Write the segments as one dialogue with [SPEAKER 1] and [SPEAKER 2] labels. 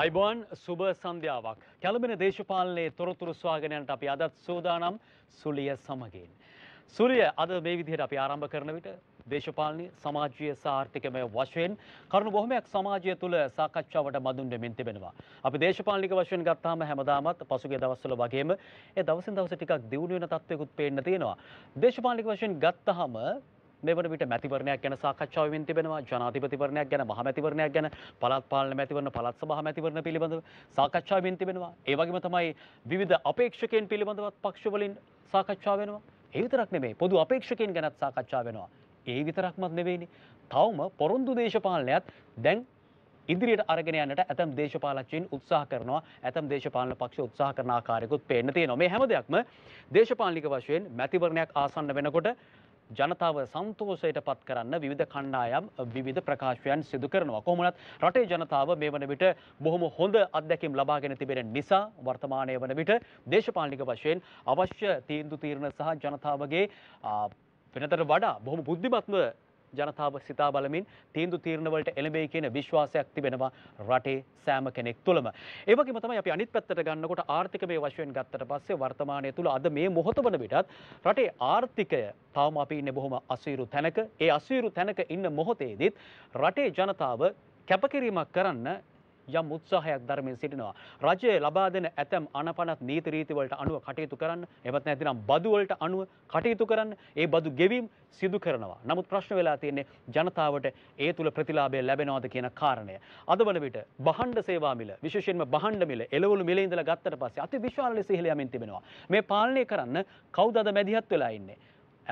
[SPEAKER 1] අයිබෝන් සුභ සන්ධ්‍යාවක්. කැලබෙන දේශපාලනයේ තොරතුරු ස්වාගනයන්ට අපි අදත් සූදානම් සුලිය සමගින්. සුරිය අද මේ විදිහට අපි ආරම්භ කරන විට දේශපාලනය සමාජීය සාර්ථකමය වශයෙන් කරුණු බොහොමයක් සමාජය තුළ සාකච්ඡාවට මදුන් දෙමින් තිබෙනවා. අපි දේශපාලනික වශයෙන් ගත්තාම හැමදාමත් පසුගිය දවස්වල වගේම ඒ දවසින් දවස ටිකක් දියුණු වෙන තත්ත්වයකුත් පේන්න තියෙනවා. දේශපාලනික වශයෙන් ගත්තාම මෙවන විට මැතිවරණයක් ගැන සාකච්ඡා වෙමින් තිබෙනවා ජනාධිපතිවරණයක් ගැන මහමැතිවරණයක් ගැන පළාත් පාලන මැතිවරණ පළාත් සභා මැතිවරණ පිළිබඳව සාකච්ඡා වෙමින් තිබෙනවා ඒ වගේම තමයි විවිධ අපේක්ෂකයන් පිළිබඳවත් පක්ෂවලින් සාකච්ඡා වෙනවා ඒ විතරක් නෙමෙයි පොදු අපේක්ෂකයන් ගැනත් සාකච්ඡා වෙනවා ඒ විතරක්මත් නෙවෙයිනි තවම පොරොන්දු දේශපාලනයත් දැන් ඉදිරියට අරගෙන යන්නට ඇතම් දේශපාලකයන් උත්සාහ කරනවා ඇතම් දේශපාලන පක්ෂ උත්සාහ කරන ආකාරයකුත් පේන්න තියෙනවා මේ හැම දෙයක්ම දේශපාලනික වශයෙන් මැතිවරණයක් ආසන්න වෙනකොට ජනතාව සන්තෝෂයට පත් කරන්න විවිධ කණ්ඩායම් විවිධ ප්‍රකාශයන් සිදු කරනවා. කොහොමනත් රටේ ජනතාව මේ වන විට බොහොම හොඳ අත්දැකීම් ලබාගෙන තිබෙන නිසා වර්තමානය වන විට දේශපාලනික වශයෙන් අවශ්‍ය තීන්දු තීරණ සහ ජනතාවගේ වෙනතට වඩා බොහොම බුද්ධිමත්ව ජනතාව සිතා බලමින් තීන්දු තීරණවලට එළඹෙයි කියන විශ්වාසයක් තිබෙනවා රටේ සෑම කෙනෙක් තුළම. ඒ වගේම තමයි අපි අනිත් පැත්තට ගන්නකොට ආර්ථිකමය වශයෙන් ගත්තට පස්සේ වර්තමානය තුළ අද මේ මොහොත වන විටත් රටේ ආර්ථිකය තවම අපි ඉන්නේ බොහොම අසීරු තැනක. ඒ අසීරු තැනක ඉන්න මොහොතේදීත් රටේ ජනතාව කැපකිරීමක් කරන්න යම් උත්සාහයක් ධර්මයෙන් සිටිනවා. රජය ලබා දෙන ඇතැම් අනපනත් නීති රීතිවලට අනුව කටයුතු කරන්න එමත් නැතිනම් බදුවලට අනුව කටයුතු කරන්න ඒ බදු ගෙවීම් සිදු කරනවා. නමුත් ප්‍රශ්න වෙලා තියෙන්නේ ජනතාවට ඒ තුළ ප්‍රතිලාභය ලැබෙනවද කියන කාරණය. අද වන විට බහණ්ඩ සේවා මිල විශේෂයෙන්ම බහණ්ඩ මිල එළවලු මිල ඉඳලා ගත්තට පස්සේ අති විශාල ලෙස ඉහළ යමින් තිබෙනවා. මේ පාලනය කරන්න කවුද අද මැදිහත් වෙලා ඉන්නේ?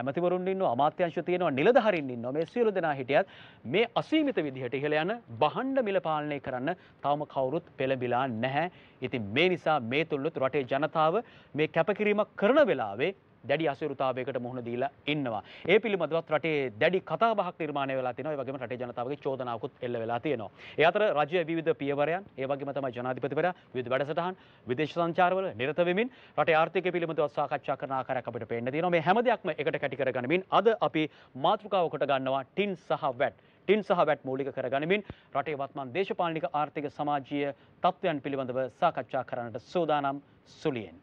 [SPEAKER 1] ඇමතිවරුන් ඉන්නවා අමාත්‍යංශ තියෙනවා නිලධාරීන් ඉන්නවා මේ සියලු දෙනා හිටියත් මේ අසීමිත විදිහට ඉහළ යන බහණ්ඩ මිල පාලනය කරන්න තවම කවුරුත් පෙළඹිලා නැහැ. ඉතින් මේ නිසා මේ තුල්ලුත් රටේ ජනතාව මේ කැපකිරීමක් කරන වෙලාවේ දැඩි අසීරුතාවයකට මුහුණ දීලා ඉන්නවා. ඒ පිළිබඳවත් රටේ දැඩි කතා බහක් නිර්මාණය වෙලා තියෙනවා. ඒ වගේම රටේ ජනතාවගේ චෝදනාවකුත් එල්ල වෙලා තියෙනවා. ඒ අතර රජය විවිධ පියවරයන්, ඒ වගේම තමයි ජනාධිපතිවරයා විවිධ වැඩසටහන්, විදේශ සංචාරවල නිරත වෙමින් රටේ ආර්ථිකය පිළිබඳව සාකච්ඡා කරන ආකාරයක් අපිට පේන්න තියෙනවා. මේ හැම දෙයක්ම එකට කැටි කරගනිමින් අද අපි මාතෘකාව කොට ගන්නවා ටින් සහ වැට්. ටින් සහ වැට් මූලික කරගනිමින් රටේ වත්මන් දේශපාලනික ආර්ථික සමාජීය තත්ත්වයන් පිළිබඳව සාකච්ඡා කරන්නට සූදානම් සුලියෙන්.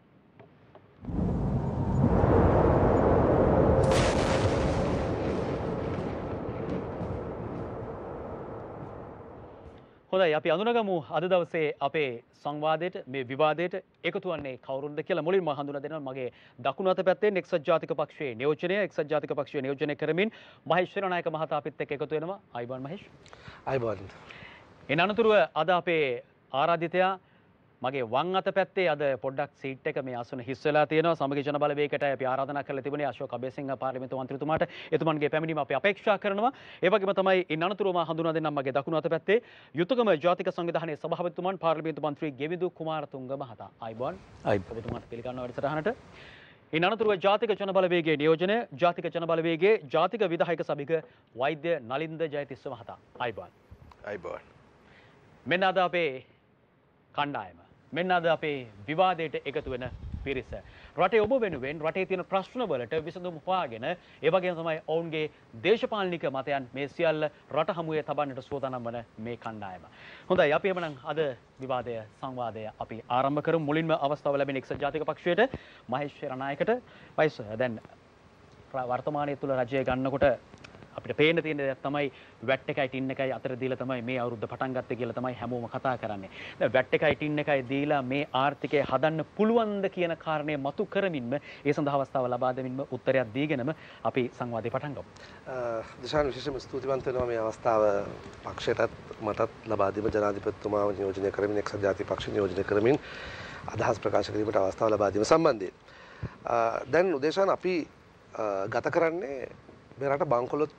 [SPEAKER 1] හොඳයි අපි අඳුනගමු අද දවසේ අපේ සංවාදයට මේ විවාදයට එකතුවන්නේ කවුරුන්ද කියලා මුලින්ම හඳුනා දෙනවා මගේ දකුණු අත පැත්තේ එක්සත් ජාතික පක්ෂයේ නියෝජනය එක්සත් ජාතික පක්ෂයේ නියෝජනය කරමින් මහේෂ් ශිරනායක මහතා අපිත් එක්ක එකතු වෙනවා අයිබන් මහේෂ් අයිබන් එන අනතුරුව අද අපේ ආරාධිතයා මගේ වං අත පැත්තේ අද පොඩ්ඩක් සීට් එක මේ ආසන හිස් වෙලා තියෙනවා සමගි ජනබලවේගයට අපි ආරාධනා කරලා තිබුණේ අශෝක අබේසිංහ පාර්ලිමේන්තු මන්ත්‍රීතුමාට එතුමන්ගේ පැමිණීම අපි අපේක්ෂා කරනවා ඒ වගේම තමයි ඉන් අනතුරුව මා හඳුනා දෙන්නම් මගේ දකුණු අත පැත්තේ යුතුයකම ජාතික සංවිධානයේ සභාපතිතුමන් පාර්ලිමේන්තු මන්ත්‍රී ගෙවිදු කුමාරතුංග මහතා අයිබෝන් අයිබෝතුමාට පිළිගන්නවා වැඩසටහනට ඉන් අනතුරුව ජාතික ජනබලවේගේ නියෝජනය ජාතික ජනබලවේගේ ජාතික විධායක සභික වෛද්‍ය නලින්ද ජයතිස්ස මහතා අයිබන් අයිබන් මෙන්න අද අපේ කණ්ඩායම මෙන්න අද අපේ විවාදයට එකතු වෙන පිරිස. රටේ ඔබ වෙනුවෙන් රටේ තියෙන ප්‍රශ්නවලට විසඳුම් හොයාගෙන ඒ වගේම තමයි ඔවුන්ගේ දේශපාලනික මතයන් මේ සියල්ල රට හමුවේ තබන්නට සූදානම් වන මේ කණ්ඩායම. හොඳයි අපි එමනම් අද විවාදය සංවාදය අපි ආරම්භ කරමු. මුලින්ම අවස්ථාව ලැබෙන එක්සත් ජාතික පක්ෂයට මහේෂ් රණායකට වයිස් දැන් වර්තමානයේ තුල රජය ගන්නකොට අපිට පේන තියෙන දෙයක් තමයි වැට් එකයි ටින් එකයි අතර දීලා තමයි මේ අවුරුද්ද පටන් ගත්තේ කියලා තමයි හැමෝම කතා කරන්නේ. දැන් වැට් එකයි ටින් එකයි දීලා මේ ආර්ථිකය හදන්න පුළුවන්ද කියන කාරණය මතු කරමින්ම ඒ සඳහා අවස්ථාව ලබා දෙමින්ම උත්තරයක් දීගෙනම අපි සංවාදේ පටන් ගමු.
[SPEAKER 2] දිශාන් විශේෂම ස්තුතිවන්ත වෙනවා මේ අවස්ථාව පක්ෂයටත් මටත් ලබා දීම ජනාධිපතිතුමාව නියෝජනය කරමින් එක්සත් ජාතික පක්ෂ නියෝජනය කරමින් අදහස් ප්‍රකාශ කිරීමට අවස්ථාව ලබා දීම සම්බන්ධයෙන්. දැන් උදේශාන් අපි ගත කරන්නේ මෙරට බංකොලොත්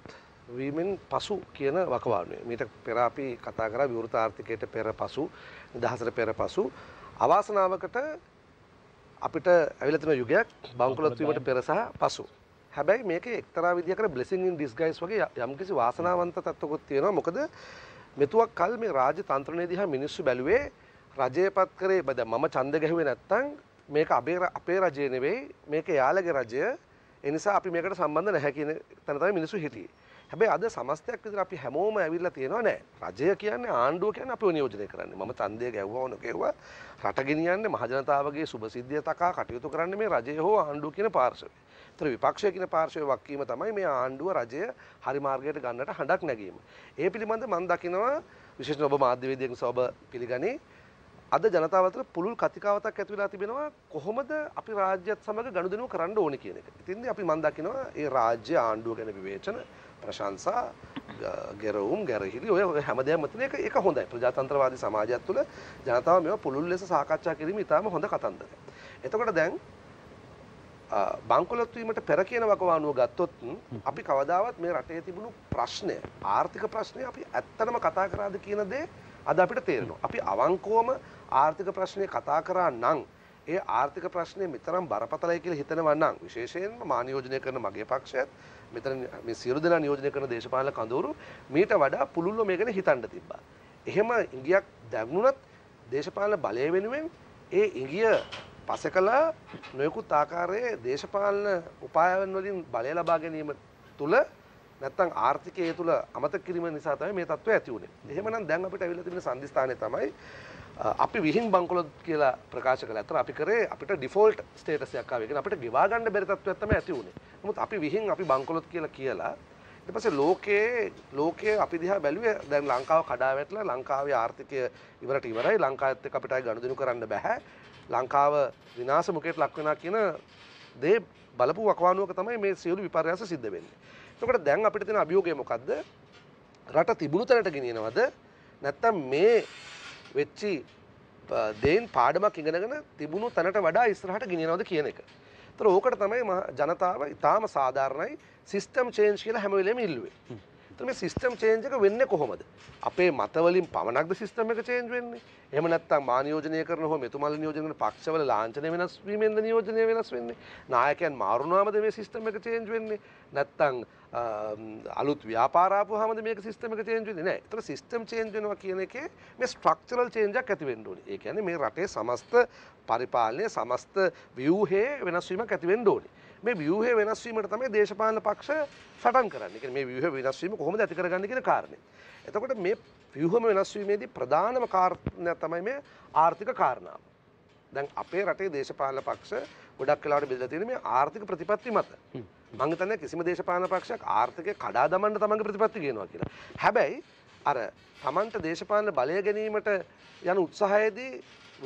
[SPEAKER 2] වීමෙන් පසු කියන වකවානුවේ මීට පෙර අපි කතා කරා විවෘත ආර්ථිකයට පෙර පසු නිදහසට පෙර පසු අවාසනාවකට අපිට ඇවිල්ලා තියෙන යුගයක් බංකොලොත් වීමට පෙර සහ පසු හැබැයි මේක එක්තරා විදිහකට බ්ලෙසින් ඉන් ඩිස්ගයිස් වගේ යම්කිසි වාසනාවන්ත තත්ත්වකුත් තියෙනවා මොකද මෙතුවක් කල් මේ රාජ්‍ය තන්ත්‍රණය දිහා මිනිස්සු බැලුවේ රජයපත් කරේ බද මම ඡන්ද ගැහුවේ නැත්තම් මේක අපේ අපේ රජය නෙවෙයි මේක යාළගේ රජය එනිසා අපි මේකට සම්බන්ධ නැහැ කියන තැන තමයි මිනිස්සු හිටියේ. හැබැයි අද සමස්තයක් විතර අපි හැමෝම ඇවිල්ලා තියෙනවා නෑ. රජය කියන්නේ ආණ්ඩුව කියන්නේ අපිව නියෝජනය කරන්නේ. මම ඡන්දය ගැව්වා ඕන කෙව්වා. රට ගෙනියන්නේ මහජනතාවගේ සුභසිද්ධිය තකා කටයුතු කරන්නේ මේ රජය හෝ ආණ්ඩුව කියන පාර්ශවය. ඒතර විපක්ෂය කියන පාර්ශවයේ වක්කීම තමයි මේ ආණ්ඩුව රජය හරි මාර්ගයට ගන්නට හඬක් නැගීම. ඒ පිළිබඳව මම දකිනවා විශේෂයෙන් ඔබ මාධ්‍යවේදියෙක් සබ පිළිගන්නේ අද ජනතාව අතර පුළුල් කතිකාවතක් ඇති වෙලා තිබෙනවා කොහොමද අපි රාජ්‍යයත් සමග ගනුදෙනුව කරන්න ඕනේ කියන එක. ඉතින්දී අපි මන් දකිනවා ඒ රාජ්‍ය ආණ්ඩුව ගැන විවේචන ප්‍රශංසා ගෙරවුම් ගැරහිලි ඔය හැමදේම තියෙන එක ඒක හොඳයි. ප්‍රජාතන්ත්‍රවාදී සමාජයත් තුළ ජනතාව මේවා පුළුල් ලෙස සාකච්ඡා කිරීම ඉතාම හොඳ කතන්දරයක්. එතකොට දැන් බංකොලොත් වීමට පෙර කියන වකවානුව ගත්තොත් අපි කවදාවත් මේ රටේ තිබුණු ප්‍රශ්නය ආර්ථික ප්‍රශ්නය අපි ඇත්තටම කතා කරාද කියන දේ අද අපිට තේරෙනවා. අපි අවංකවම ආර්ථික ප්‍රශ්නය කතා කරා නම් ඒ ආර්ථික ප්‍රශ්නය මෙතරම් බරපතලයි කියලා හිතනවා නම් විශේෂයෙන්ම මා නියෝජනය කරන මගේ පක්ෂයත් මෙතන මේ සියලු දෙනා නියෝජනය කරන දේශපාලන කඳවුරු මීට වඩා පුළුල්ව මේ ගැන හිතන්න තිබ්බා. එහෙම ඉංගියක් දැවුණත් දේශපාලන බලය වෙනුවෙන් ඒ ඉංගිය පස කළා නොයෙකුත් ආකාරයේ දේශපාලන උපායන් වලින් බලය ලබා ගැනීම තුළ නැත්තම් ආර්ථිකය තුළ අමතක කිරීම නිසා තමයි මේ තත්ත්වය ඇති වුනේ. එහෙමනම් දැන් අපිට අවිල තිබෙන සංදිස්ථානය තමයි අපි විහිං බංකොලොත් කියලා ප්‍රකාශ කළා. අතන අපි කරේ අපිට ඩිෆෝල්ට් ස්ටේටස් එකක් ආවේ. කියන්නේ අපිට ගෙවා ගන්න බැරි තත්ත්වයක් තමයි ඇති වුනේ. නමුත් අපි විහිං අපි බංකොලොත් කියලා කියලා ඊට පස්සේ ලෝකයේ ලෝකයේ අපි දිහා බැලුවේ දැන් ලංකාව කඩා වැටලා ලංකාවේ ආර්ථිකය ඉවරට ඉවරයි. ලංකාවත් එක්ක අපිට ගනුදෙනු කරන්න බෑ. ලංකාව විනාශ මුඛයට ලක් වෙනවා කියන දේ බලපු වකවානුවක තමයි මේ සියලු විපර්යාස සිද්ධ වෙන්නේ. එතකොට දැන් අපිට තියෙන අභියෝගය මොකද්ද? රට තිබුණු තැනට ගෙනියනවද? නැත්තම් මේ වෙච්චි දේන් පාඩමක් ඉගෙනගෙන තිබුණු තැනට වඩා ඉස්සරහට ගෙනියනවද කියන එක. ඒතර ඕකට තමයි ජනතාව ඊටාම සාධාරණයි සිස්ටම් චේන්ජ් කියලා හැම වෙලෙම ඉල්ලුවේ. එතකොට මේ සිස්ටම් චේන්ජ් එක වෙන්නේ කොහොමද? අපේ මතවලින් පමණක්ද සිස්ටම් එක චේන්ජ් වෙන්නේ? එහෙම නැත්නම් මා නියෝජනය කරන හෝ මෙතුමාලා නියෝජනය කරන පක්ෂවල ලාංඡන වෙනස් වීමෙන්ද නියෝජනය වෙනස් වෙන්නේ? නායකයන් මාරුනාමද මේ සිස්ටම් එක චේන්ජ් වෙන්නේ? නැත්නම් අලුත් ව්‍යාපාරාපු හමද මේක සිස්ටම එක චේන්ජුන්නේ නෑ තර සිස්ටම් චේන්ජනවා කියන එක මේ ස්ට්‍රක්චරල් චේන්ජක් ඇතිවෙන්ඩුවන ඒ ඇන මේ රටේ සමස්ත පරිපාලනය සමස්ත වියූහේ වෙනස්වීම ඇතිවෙන්ඩෝනි මේ ව්‍යුහය වෙනස් වීමට තමයි දේශපාලන පක්ෂ සටන් කරන්නේ. ඒ කියන්නේ මේ ව්‍යුහය වෙනස් වීම කොහොමද ඇති කරගන්නේ කියන කාරණේ. එතකොට මේ ව්‍යුහම වෙනස් වීමේදී ප්‍රධානම කාරණය තමයි මේ ආර්ථික කාරණාව. දැන් අපේ රටේ දේශපාලන පක්ෂ ගොඩක් වෙලාවට බෙදලා තියෙන්නේ මේ ආර්ථික ප්‍රතිපත්ති මත. මම හිතන්නේ කිසිම දේශපාලන පක්ෂයක් ආර්ථිකය කඩා දමන්න තමන්ගේ ප්‍රතිපත්ති කියනවා කියලා. හැබැයි අර තමන්ට දේශපාලන බලය ගැනීමට යන උත්සාහයේදී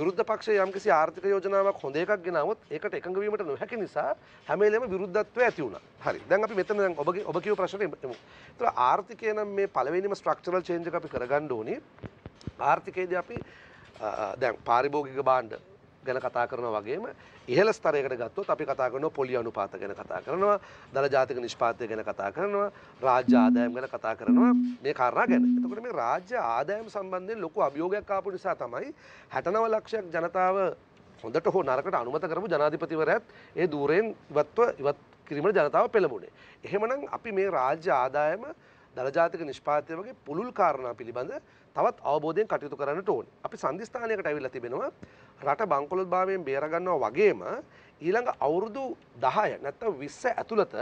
[SPEAKER 2] විරුද්ධ පක්ෂයේ යම්කිසි ආර්ථික යෝජනාවක් හොඳ එකක් ගෙනාවොත් ඒකට එකඟ වීමට නොහැකි නිසා හැම වෙලේම විරුද්ධත්වය ඇති වුණා. හරි. දැන් අපි මෙතන දැන් ඔබගේ ඔබ කියව ප්‍රශ්නෙට එමු. ඒතර ආර්ථිකය නම් මේ පළවෙනිම ස්ට්‍රක්චරල් චේන්ජ් එක අපි කරගන්න ඕනේ. ආර්ථිකයේදී අපි දැන් පාරිභෝගික භාණ්ඩ ගැන කතා කරනවා වගේම ඉහළ ස්තරයකට ගත්තොත් අපි කතා කරනවා පොලි අනුපාත ගැන කතා කරනවා දළ ජාතික නිෂ්පාදනය ගැන කතා කරනවා රාජ්‍ය ආදායම් ගැන කතා කරනවා මේ කාරණා ගැන. එතකොට මේ රාජ්‍ය ආදායම් සම්බන්ධයෙන් ලොකු අභියෝගයක් ආපු නිසා තමයි 69 ලක්ෂයක් ජනතාව හොඳට හෝ නරකට අනුමත කරපු ජනාධිපතිවරයාත් ඒ দূරයෙන් ඉවත්ව ඉවත් කිරීමට ජනතාව පෙළඹුණේ. එහෙමනම් අපි මේ රාජ්‍ය ආදායම දළජාතික නිෂ්පාතය වගේ පුළුල් කාරණා පිළිබඳ තවත් අවබෝධයෙන් කටයුතු කරන්නට ඕන. අපි සන්ධස්ථානයකට ඇවිල්ලා තිබෙනවා රට බංකොලොත් භාවයෙන් බේරගන්නවා වගේම ඊළඟ අවුරුදු 10 නැත්නම් 20 ඇතුළත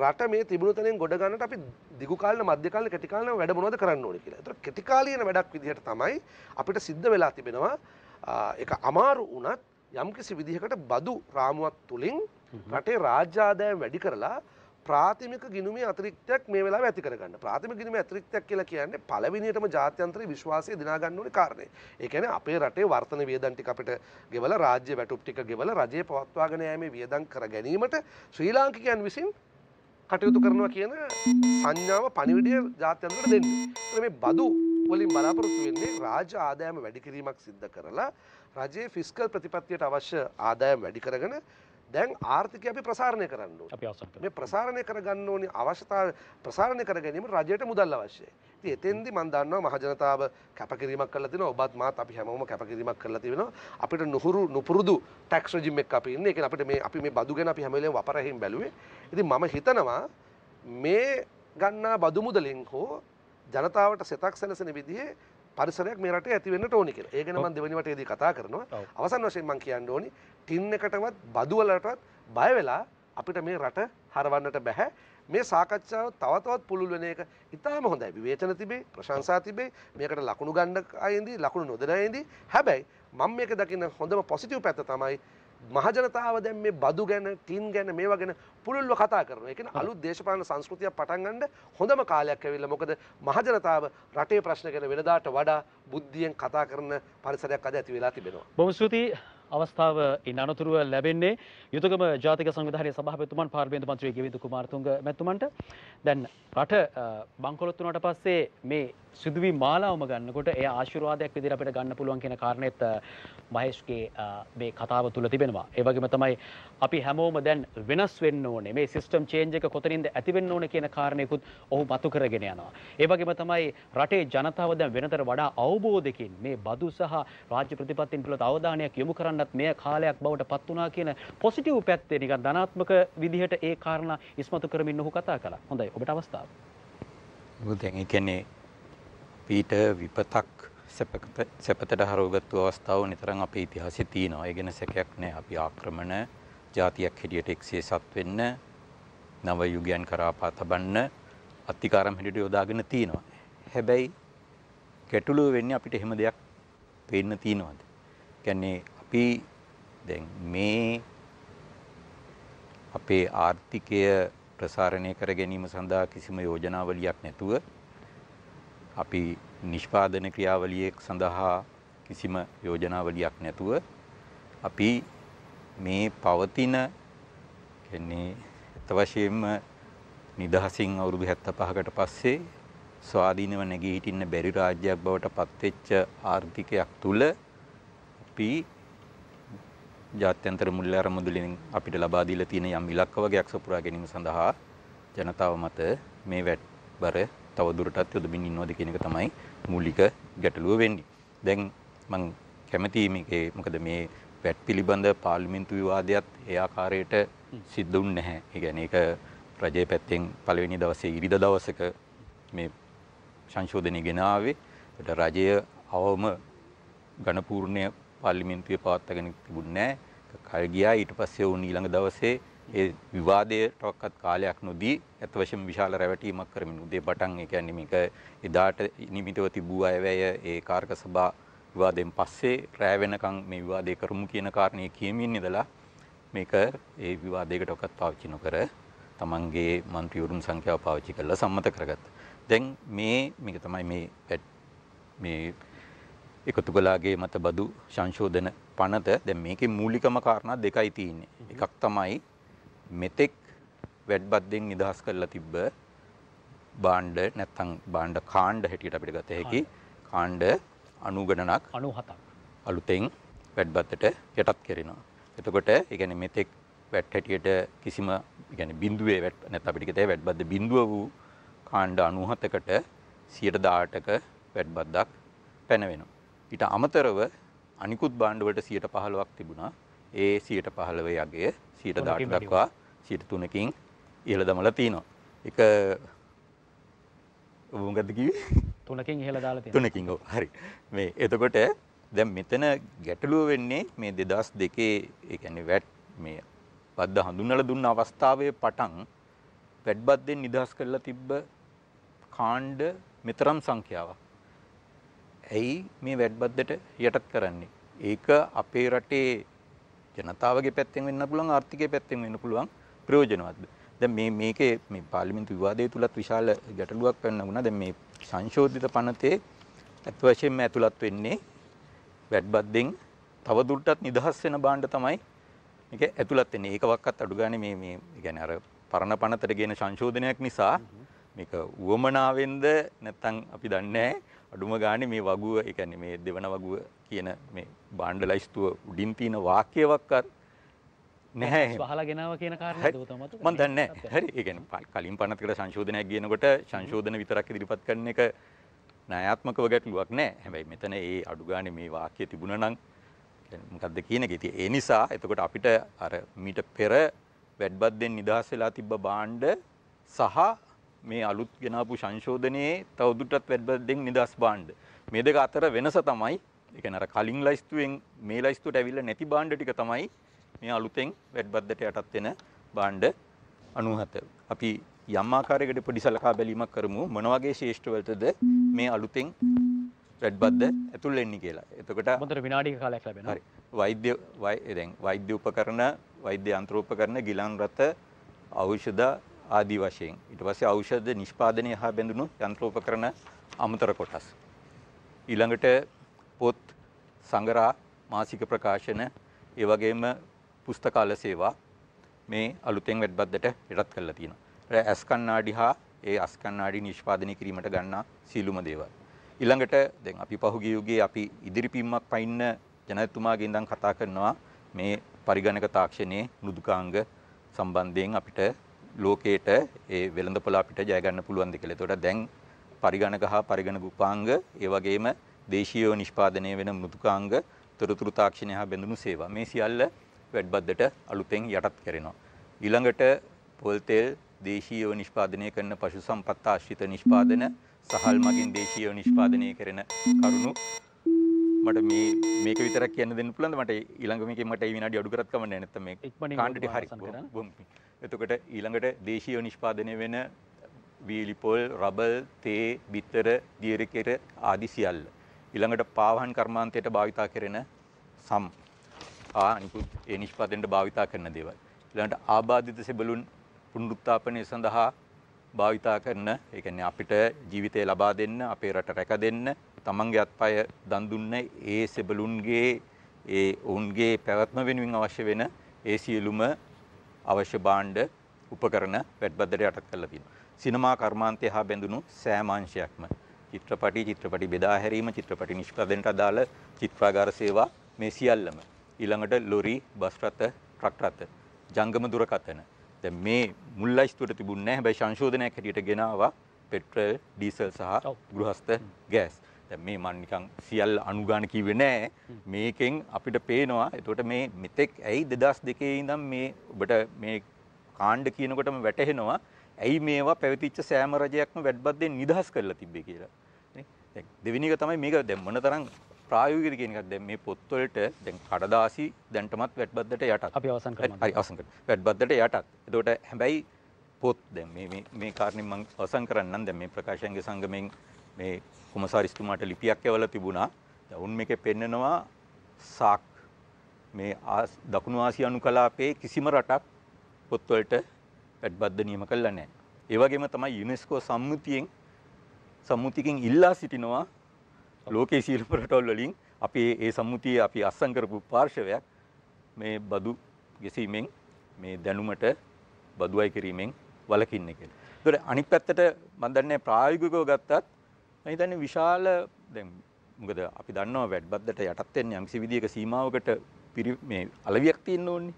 [SPEAKER 2] රට මේ තිබුණු තැනින් ගොඩ ගන්නට අපි දිගු කාලන මධ්‍ය කාලන කෙටි කාලන වැඩ මොනවද කරන්න ඕනේ කියලා. ඒතර කෙටි කාලීන වැඩක් විදිහට තමයි අපිට සිද්ධ වෙලා තිබෙනවා ඒක අමාරු වුණත් යම්කිසි විදිහකට බදු රාමුවක් තුලින් රටේ රාජ්‍ය ආදායම වැඩි කරලා ප්‍රාථමික ගිනුමේ අතිරික්තයක් මේ වෙලාවේ ඇති කරගන්න. ප්‍රාථමික ගිනුමේ අතිරික්තයක් කියලා කියන්නේ පළවෙනියටම ජාත්‍යන්තර විශ්වාසය දිනා ගන්න ඕනේ කාරණේ. ඒ කියන්නේ අපේ රටේ වර්තන වියදම් ටික අපිට ගෙවලා රාජ්‍ය වැටුප් ටික ගෙවලා රජයේ පවත්වාගෙන යෑමේ වියදම් කර ගැනීමට ශ්‍රී ලාංකිකයන් විසින් කටයුතු කරනවා කියන සංඥාව පණිවිඩය ජාත්‍යන්තරට දෙන්න. මේ බදු වලින් බලාපොරොත්තු වෙන්නේ රාජ්‍ය ආදායම වැඩි කිරීමක් සිද්ධ කරලා රජයේ ෆිස්කල් ප්‍රතිපත්තියට අවශ්‍ය ආදායම් වැඩි කරගෙන දැන් ආර්ථිකය අපි ප්‍රසාරණය කරන්න ඕනේ. මේ ප්‍රසාරණය කරගන්න ඕනේ අවශ්‍යතාව ප්‍රසාරණය කර ගැනීම රජයට මුදල් අවශ්‍යයි. ඉතින් එතෙන්දි මම දන්නවා මහජනතාව කැපකිරීමක් කරලා තිනවා. ඔබත් මාත් අපි හැමෝම කැපකිරීමක් කරලා තිනවා. අපිට නුහුරු නුපුරුදු ටැක්ස් රෙජිම් එකක් අපි ඉන්නේ. ඒ කියන්නේ අපිට මේ අපි මේ බදු ගැන අපි හැම වෙලේම වපරැහින් බැලුවේ. ඉතින් මම හිතනවා මේ ගන්නා බදු මුදලෙන් හෝ ජනතාවට සෙතක් සැලසෙන විදිහේ පරිසරයක් මේ රටේ ඇති වෙන්න ඕනි කියලා. ඒ ගැන මම දෙවෙනි වටේදී කතා කරනවා. අවසන් වශයෙන් මම කියන්න ඕනි ටින් එකටවත් බදු වලටවත් බය වෙලා අපිට මේ රට හරවන්නට බෑ. මේ සාකච්ඡාව තව තවත් පුළුල් වෙන එක ඉතාම හොඳයි. විවේචන තිබේ, ප්‍රශංසා තිබේ. මේකට ලකුණු ගන්න අයෙන්දී, ලකුණු නොදෙන අයෙන්දී. හැබැයි මම මේක දකින හොඳම පොසිටිව් පැත්ත තමයි මහජනතාව දැන් මේ බදු ගැන ටින් ගැන මේවා ගැන පුළුල්ව කතා කරනවා. ඒ කියන්නේ අලුත් දේශපාලන සංස්කෘතිය පටන් ගන්න හොඳම කාලයක් ඇවිල්ලා. මොකද මහජනතාව රටේ ප්‍රශ්න ගැන වෙනදාට වඩා බුද්ධියෙන් කතා කරන පරිසරයක් අද ඇති වෙලා තිබෙනවා.
[SPEAKER 1] බොහොම ස්තුතියි. අවස්ථාව ඉන් අනතුරුව ලැබෙන්නේ යුතුකම ජාතික සංවිධානයේ සභාපතිතුමන් පාර්ලිමේන්තු මන්ත්‍රී ගෙවිදු කුමාරතුංග මැතිතුමන්ට. දැන් රට බංකොලොත් වුණාට පස්සේ මේ සිදුවී මාලාවම ගන්නකොට එය ආශිර්වාදයක් විදිහට අපිට ගන්න පුළුවන් කියන කාරණෙත් මහේෂ්ගේ මේ කතාව තුල තිබෙනවා. ඒ වගේම තමයි අපි හැමෝම දැන් වෙනස් වෙන්න ඕනේ. මේ සිස්ටම් චේන්ජ් එක කොතනින්ද ඇති වෙන්න ඕනේ කියන කාරණේකුත් ඔහු මතු කරගෙන යනවා. ඒ වගේම තමයි රටේ ජනතාව දැන් වෙනතර වඩා අවබෝධකින් මේ බදු සහ රාජ්‍ය ප්‍රතිපත්තින් පිළිබඳ අවධානයක් යොමු කරන්නත් මේ කාලයක් බවට පත් වුණා කියන පොසිටිව් පැත්තේ නිකන් ධනාත්මක විදිහට ඒ කාරණා ඉස්මතු කරමින් ඔහු කතා කළා. හොඳයි ඔබට අවස්ථාව.
[SPEAKER 3] ඔබ දැන් ඒ කියන්නේ අපිට විපතක් සැපතට හරෝගත්තු අවස්ථාව නිතරන් අපේ ඉතිහාසෙ තියෙනවා. ඒ ගැන සැකයක් නැහැ. අපි ආක්‍රමණ ජාතියක් හැටියට එක්සේසත් වෙන්න නව යුගයන් කරා පාතබන්න අත්තිකාරම් හැටියට යොදාගෙන තියෙනවා. හැබැයි ගැටලුව වෙන්නේ අපිට එහෙම දෙයක් පේන්න තියෙනවද? කියන්නේ අපි දැන් මේ අපේ ආර්ථිකය ප්‍රසාරණය කර ගැනීම සඳහා කිසිම යෝජනාවලියක් නැතුව අපි නිෂ්පාදන ක්‍රියාවලියෙක් සඳහා කිසිම යෝජනාවලියක් නැතුව අපි මේ පවතින කියන්නේ අතවශයෙන්ම නිදහසින් අවුරුදු 75කට පස්සේ ස්වාධීනව නැගී හිටින්න බැරි රාජ්‍යයක් බවට පත්වෙච්ච ආර්ථිකයක් තුල අපි ජාත්‍යන්තර මුල්‍ය අරමුදලින් අපිට ලබා දීලා තියෙන යම් ඉලක්ක වගේක් සපුරා ගැනීම සඳහා ජනතාව මත මේ වැට්බර තව දුරටත් යොදමින් ඉන්නවද කියන එක තමයි මූලික ගැටලුව වෙන්නේ. දැන් මම කැමතියි මේකේ මොකද මේ වැට් පිළිබඳ පාර්ලිමේන්තු විවාදයක් ඒ ආකාරයට සිද්ධ වුණ නැහැ. ඒ කියන්නේ ඒක රජයේ පැත්තෙන් පළවෙනි දවසේ ඉරිදා දවසක මේ සංශෝධනය ගෙනාවේ. ඒකට රජය අවම ඝනපූර්ණය පාර්ලිමේන්තුවේ පවත්වාගෙන තිබුණේ නැහැ. කල් ගියා ඊට පස්සේ උන් ඊළඟ දවසේ ඒ විවාදයටවත් කාලයක් නොදී ඇත්ත වශයෙන්ම විශාල රැවටීමක් කරමින් උදේ පටන් ඒ කියන්නේ මේක එදාට නිමිතව තිබූ අයවැය ඒ කාර්ක සභා විවාදයෙන් පස්සේ රැ වෙනකන් මේ විවාදය කරමු කියන කාරණේ කියමින් ඉඳලා මේක ඒ විවාදයකටවත් පාවිච්චි නොකර තමන්ගේ മന്ത്രിවරුන් සංඛ්‍යාව පාවිච්චි කරලා සම්මත කරගත්තා. දැන් මේ මේක තමයි මේ මේ එකතු කලාගේ මත බදු සංශෝධන පනත දැන් මේකේ මූලිකම කාරණා දෙකයි තියෙන්නේ. එකක් තමයි මෙතෙක් වැඩ්බද්දෙන් නිදහස් කරලා තිබ්බ බාණ්ඩ නැත්තම් බාණ්ඩ කාණ්ඩ හැටියට අපිට ගත හැකි කාණ්ඩ අණු ගණනක් 97ක් අලුතෙන් වැඩ්බද්දට යටත් කරනවා. එතකොට ඒ කියන්නේ මෙතෙක් වැට් හැටියට කිසිම ඒ කියන්නේ බිඳුවේ වැට් නැත්නම් අපිට කියතේ වැඩ්බද්ද බිඳුව වූ කාණ්ඩ 97කට 118ක වැඩ්බද්දක් පැන වෙනවා. ඊට අමතරව අනිකුත් බාණ්ඩ වලට 115ක් තිබුණා. ඒ 115 යගේ 118 දක්වා සියට තුනකින් ඉහළ දමලා තියෙනවා. එක මොකද කිව්වේ?
[SPEAKER 1] තුනකින් ඉහළ දාලා තියෙනවා.
[SPEAKER 3] තුනකින් ඔව් හරි. මේ එතකොට දැන් මෙතන ගැටලුව වෙන්නේ මේ 2002 ඒ කියන්නේ වැට් මේ බද්ද හඳුන්වලා දුන්න අවස්ථාවේ පටන් වැට් බද්දෙන් නිදහස් කරලා තිබ්බ කාණ්ඩ මෙතරම් සංඛ්‍යාවක්. ඇයි මේ වැට් බද්දට යටත් කරන්නේ? ඒක අපේ රටේ ජනතාවගේ පැත්තෙන් වෙන්න පුළුවන් ආර්ථිකයේ පැත්තෙන් වෙන්න පුළුවන් ප්‍රයෝජනවත්ද දැන් මේ මේකේ මේ පාර්ලිමේන්තු විවාදය තුලත් විශාල ගැටලුවක් පැන වුණා දැන් මේ සංශෝධිත පනතේ ඇත්ත වශයෙන්ම ඇතුළත් වෙන්නේ වැට්බද්දෙන් තවදුරටත් නිදහස් වෙන බාණ්ඩ තමයි මේක ඇතුළත් වෙන්නේ ඒක වක්කත් අඩු ගානේ මේ මේ කියන්නේ අර පරණ පනතට ගේන සංශෝධනයක් නිසා මේක උවමනාවෙන්ද නැත්තම් අපි දන්නේ අඩුම ගානේ මේ වගුව ඒ කියන්නේ මේ දෙවන වගුව කියන මේ බාණ්ඩ ලයිස්තුව උඩින් තියෙන වාක්‍යයක්වත් නැහැ
[SPEAKER 1] පහලා ගෙනාව කියන කාරණේ දෝතම මතක මම දන්නේ
[SPEAKER 3] හරි ඒ කියන්නේ කලින් පනත් කියලා සංශෝධනයක් කියනකොට සංශෝධන විතරක් ඉදිරිපත් කරන එක ණයාත්මකව ගැටලුවක් නැහැ හැබැයි මෙතන ඒ අඩු ගානේ මේ වාක්‍ය තිබුණා නම් මොකක්ද කියන එක ඉතින් ඒ නිසා එතකොට අපිට අර මීට පෙර වැඩ්බද්දෙන් නිදහස් වෙලා තිබ්බ බාණ්ඩ සහ මේ අලුත් ගෙනාපු සංශෝධනයේ තවදුරටත් වැඩ්බද්දෙන් නිදහස් බාණ්ඩ මේ දෙක අතර වෙනස තමයි ඒ කියන්නේ අර කලින් ලයිස්තුවෙන් මේ ලයිස්තුවට ඇවිල්ලා නැති බාණ්ඩ ටික තමයි මේ අලුතෙන් වැඩ්බද්දට යටත් වෙන භාණ්ඩ 97. අපි යම් ආකාරයකට පොඩි සලකා බැලීමක් කරමු මොන වගේ ශේෂ්ඨ වලටද මේ අලුතෙන් වැඩ්බද්ද ඇතුල් වෙන්නේ කියලා. එතකොට හොඳට විනාඩි කාලයක් ලැබෙනවා. හරි. වෛද්‍ය දැන් වෛද්‍ය උපකරණ, වෛද්‍ය යන්ත්‍ර උපකරණ, ගිලන් රත, ඖෂධ ආදී වශයෙන්. ඊට පස්සේ ඖෂධ නිෂ්පාදනය හා බැඳුණු යන්ත්‍රෝපකරණ අමතර කොටස්. ඊළඟට පොත්, සංගරා, මාසික ප්‍රකාශන, ඒ වගේම පුස්තකාල සේවා මේ අලුතෙන් වැඩබද්දට යටත් කරලා තියෙනවා. ඇස් කණ්ණාඩි හා ඒ අස් කණ්ණාඩි නිෂ්පාදනය කිරීමට ගන්නා සීලුම දේවල්. ඊළඟට දැන් අපි පහුගිය යුගයේ අපි ඉදිරිපිම්මක් පයින්න ජනතුමාගේ ඉඳන් කතා කරනවා මේ පරිගණක තාක්ෂණයේ මෘදුකාංග සම්බන්ධයෙන් අපිට ලෝකයට ඒ වෙළඳපොළ අපිට ජය ගන්න පුළුවන් දෙ කියලා. ඒතකොට දැන් පරිගණක හා පරිගණක උපාංග ඒ වගේම දේශීය නිෂ්පාදනය වෙන මෘදුකාංග තොරතුරු තාක්ෂණය හා බැඳුණු සේවා මේ සියල්ල වැඩබද්දට අලුතෙන් යටත් කරනවා. ඊළඟට පොල් තෙල් දේශීයව නිෂ්පාදනය කරන පශු සම්පත් ආශ්‍රිත නිෂ්පාදන සහල් මගින් දේශීයව නිෂ්පාදනය කරන කරුණු මට මේ මේක විතරක් කියන්න දෙන්න පුළුවන්ද මට ඊළඟ මේකේ මට මේ විනාඩි අඩු කරත් කමන්නේ නැත්නම් මේ කාණ්ඩටි හරි එතකොට ඊළඟට දේශීය නිෂ්පාදනය වෙන වීලි පොල් රබල් තේ බිත්තර දියර කෙර ආදි සියල්ල ඊළඟට පාවහන් කර්මාන්තයට භාවිතා කරන සම් අනිකුත් ඒ නිෂ්පාදනයට භාවිතා කරන දේවල්. ඊළඟට ආබාධිත සෙබළුන් පුනරුත්ථාපනය සඳහා භාවිතා කරන, ඒ කියන්නේ අපිට ජීවිතය ලබා දෙන්න, අපේ රට රැක දෙන්න, තමන්ගේ අත්පය දන් දුන්න ඒ සෙබළුන්ගේ ඒ ඔවුන්ගේ පැවැත්ම වෙනුවෙන් අවශ්‍ය වෙන ඒ සියලුම අවශ්‍ය භාණ්ඩ උපකරණ වැට්බද්දට යටත් කරලා තියෙනවා. සිනමා කර්මාන්තය හා බැඳුණු සෑම අංශයක්ම චිත්‍රපටි, චිත්‍රපටි බෙදා හැරීම, චිත්‍රපටි නිෂ්පාදනයට අදාළ චිත්‍රාගාර සේවා මේ සියල්ලම ඊළඟට ලොරි බස් රථ ට්‍රක් රථ ජංගම දුරකථන දැන් මේ මුල් ලයිස්තුවට තිබුණේ නැහැ හැබැයි සංශෝධනයක් හැටියට ගෙනාවා පෙට්‍රල් ඩීසල් සහ ගෘහස්ත ගෑස් දැන් මේ මම නිකන් සියල්ල අනුගාන කිව්වේ නෑ මේකෙන් අපිට පේනවා එතකොට මේ මෙතෙක් ඇයි 2002 ඉඳන් මේ ඔබට මේ කාණ්ඩ කියනකොටම වැටහෙනවා ඇයි මේවා පැවතිච්ච සෑම රජයක්ම වැඩබද්දෙන් නිදහස් කරලා තිබ්බේ කියලා. දැන් දෙවෙනි එක තමයි මේක දැන් මොනතරම් ප්‍රායෝගිකද කියන එකක් දැන් මේ පොත්වලට දැන් කඩදාසි දැන්ටමත් වැට්බද්දට යටත්. අපි අවසන් කරමු. හරි අවසන් කරමු. වැට්බද්දට යටත්. එතකොට හැබැයි පොත් දැන් මේ මේ මේ කාරණේ මම අවසන් කරන්නම් දැන් මේ ප්‍රකාශයන්ගේ සංගමෙන් මේ කොමසාරිස්තුමාට ලිපියක් යවලා තිබුණා. දැන් උන් මේකේ පෙන්නනවා සාක් මේ දකුණු ආසියානු කලාපයේ කිසිම රටක් පොත්වලට වැට්බද්ද නියම කළා නැහැ. ඒ වගේම තමයි යුනෙස්කෝ සම්මුතියෙන් සම්මුතියකින් ඉල්ලා සිටිනවා ලෝකයේ සීලම රටවල් වලින් අපි ඒ සම්මුතිය අපි අත්සන් කරපු පාර්ශවයක් මේ බදු ගෙසීමෙන් මේ දැනුමට බදුවයි කිරීමෙන් වලකින්නේ කියලා. ඒතොර අනිත් පැත්තට මම දන්නේ ප්‍රායෝගිකව ගත්තත් මම හිතන්නේ විශාල දැන් මොකද අපි දන්නවා වැඩබද්දට යටත් වෙන්නේ යම්කිසි විදියක සීමාවකට මේ අලවියක් තියෙන්න ඕනේ.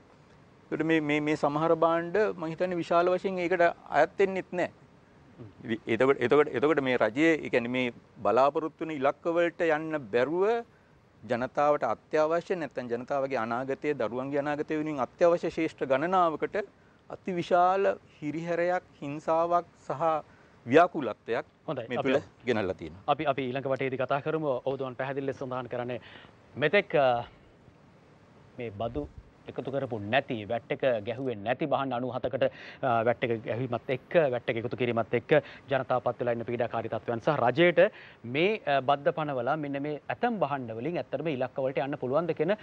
[SPEAKER 3] ඒකට මේ මේ මේ සමහර භාණ්ඩ මම හිතන්නේ විශාල වශයෙන් ඒකට අයත් වෙන්නෙත් නැහැ. එතකට එතකට එතකට මේ රජයේ එකැන මේ බලාපොරොත්තුන ඉලක්කවලට යන්න බැරුව ජනතාවට අත්‍යවශ්‍ය නැත්තන් ජනතාවගේ අනාගතය දරුවන්ගේ අනාගතය වෙනින් අත්‍යවශ්‍ය ශේෂ්ඨ ගණනාවකට අති විශාල හිරිහැරයක්
[SPEAKER 1] හිංසාවක් සහ
[SPEAKER 3] ව්‍යාකූලත්වයක් හොඳයි මේ තුළ ගෙනල්ලා තියෙනවා.
[SPEAKER 1] අපි අපි ඊළඟ වටේදී කතා කරමු. ඔවුන් පැහැදිලි ලෙස සඳහන් කරන්නේ මෙතෙක් මේ බදු එකතු කරපු නැති වැට් එක ගැහුවේ නැති බහන් 97කට වැට් එක ගැහීමත් එක්ක වැට් එක එකතු කිරීමත් එක්ක ජනතාව පත් වෙලා ඉන්න පීඩාකාරී තත්ත්වයන් සහ රජයට මේ බද්ද පනවලා මෙන්න මේ ඇතම් බහණ්ඩ වලින් ඇත්තටම ඉලක්ක වලට යන්න පුළුවන්ද කියන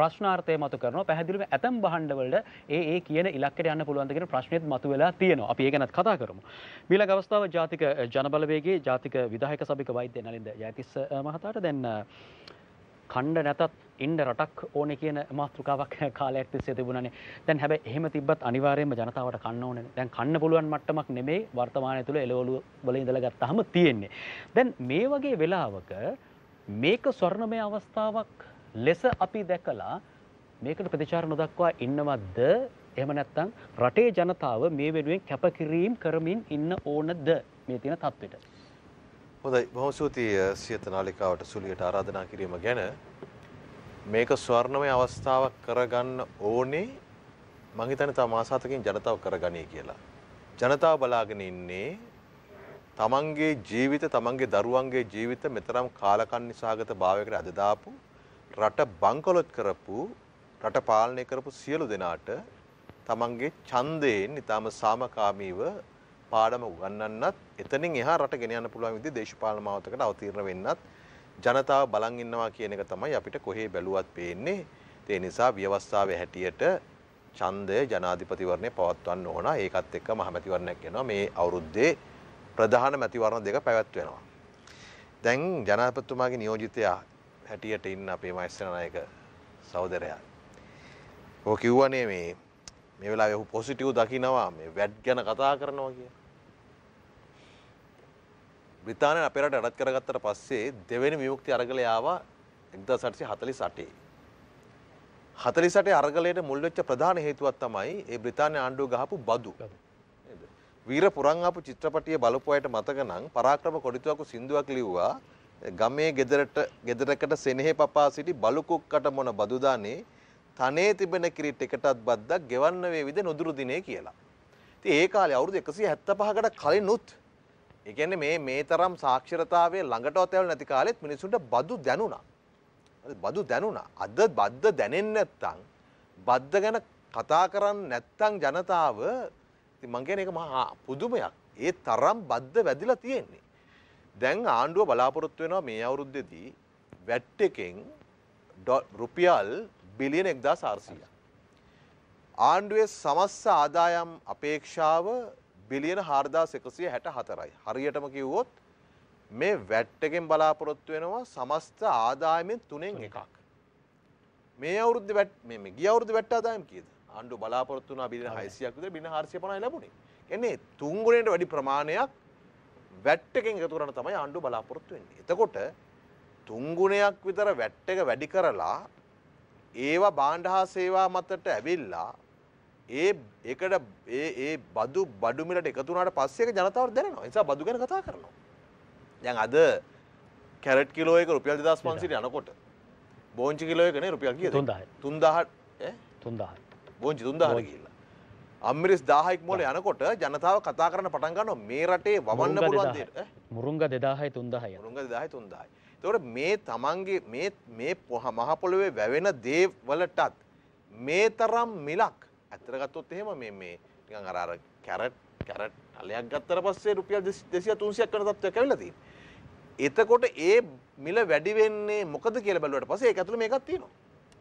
[SPEAKER 1] ප්‍රශ්නාර්ථය මතු කරනවා පැහැදිලිවම ඇතම් බහණ්ඩ වලට ඒ ඒ කියන ඉලක්කයට යන්න පුළුවන්ද කියන ප්‍රශ්නෙත් මතු වෙලා තියෙනවා අපි ඒ ගැනත් කතා කරමු ඊළඟ අවස්ථාව ජාතික ජනබලවේගයේ ජාතික විධායක සභික වෛද්‍ය නලින්ද ජයතිස්ස මහතාට දැන් කණ්ඩ නැතත් ඉන්ඩ රටක් ඕන කියන මාතෘකාවක් කාලයක් තිස්සේ තිබුණනේ දැන් හැබැයි එහෙම තිබ්බත් අනිවාර්යයෙන්ම ජනතාවට කන්න ඕනේ දැන් කන්න පුළුවන් මට්ටමක් නෙමෙයි වර්තමානය තුළ එළවලු වල ඉඳලා ගත්තාම තියෙන්නේ දැන් මේ වගේ වෙලාවක මේක ස්වර්ණමය අවස්ථාවක් ලෙස අපි දැකලා මේකට ප්‍රතිචාර නොදක්වා ඉන්නවද එහෙම නැත්නම් රටේ ජනතාව මේ වෙනුවෙන් කැපකිරීම කරමින් ඉන්න ඕනද මේ තියෙන තත්ත්වෙට
[SPEAKER 4] හොඳයි බොහොම සූතියි සියත නාලිකාවට සුලියට ආරාධනා කිරීම ගැන මේක ස්වර්ණමය අවස්ථාවක් කරගන්න ඕනේ මම හිතන්නේ තව මාස හතකින් ජනතාව කරගනී කියලා. ජනතාව බලාගෙන ඉන්නේ තමන්ගේ ජීවිත තමන්ගේ දරුවන්ගේ ජීවිත මෙතරම් කාලකන්ණි සහගත භාවයකට අද දාපු රට බංකොලොත් කරපු රට පාලනය කරපු සියලු දෙනාට තමන්ගේ ඡන්දයෙන් ඊටම සාමකාමීව පාඩම උගන්වන්නත් එතනින් එහා රට ගෙන යන්න පුළුවන් විදිහේ දේශපාලන මාවතකට අවතීර්ණ වෙන්නත් ජනතාව බලන් ඉන්නවා කියන එක තමයි අපිට කොහේ බැලුවත් පේන්නේ. ඒ නිසා ව්‍යවස්ථාවේ හැටියට ඡන්දය ජනාධිපතිවරණය පවත්වන්න ඕන. ඒකත් එක්ක මහමැතිවරණයක් වෙනවා. මේ අවුරුද්දේ ප්‍රධාන මැතිවරණ දෙක පැවැත්වෙනවා. දැන් ජනාධිපතිතුමාගේ නියෝජිතයා හැටියට ඉන්න අපේ මහේස්ත්‍රානායක සහෝදරයා. ඔය කිව්වනේ මේ මේ වෙලා යහු පොසිටව් දකිනවා මේ වැඩ් ගැන කතා කරනවා කිය. බ්‍රතාානය අපේරට අඩත් කරගත්තට පස්සේ දෙවැනි විමුක්ති අරගලයාවා එක්දා සටසි හතලි සටේ. හතලිසට අරගලයට මුල්වෙච්ච ප්‍රධාන හේතුවත් තමයි ඒ බ්‍රතාානය ආණ්ඩුව ගහපු බදු. වීර පුරංආපු චිත්‍රපටිය බලපුයට මතක නං පරාක්‍රම කොඩිතුවකු සිින්දුවක් ලිව්වා ගමේ ගෙදරට ගෙදරකට සෙනෙහෙ පපා සිටි බලුකුක්කට මොන බදුදානේ තනේ තිබෙන කිරිට් එකටත් බද්දක් ගෙවන්න වේවිද නොදුරු දිනේ කියලා. ඉතින් ඒ කාලේ අවුරුදු 175කට කලිනුත් ඒ කියන්නේ මේ මේ තරම් සාක්ෂරතාවය ළඟටවත් ඇවිල්ලා නැති කාලෙත් මිනිසුන්ට බදු දැනුණා. හරි බදු දැනුණා. අද බද්ද දැනෙන්නේ නැත්තම් බද්ද ගැන කතා කරන්නේ නැත්තම් ජනතාව ඉතින් මං කියන්නේ ඒක මහා පුදුමයක්. ඒ තරම් බද්ද වැදිලා තියෙන්නේ. දැන් ආණ්ඩුව බලාපොරොත්තු වෙනවා මේ අවුරුද්දේදී වැට් එකෙන් රුපියල් බිලියන එක්දා සාර්සිය. ආණ්ඩුවේ සමස්ස ආදායම් අපේක්ෂාව බිලියන හාර්දා සෙකසිය හැට හතරයි. හරියටම කිව්වොත් මේ වැට්ටකෙන් බලාපොරොත්තු වෙනවා සමස්ත ආදායමෙන් තුනෙන් එකක්. මේ අවුරුද්ධ වැට් මේ ගිය අවුරුදු වැට්ට ආදායම් කීයද? ආණ්ඩුව බලාපොරොත්තු වුණා බිලියන 600ක් විතර බිලියන 450යි ලැබුණේ. එන්නේ තුන් ගුණයට වැඩි ප්‍රමාණයක් වැට්ටකෙන් එකතු කරන තමයි ආණ්ඩුව බලාපොරොත්තු වෙන්නේ. එතකොට තුන්ගුණයක් විතර වැට් එක වැඩි කරලා ඒවා බාණ්ඩ හා සේවා මතට ඇවිල්ලා ඒ එකට ඒ ඒ බදු බඩු මිලට එකතු වුණාට පස්සේ ඒක ජනතාවට දැනෙනවා. ඒ නිසා බදු ගැන කතා කරනවා. දැන් අද කැරට් කිලෝ එක රුපියල් 2500ට යනකොට බෝංචි කිලෝ එකනේ රුපියල් කීයද? 3000. 3000 ඈ 3000. බෝංචි 3000 කියලා. අම්මිරිස් 1000ක් මොල යනකොට ජනතාව කතා කරන්න පටන් ගන්නවා මේ රටේ වවන්න පුළුවන් දෙයට.
[SPEAKER 1] මුරුංග 2000යි 3000යි. මුරුංග
[SPEAKER 4] 2000යි 3000යි. තොට මේ තමන්ගේ මේ පොහ මහපොළොවේ වැවෙන දේවලටත් මේ තරම් මිලක් ඇතරගත්තොත් එහෙම මේ මේ නිකන් අර අර කැරට් කැරට් අලයක් ගත්තර පස්සේ රුපියල් 200 300ක් වෙන තත්ත්වයක් ඇවිල්ලා තියෙනවා. එතකොට ඒ මිල වැඩි වෙන්නේ මොකද කියලා බැලුවට පස්සේ ඒක ඇතුළේ මේකක් තියෙනවා.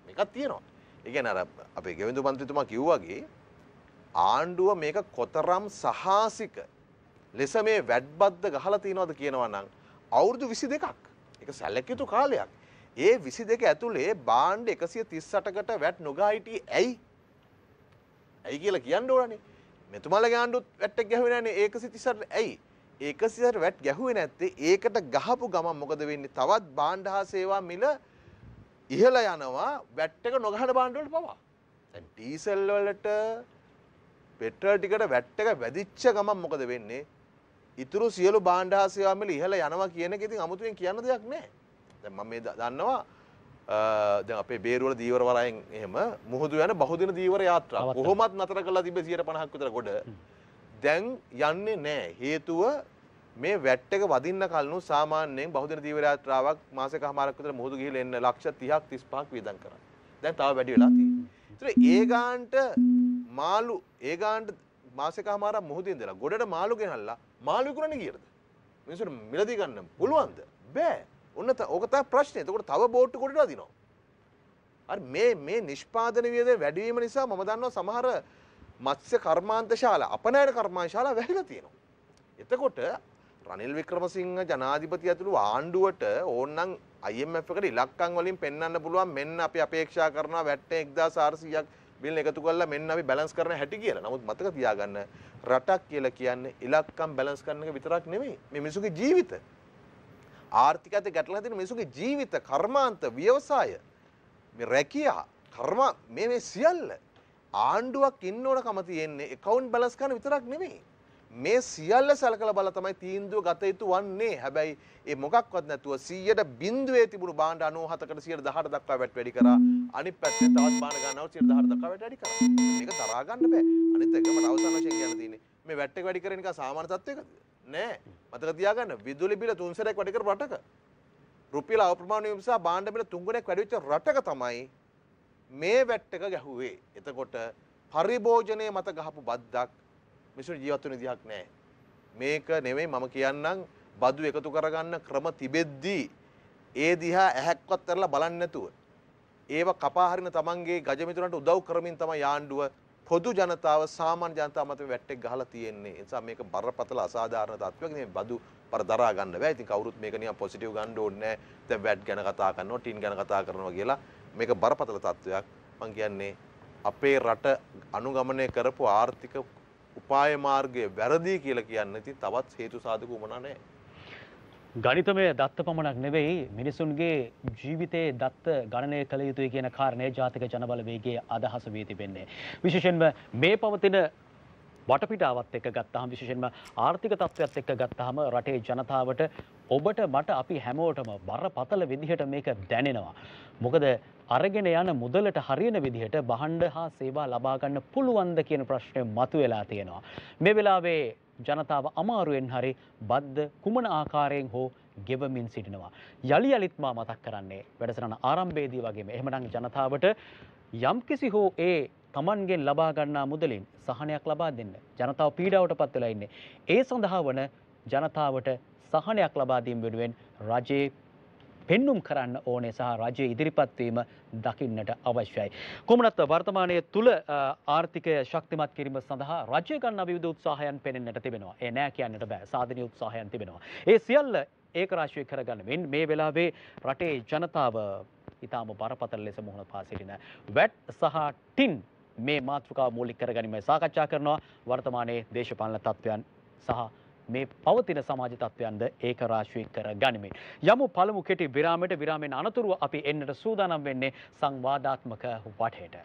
[SPEAKER 4] මේකක් තියෙනවා. ඒ කියන්නේ අර අපේ ගෙවිඳු මන්ත්‍රීතුමා කිව්වාගේ ආණ්ඩුව මේක කොතරම් සහාසික ලෙස මේ වැඩ්බද්ද ගහලා තියනවද කියනවා නම් අවුරුදු 22ක් එක සැලකිතු කාලයක්. ඒ විසි දෙක ඇතුළේ බාණ්ඩ එකසිය තිස්සටකට වැට් නොගහිටී ඇයි ඇයි කියලා කියන්න ඕනේ මෙතුමල ගාණ්ඩුත් වැට්ටක් ගැහුවෙන ඒක සිතිසට ඇයි ඒකසිට වැට් ගැහුවේ නැත්තේ ඒකට ගහපු ගමන් මොකද වෙන්නේ තවත් බාණ්ඩ හා සේවා මිල ඉහළ යනවා වැට් එක නොගහන බාණ්ඩ වලට පවා දැන් ඩීසල් වලට පෙට්‍රල් ටිකට වැට් එක වැඩිච්ච ගමන් මොකද වෙන්නේ ඉතුරු සියලු බාණ්ඩ හා සේවාමල ඉහළ යනවා කියන එක ඉතින් අමුතුවෙන් කියන්න දෙයක් නැහැ. දැන් මම මේ දන්නවා දැන් අපේ බේරුවල දීවර වරයෙන් එහෙම මුහුදු යන බහුදින දීවර යාත්‍රා කොහොමත් නතර කරලා තිබ්බේ 150ක් විතර ගොඩ. දැන් යන්නේ නැහැ. හේතුව මේ වැට් එක වදින්න කලනු සාමාන්‍යයෙන් බහුදින දීවර යාත්‍රාවක් මාසෙකමාරක් විතර මුහුදු ගිහිල්ලා එන්න ලක්ෂ 30ක් 35ක් වියදම් කරා. දැන් තව වැඩි වෙලා තියෙනවා. ඒ ගාන්ට මාළු ඒ ගාන්ට මාසෙකමාරක් මුහුදින් දෙලා ගොඩට මාළු ගෙනල්ලා මාලුකුරණ කියරද මිනිසුට මිලදිගන්න පුළුවන්ද බෑ ඔන්න ඕකතා ප්‍රශ්නය තකොට තව බෝට්ට කොට දිනවා මේ මේ නිෂ්පාදන වියද වැඩීම නිසා මම දන්නවා සමහර මත්ස්‍ය කර්මාන්ත ශාලා අපනෑයට කර්මාශාලා වැහිලා තියෙනවා. එතකොට රනිල් වික්‍රමසිංහ ජනාධිපති ඇතුළු ආණ්ඩුවට ඕන්නම් අයම් එකට ඉලක්කං වලින් පෙන්න්න පුළුවන් මෙන්න අපි අපේක්ෂා කරනවා වැට්ට එක්දා සාරසියක් බිල් එකතු කරලා මෙන්න අපි බැලන්ස් කරන හැටි කියලා. නමුත් මතක තියාගන්න රටක් කියලා කියන්නේ ඉලක්කම් බැලන්ස් කරන එක විතරක් නෙමෙයි. මේ මිනිසුගේ ජීවිත. ආර්ථිකයත් ගැටලලා තියෙන මිනිසුගේ ජීවිත, කර්මාන්ත, ව්‍යවසාය, මේ රැකියා, කර්ම මේ මේ සියල්ල ආණ්ඩුවක් ඉන්න ඕනකම තියෙන්නේ account balance කරන විතරක් නෙමෙයි. මේ සියල්ල සැලකලා බලලා තමයි තීන්දුව ගත යුතු වන්නේ. හැබැයි ඒ මොකක්වත් නැතුව 100ට බිඳුවේ තිබුණු භාණ්ඩ 97කට 118 දක්වා වැට් වැඩි කරා. අනිත් පැත්තේ තවත් භාණ්ඩ ගන්නවට 118 දක්වා වැට් වැඩි කරා. මේක දරා ගන්න බෑ. අනිත් එක මට අවසාන වශයෙන් කියන්න තියෙන්නේ මේ වැට් එක වැඩි කරන එක සාමාන්‍ය තත්වයකද? නෑ. මතක තියාගන්න විදුලි බිල 300ක් වැඩි කරපු රටක රුපියල අප්‍රමාණ වීම නිසා භාණ්ඩ බිල 3 ගුණයක් වැඩි වෙච්ච රටක තමයි මේ වැට් එක ගැහුවේ. එතකොට පරිභෝජනයේ මත ගහපු බද්දක් මිනිස්සු ජීවත් වෙන විදිහක් නැහැ. මේක නෙමෙයි මම කියන්නම් බදු එකතු කරගන්න ක්‍රම තිබෙද්දී ඒ දිහා ඇහැක්වත් කරලා බලන්නේ නැතුව ඒව කපා හරින තමන්ගේ ගජමිතුරන්ට උදව් කරමින් තමයි ආණ්ඩුව පොදු ජනතාව සාමාන්‍ය ජනතාව මත වැටෙක් ගහලා තියෙන්නේ. ඒ නිසා මේක බරපතල අසාධාරණ තත්ත්වයක් නෙමෙයි බදු පර දරා ගන්න බෑ. ඉතින් කවුරුත් මේක නිකන් පොසිටිව් ගන්න ඕනේ නෑ. දැන් වැට් ගැන කතා කරනවා, ටින් ගැන කතා කරනවා කියලා මේක බරපතල තත්ත්වයක්. මං කියන්නේ අපේ රට අනුගමනය කරපු ආර්ථික උපාය මාර්ගය වැරදි කියලා කියන්නේ ඉතින් තවත් හේතු සාධක වුණා නැහැ.
[SPEAKER 1] ගණිතමය දත්ත පමණක් නෙවෙයි මිනිසුන්ගේ ජීවිතයේ දත්ත ගණනය කළ යුතුයි කියන කාරණය ජාතික ජනබල වේගයේ අදහස වී තිබෙන්නේ. විශේෂයෙන්ම මේ පවතින වටපිටාවත් එක්ක ගත්තහම විශේෂයෙන්ම ආර්ථික තත්ත්වයක් එක්ක ගත්තහම රටේ ජනතාවට ඔබට මට අපි හැමෝටම බරපතල විදිහට මේක දැනෙනවා. මොකද අරගෙන යන මුදලට හරියන විදිහට බහණ්ඩ හා සේවා ලබා ගන්න පුළුවන්ද කියන ප්‍රශ්නය මතුවලා තියෙනවා. මේ වෙලාවේ ජනතාව අමාරුවෙන් හරි බද්ද කුමන ආකාරයෙන් හෝ ගෙවමින් සිටිනවා. යළි යලිත් මා මතක් කරන්නේ වැඩසටහන ආරම්භයේදී වගේම එහෙමනම් ජනතාවට යම්කිසි හෝ ඒ තමන්ගෙන් ලබාගන්නා මුදලින් සහනයක් ලබා දෙන්න. ජනතාව පීඩාවට පත් වෙලා ඉන්නේ. ඒ සඳහා වන ජනතාවට සහනයක් ලබා දීම වෙනුවෙන් රජයේ පෙන්නුම් කරන්න ඕනේ සහ රජයේ ඉදිරිපත්වීම දකින්නට අවශ්‍යයි. කොමනත් වර්තමානය තුළ ආර්ථිකය ශක්තිමත් කිරීම සඳහා රජය ගන්න විවිධ උත්සාහයන් පෙනෙන්නට තිබෙනවා. ඒ නෑ කියන්නට බෑ. සාධනීය උත්සාහයන් තිබෙනවා. ඒ සියල්ල ඒකරාශී කරගන්නමින් මේ වෙලාවේ රටේ ජනතාව ඊටාම බරපතල ලෙස මුහුණ පා සිටින වැට් සහ ටින් මේ මාතෘකාව මූලික කරගනිමයි සාකච්ඡා කරනවා වර්තමානයේ දේශපාලන තත්ත්වයන් සහ මේ පවතින සමාජ තත්ත්වයන්ද ඒක රාශී කර ගනිමින්. යමු පළමු කෙටි විරාමයට විරාමෙන් අනතුරුව අපි එන්නට සූදානම් වෙන්නේ සංවාධාත්මක වටහෙට.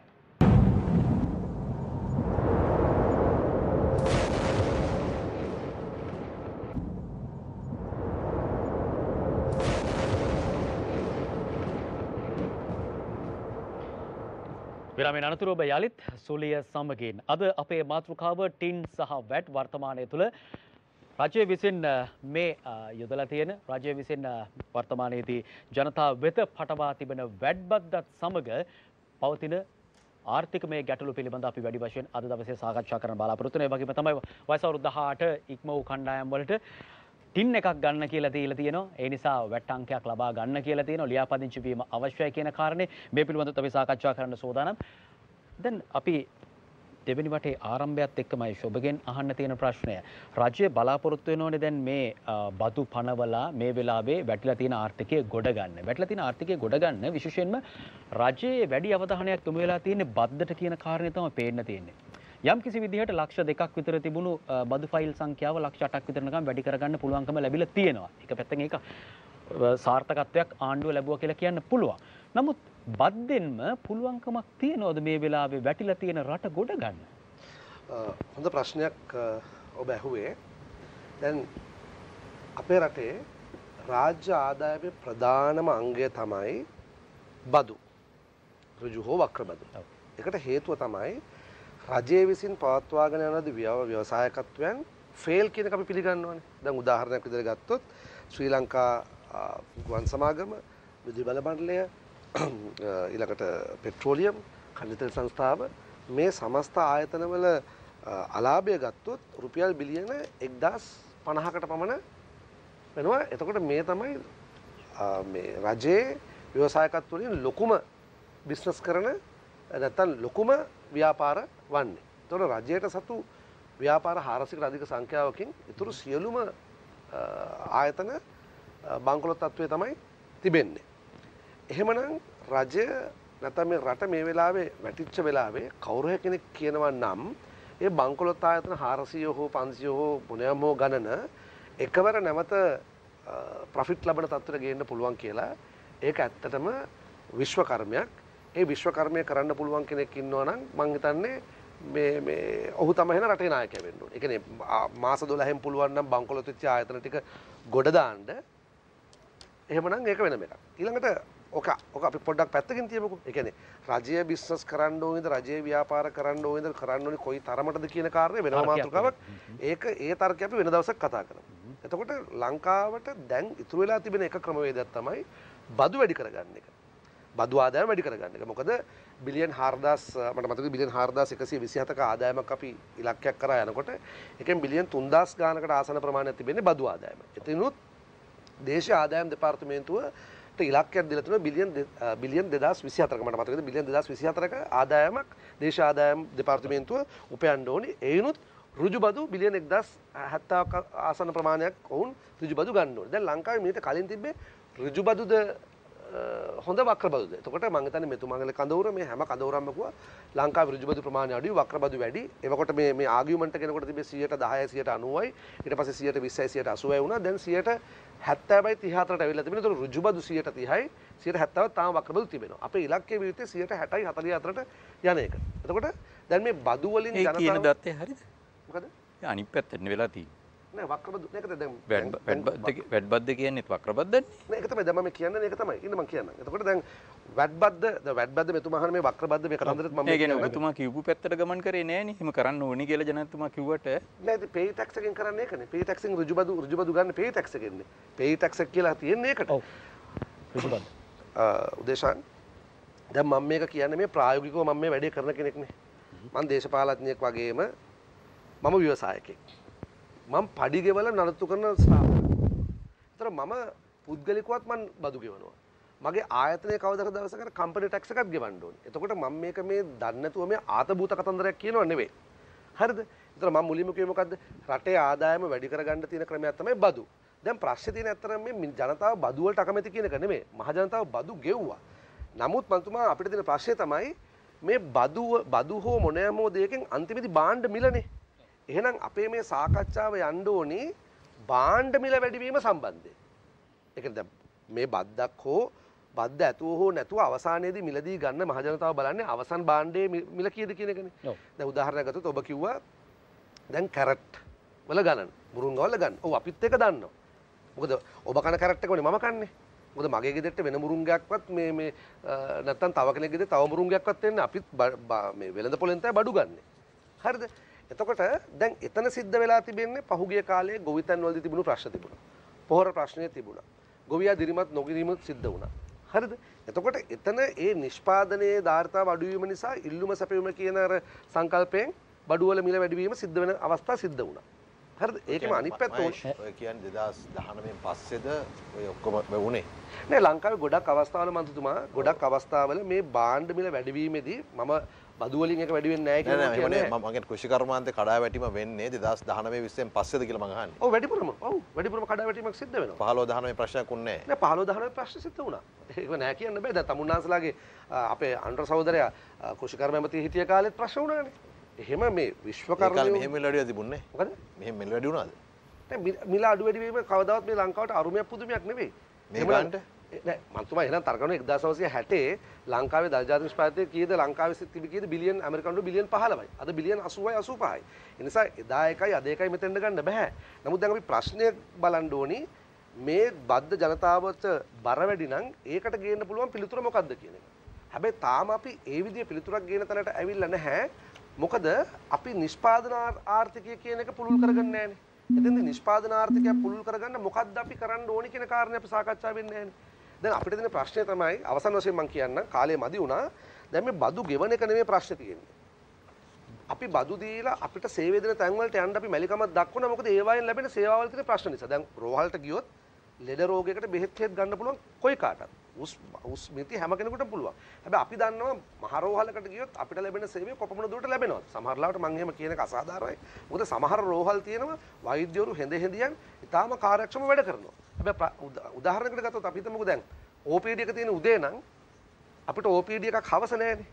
[SPEAKER 1] විරමෙන් අනතුර ඔබ යළිත් සුලිය සමගින් අද අපේ මාතෘකාව ටින් සහ වැට් වර්තමානය තුළ රජය විසින් මේ යොදලා තියෙන රජය විසින් වර්තමානයේදී ජනතාව වෙත පටවා තිබෙන වැඩ්බද්දත් සමග පවතින ආර්ථික මේ ගැටලු පිළිබඳ අපි වැඩි වශයෙන් අද දවසේ සාකච්ඡා කරන බලාපොරොත්තු වෙනවා. ඒ වගේම තමයි වයස අවුරුදු 18 ඉක්ම වූ කණ්ඩායම් වලට ටින් එකක් ගන්න කියලා දීලා තියෙනවා. ඒ නිසා වැට් අංකයක් ලබා ගන්න කියලා තියෙනවා. ලියාපදිංචි වීම අවශ්‍යයි කියන කාරණේ මේ පිළිබඳව අපි සාකච්ඡා කරන්න සූදානම්. දැන් අපි දෙවැනි වටේ ආරම්භයත් එක්කමයි ශොභගෙන් අහන්න තියෙන ප්‍රශ්නය. රජය බලාපොරොත්තු වෙනෝනේ දැන් මේ බදු පනවලා මේ වෙලාවේ වැටිලා තියෙන ආර්ථිකය ගොඩ ගන්න. වැටිලා තියෙන ආර්ථිකය ගොඩ ගන්න විශේෂයෙන්ම රජයේ වැඩි අවධානයක් යොමු වෙලා තියෙන්නේ බද්දට කියන කාරණේ තමයි පේන්න තියෙන්නේ. යම් කිසි විදිහට ලක්ෂ දෙකක් විතර තිබුණු බදු ෆයිල් සංඛ්‍යාව ලක්ෂ 8ක් විතරනකම් වැඩි කරගන්න පුළුවන්කම ලැබිලා තියෙනවා. ඒක පැත්තෙන් ඒක සාර්ථකත්වයක් ආණ්ඩුව ලැබුවා කියලා කියන්න පුළුවන්. නමුත් බද්දෙන්ම පුළුවන්කමක් තියනවද මේ වෙලාවේ වැටිලා තියෙන රට ගොඩ ගන්න?
[SPEAKER 2] හොඳ ප්‍රශ්නයක් ඔබ ඇහුවේ. දැන් අපේ රටේ රාජ්‍ය ආදායමේ ප්‍රධානම අංගය තමයි බදු. ඍජු හෝ වක්‍ර බදු. ඒකට හේතුව තමයි රජය විසින් පවත්වාගෙන යන ව්‍යවසායකත්වයන් ෆේල් කියන එක අපි පිළිගන්නවානේ. දැන් උදාහරණයක් විදිහට ගත්තොත් ශ්‍රී ලංකා ගුවන් සමාගම, විදුලි බල මණ්ඩලය, ඊළඟට පෙට්‍රෝලියම්, කණිතෙල් සංස්ථාව මේ සමස්ත ආයතනවල අලාභය ගත්තොත් රුපියල් බිලියන 1050කට පමණ වෙනවා. එතකොට මේ තමයි මේ රජයේ ව්‍යවසායකත්ව වලින් ලොකුම බිස්නස් කරන නැත්තම් ලොකුම ව්‍යාපාර වන්නේ. එතකොට රජයට සතු ව්‍යාපාර 400කට අධික සංඛ්‍යාවකින් ඊතුරු සියලුම ආයතන බංකොලොත් තත්ත්වයේ තමයි තිබෙන්නේ. එහෙමනම් රජය නැත්නම් මේ රට මේ වෙලාවේ වැටිච්ච වෙලාවේ කවුරු කෙනෙක් කියනවා නම් ඒ බංකොලොත් ආයතන 400 හෝ 500 හෝ මොනෑම හෝ ගණන එකවර නැවත ප්‍රොෆිට් ලබන තත්ත්වයට ගේන්න පුළුවන් කියලා ඒක ඇත්තටම විශ්වකර්මයක්. ඒ විශ්වකර්මය කරන්න පුළුවන් කෙනෙක් ඉන්නවා නම් මං හිතන්නේ මේ මේ ඔහු තමයි එහෙන රටේ නායකයා වෙන්න ඕනේ. ඒ කියන්නේ මාස 12න් පුළුවන් නම් බංකොලොත් වෙච්ච ආයතන ටික ගොඩ දාන්න එහෙමනම් ඒක වෙනම එකක්. ඊළඟට ඕක ඕක අපි පොඩ්ඩක් පැත්තකින් තියමුකෝ. ඒ කියන්නේ රජයේ බිස්නස් කරන්න ඕනේද රජයේ ව්‍යාපාර කරන්න ඕනේද කරන්න ඕනේ කොයි තරමටද කියන කාර්යය වෙනම මාතෘකාවක්. ඒක ඒ තර්කය අපි වෙන දවසක් කතා කරමු. එතකොට ලංකාවට දැන් ඉතුරු වෙලා තිබෙන එක ක්‍රමවේදයක් තමයි බදු වැඩි කරගන්න එක. බදු ආදායම වැඩි කරගන්න එක. මොකද බිලියන් 4000 මට මතකයි බිලියන් 4127ක ආදායමක් අපි ඉලක්කයක් කරා යනකොට එකෙන් බිලියන් 3000 ගානකට ආසන ප්‍රමාණයක් තිබෙන්නේ බදු ආදායම. එතනොත් දේශීය ආදායම් දෙපාර්තමේන්තුව ඉලක්කයක් දීලා තිනවා බිලියන් බිලියන් 2024ක මට මතකද බිලියන් 2024ක ආදායමක් දේශීය ආදායම් දෙපාර්තමේන්තුව උපයන්න ඕනේ. ඒනොත් රුජුබදු බිලියන 1070ක ආසන ප්‍රමාණයක් වුන් රුජුබදු ගන්න ඕනේ. දැන් ලංකාවේ මීට කලින් තිබ්බේ ඍජුබදුද හොඳ වක්‍ර බදුද. එතකොට මම හිතන්නේ මෙතුමාගේ කඳවුර මේ හැම කඳවුරක්ම කිව්වා ලංකා විරුද්ධ බදු ප්‍රමාණය අඩුයි වක්‍ර බදු වැඩි. එවකොට මේ මේ ආගියුමන්ට් එකනකොට තිබේ 110යි 190යි ඊට පස්සේ 120යි 180යි වුණා. දැන් 70යි 34ට ඇවිල්ලා තිබෙනවා. එතකොට ඍජු බදු 130යි 170ත් තාම වක්‍ර බදු තිබෙනවා. අපේ ඉලක්කයේ විරුද්ධ 160යි 44ට යන එක. එතකොට දැන් මේ බදු වලින් ජනතාව කියන දත්තේ හරියද? මොකද?
[SPEAKER 3] අනිත් පැත්තට වෙලා තියෙන්නේ.
[SPEAKER 2] නෑ වක්‍රබද්ද නේකද දැන්
[SPEAKER 3] වැට්බද්ද වැට්බද්ද කියන්නේ වක්‍රබද්දන්නේ
[SPEAKER 2] නෑ ඒක තමයි දැන් මම කියන්නේ ඒක තමයි ඉන්න මම කියන්නම් එතකොට දැන් වැට්බද්ද දැන් වැට්බද්ද මෙතුමා අහන මේ වක්‍රබද්ද මේ කතන්දරෙත් මම කියන්නේ මෙතුමා
[SPEAKER 3] කියපු පැත්තට ගමන් කරේ නෑනේ එහෙම කරන්න ඕනි කියලා ජනතුමා කිව්වට
[SPEAKER 2] නෑ ඉතින් pay tax එකෙන් කරන්නේ ඒකනේ pay tax එකෙන් ඍජුබදු ඍජුබදු ගන්න pay tax එකෙන්නේ pay tax එක කියලා තියෙන්නේ ඒකට ඔව් ඍජුබදු උදේශාන් දැන් මම මේක කියන්නේ මේ ප්‍රායෝගිකව මම මේ වැඩේ කරන කෙනෙක් නේ. මම දේශපාලඥයෙක් වගේම මම ව්‍යවසායකෙක්. මම පඩිගෙවල නරත්තු කරන ස්ථාප තර මම පුද්ගලිකුවත් මන් බදු ගෙවනවා මගේ ආයතනය කවදර දවසකට කම්පනි ටැක්ස එකක් ගෙවන්න ඕනේ. එතකොට මම මේක මේ දන්නේ නැතුව මේ ආතබූත කතන්දරයක් කියනව නෙවෙයි. හරිද? එතන මම මුලින්ම කිව්වේ මොකද්ද? රටේ ආදායම වැඩි කරගන්න තියෙන ක්‍රමයක් තමයි බදු. දැන් ප්‍රශ්නේ තියෙන ඇත්තටම මේ ජනතාව බදු වලට අකමැති කියන එක නෙමෙයි. මහ ජනතාව බදු ගෙව්වා. නමුත් මන්තුමා අපිට දෙන ප්‍රශ්නේ තමයි මේ බදු බදු හෝ මොනෑම දෙයකින් අන්තිමේදී බාණ්ඩ මිලනේ. එහෙනම් අපේ මේ සාකච්ඡාව යන්න ඕනේ භාණ්ඩ මිල වැඩිවීම සම්බන්ධයෙන්. ඒ කියන්නේ මේ බද්දක් හෝ බද්ද ඇතුව හෝ නැතුව අවසානයේදී මිලදී ගන්න මහජනතාව බලන්නේ අවසන් බාණ්ඩයේ මිල කීයද කියන එකනේ. දැන් උදාහරණයක් ගත්තොත් ඔබ කිව්වා දැන් කැරට් වල ගණන්, මුරුංග වල ගණන්. ඔව් අපිත් ඒක දන්නවා. මොකද ඔබ කන කැරට් එකනේ මම කන්නේ. මොකද මගේ ගෙදරට වෙන මුරුංගයක්වත් මේ මේ නැත්තම් තව කෙනෙක් ගෙදර තව මුරුංගයක්වත් එන්නේ අපිත් මේ වෙළඳ පොලෙන් තමයි බඩු ගන්නෙ. හරිද? එතකොට දැන් එතන සිද්ධ වෙලා තිබෙන්නේ පහුගිය කාලයේ ගොවිතැන් වලදී තිබුණු ප්‍රශ්න තිබුණා. පොහොර ප්‍රශ්නය තිබුණා. ගොවියා දිරිමත් නොගිරීම සිද්ධ වුණා. හරිද? එතකොට එතන ඒ නිෂ්පාදනයේ ධාරිතාව අඩු වීම නිසා ඉල්ලුම සැපයීම කියන අර සංකල්පයෙන් බඩු වල මිල වැඩි වීම සිද්ධ වෙන අවස්ථා සිද්ධ වුණා. හරිද? ඒකම අනිත් පැත්ත ඔය කියන්නේ 2019න් පස්සේද ඔය ඔක්කොම වුණේ. නෑ ලංකාවේ ගොඩක් අවස්ථාවල මන්තුතුමා ගොඩක් අවස්ථාවල මේ බාණ්ඩ මිල වැඩි වීමේදී මම බදුවලින් එක වැඩි වෙන්නේ නැහැ කියලා කියන්නේ මම
[SPEAKER 4] මගේ කෘෂිකර්මාන්තේ කඩාවැටීම වෙන්නේ 2019 20න්
[SPEAKER 2] පස්සේද කියලා මං අහන්නේ. ඔව් වැඩිපුරම. ඔව් වැඩිපුරම කඩාවැටීමක් සිද්ධ වෙනවා. 15 19 ප්‍රශ්නයක් උන්නේ නැහැ. නෑ 15 19 ප්‍රශ්න සිද්ධ වුණා. ඒක නෑ කියන්න බෑ. දැන් තමුන්නාන්සලාගේ අපේ අnder සහෝදරයා කෘෂිකර්ම ඇමතිය හිටිය කාලෙත් ප්‍රශ්න වුණානේ. එහෙම මේ විශ්වකර්ම මෙහෙම මිල වැඩි තිබුණේ. මොකද? මෙහෙම මිල වැඩි වුණාද? නෑ මිල අඩු වැඩි වීම කවදාවත් මේ ලංකාවට අරුමයක් පුදුමයක් නෙවෙයි. මේ ගන්නට මන්තුම එහෙනම් තර්කන 1960 ලංකාවේ දල්ජාතික නිෂ්පාදනයේ කීයද ලංකාවේ තිබි කීයද බිලියන් ඇමරිකන් බිලියන් 15යි. අද බිලියන් 80යි 85යි. ඒ නිසා එදා එකයි අද එකයි මෙතෙන්ට ගන්න බෑ. නමුත් දැන් අපි ප්‍රශ්නය බලන්න ඕනි මේ බද්ධ ජනතාවට බර වැඩි නම් ඒකට ගේන්න පුළුවන් පිළිතුර මොකක්ද කියන එක. හැබැයි තාම අපි ඒ විදිහේ පිළිතුරක් ගේන තැනට ඇවිල්ලා නැහැ. මොකද අපි නිෂ්පාදන ආර්ථිකය කියන එක පුළුල් කරගන්නේ නැහැනේ. එතෙන්දී නිෂ්පාදන ආර්ථිකය පුළුල් කරගන්න මොකක්ද අපි කරන්න ඕනි කියන කාරණේ අපි සාකච්ඡා වෙන්නේ නැහැනේ. දැන් අපිට දෙන ප්‍රශ්නය තමයි අවසන් වශයෙන් මම කියන්න කාලය මදි වුණා. දැන් මේ බදු ගෙවන එක නෙමෙයි ප්‍රශ්නේ තියෙන්නේ. අපි බදු දීලා අපිට සේවය දෙන තැන් වලට යන්න අපි මැලිකමක් දක්වනවා. මොකද ඒ වයින් ලැබෙන සේවාවල තියෙන ප්‍රශ්න නිසා. දැන් රෝහලට ගියොත් ලෙඩ රෝගයකට බෙහෙත් ගන්න පුළුවන් කොයි කාටත්. උස් උස්මිති හැම කෙනෙකුට පුළුවන්. හැබැයි අපි දන්නවා මහරෝහලකට ගියොත් අපිට ලැබෙන සේවය කොපමණ දුරට ලැබෙනවද? සමහර ලාවට මම එහෙම කියන එක අසාධාරණයි. මොකද සමහර රෝහල් තියෙනවා වෛද්‍යවරු හැඳ හැඳියන් ඉතාම කාර්යක්ෂම වැඩ කරනවා. හැබැයි උදාහරණයකට ගත්තොත් අපි හිතමුකෝ දැන් OPD එක තියෙන උදේ නම් අපිට OPD එකක් හවස නැහැනේ.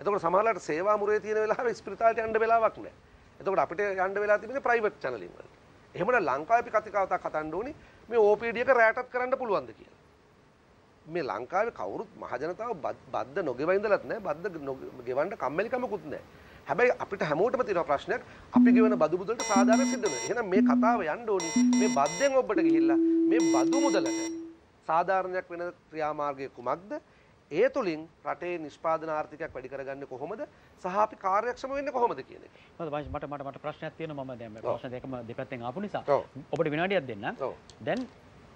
[SPEAKER 2] එතකොට සමහර ලාවට සේවා මුරේ තියෙන වෙලාව ස්පිරිතාලට යන්න වෙලාවක් නැහැ. එතකොට අපිට යන්න වෙලා තිබෙන්නේ ප්‍රයිවට් channel වලට. එහෙමනම් ලංකාවේ අපි කතිකාවතක් හදන්න ඕනේ මේ OPD එක රැටත් කරන්න පුළුවන්ද කියලා. මේ ලංකාවේ කවුරුත් මහජනතාව බද්ද නොගෙව ඉඳලත් නැහැ බද්ද ගෙවන්න කම්මැලිකමකුත් නැහැ හැබැයි අපිට හැමෝටම තියෙන ප්‍රශ්නයක් අපි ගෙවන බදු මුදලට සාධාරණ සිද්ධ වෙනවා එහෙනම් මේ කතාව යන්න ඕනි මේ බද්දෙන් ඔබට ගිහිල්ලා මේ බදු මුදලට සාධාරණයක් වෙන ක්‍රියාමාර්ගය කුමක්ද ඒ තුළින් රටේ නිෂ්පාදන ආර්ථිකයක් වැඩි කරගන්න කොහොමද සහ අපි කාර්යක්ෂම වෙන්නේ කොහොමද කියන එක.
[SPEAKER 1] හොඳයි මට මට මට ප්‍රශ්නයක් තියෙනවා මම දැන් මේ ප්‍රශ්න දෙකම දෙපැත්තෙන් ආපු නිසා. ඔබට විනාඩියක් දෙන්න. දැන්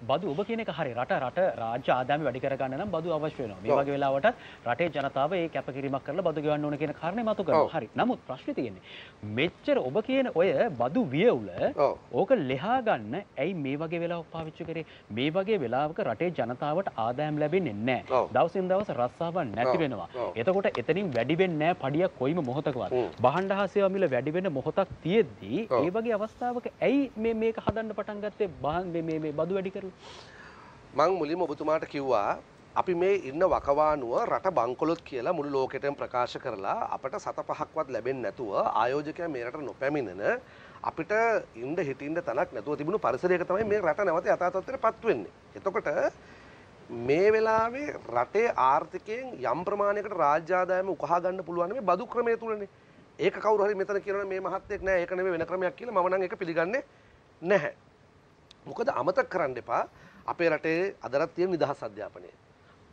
[SPEAKER 1] බදු ඔබ කියන එක හරි රට රට රාජ්‍ය ආදායම වැඩි කරගන්න නම් බදු අවශ්‍ය වෙනවා. මේ වගේ වෙලාවට රටේ ජනතාව ඒ කැපකිරීමක් කරලා බදු ගෙවන්න ඕන කියන කාරණේ මතු කරනවා. හරි. නමුත් ප්‍රශ්නේ තියෙන්නේ මෙච්චර ඔබ කියන ඔය බදු වියවුල ඕක ලෙහා ගන්න ඇයි මේ වගේ වෙලාවක් පාවිච්චි කරේ? මේ වගේ වෙලාවක රටේ ජනතාවට ආදායම් ලැබෙන්නේ නැහැ. දවසින් දවස රස්සාවන් නැති වෙනවා. එතකොට එතනින් වැඩි වෙන්නේ නැහැ පඩියක් කොයිම මොහොතකවත්. බහණ්ඩ හා සේවා මිල වැඩි වෙන මොහොතක් තියෙද්දී ඒ වගේ අවස්ථාවක ඇයි මේ මේක හදන්න පටන් ගත්තේ? මේ මේ බදු වැඩි කර
[SPEAKER 2] මං මුලින්ම ඔබතුමාට කිව්වා අපි මේ ඉන්න වකවානුව රට බංකොලොත් කියලා මුළු ලෝකෙටම ප්‍රකාශ කරලා අපට සත පහක්වත් ලැබෙන්නේ නැතුව ආයෝජකයා මේ රට නොපැමිණෙන අපිට ඉන්න හිටින්න තනක් නැතුව තිබුණු පරිසරයක තමයි මේ රට නැවත යථා තත්ත්වයටපත් වෙන්නේ. එතකොට මේ වෙලාවේ රටේ ආර්ථිකයෙන් යම් ප්‍රමාණයකට රාජ්‍ය ආදායම උකහා ගන්න පුළුවන් මේ බදු ක්‍රමය තුලනේ. ඒක කවුරු හරි මෙතන කියනවනේ මේ මහත්යෙක් නෑ ඒක නෙමෙයි වෙන ක්‍රමයක් කියලා මම නම් ඒක පිළිගන්නේ නැහැ. මොකද අමතක කරන්න එපා අපේ රටේ අදරත් තියෙන නිදහස් අධ්‍යාපනය.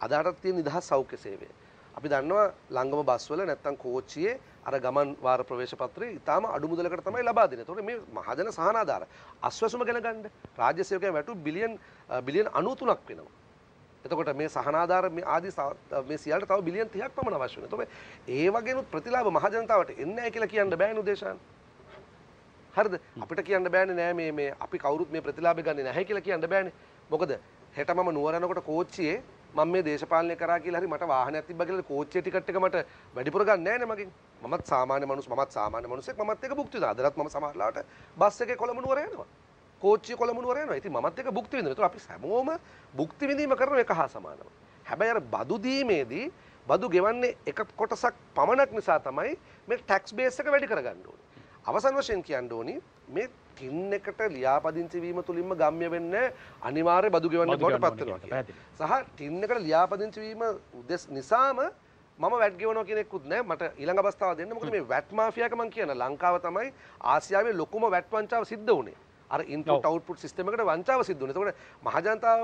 [SPEAKER 2] අදාටත් තියෙන නිදහස් සෞඛ්‍ය සේවය. අපි දන්නවා ලංගම බස්වල නැත්තම් කෝච්චියේ අර ගමන් වාර ප්‍රවේශ පත්‍රය ඉතාම අඩු මුදලකට තමයි ලබා දෙන්නේ. ඒතකොට මේ මහජන සහනාධාර අස්වැසුම ගණන් ගන්න රාජ්‍ය සේවකයන් වැටු බිලියන් බිලියන් 93ක් වෙනවා. එතකොට මේ සහනාධාර මේ ආදී මේ සියල්ලට තව බිලියන් 30ක් පමණ අවශ්‍ය වෙනවා. ඒ වගේනුත් ප්‍රතිලාභ මහජනතාවට එන්නේ නැහැ කියලා කියන්න බෑනේ උදේශාන්. හරිද අපිට කියන්න බෑනේ නෑ මේ මේ අපි කවුරුත් මේ ප්‍රතිලාභ ගන්නේ නැහැ කියලා කියන්න බෑනේ මොකද හෙට මම නුවර යනකොට කෝච්චියේ මම මේ දේශපාලනය කරා කියලා හරි මට වාහනයක් තිබ්බා කියලා කෝච්චියේ ටිකට් එක මට වැඩිපුර ගන්න නෑනේ මගෙන් මමත් සාමාන්‍ය මිනිස් මමත් සාමාන්‍ය මිනිසෙක් මමත් එක භුක්ති විඳිනවා අදටත් මම සමහරලාට බස් එකේ කොළඹ නුවර යනවා කෝච්චිය කොළඹ නුවර යනවා ඉතින් මමත් එක භුක්ති විඳිනවා ඒතකොට අපි හැමෝම භුක්ති විඳීම කරන එක හා සමානයි හැබැයි අර බදු දීමේදී බදු ගෙවන්නේ එක කොටසක් පමණක් නිසා තමයි මේ ටැක්ස් බේස් එක වැඩි කරගන්න ඕනේ. අවසන් වශයෙන් කියන්න ඕනි මේ ටින් එකට ලියාපදිංචි වීම තුලින්ම ගම්ම්‍ය වෙන්නේ අනිවාර්ය බදු ගෙවන්න බවට පත් වෙනවා කියන්නේ. සහ ටින් එකට ලියාපදිංචි වීම උදෙස් නිසාම මම වැට් ගෙවනවා කියන එක්කුත් නෑ මට ඊළඟ අවස්ථාව දෙන්න. මොකද මේ වැට් මාෆියාක මම කියන ලංකාව තමයි ආසියාවේ ලොකුම වැට් වංචාව සිද්ධ වුණේ. අර ඉන්පුට් අවුට්පුට් සිස්ටම් එකට වංචාව සිද්ධ වුණේ. ඒකට මහජනතාව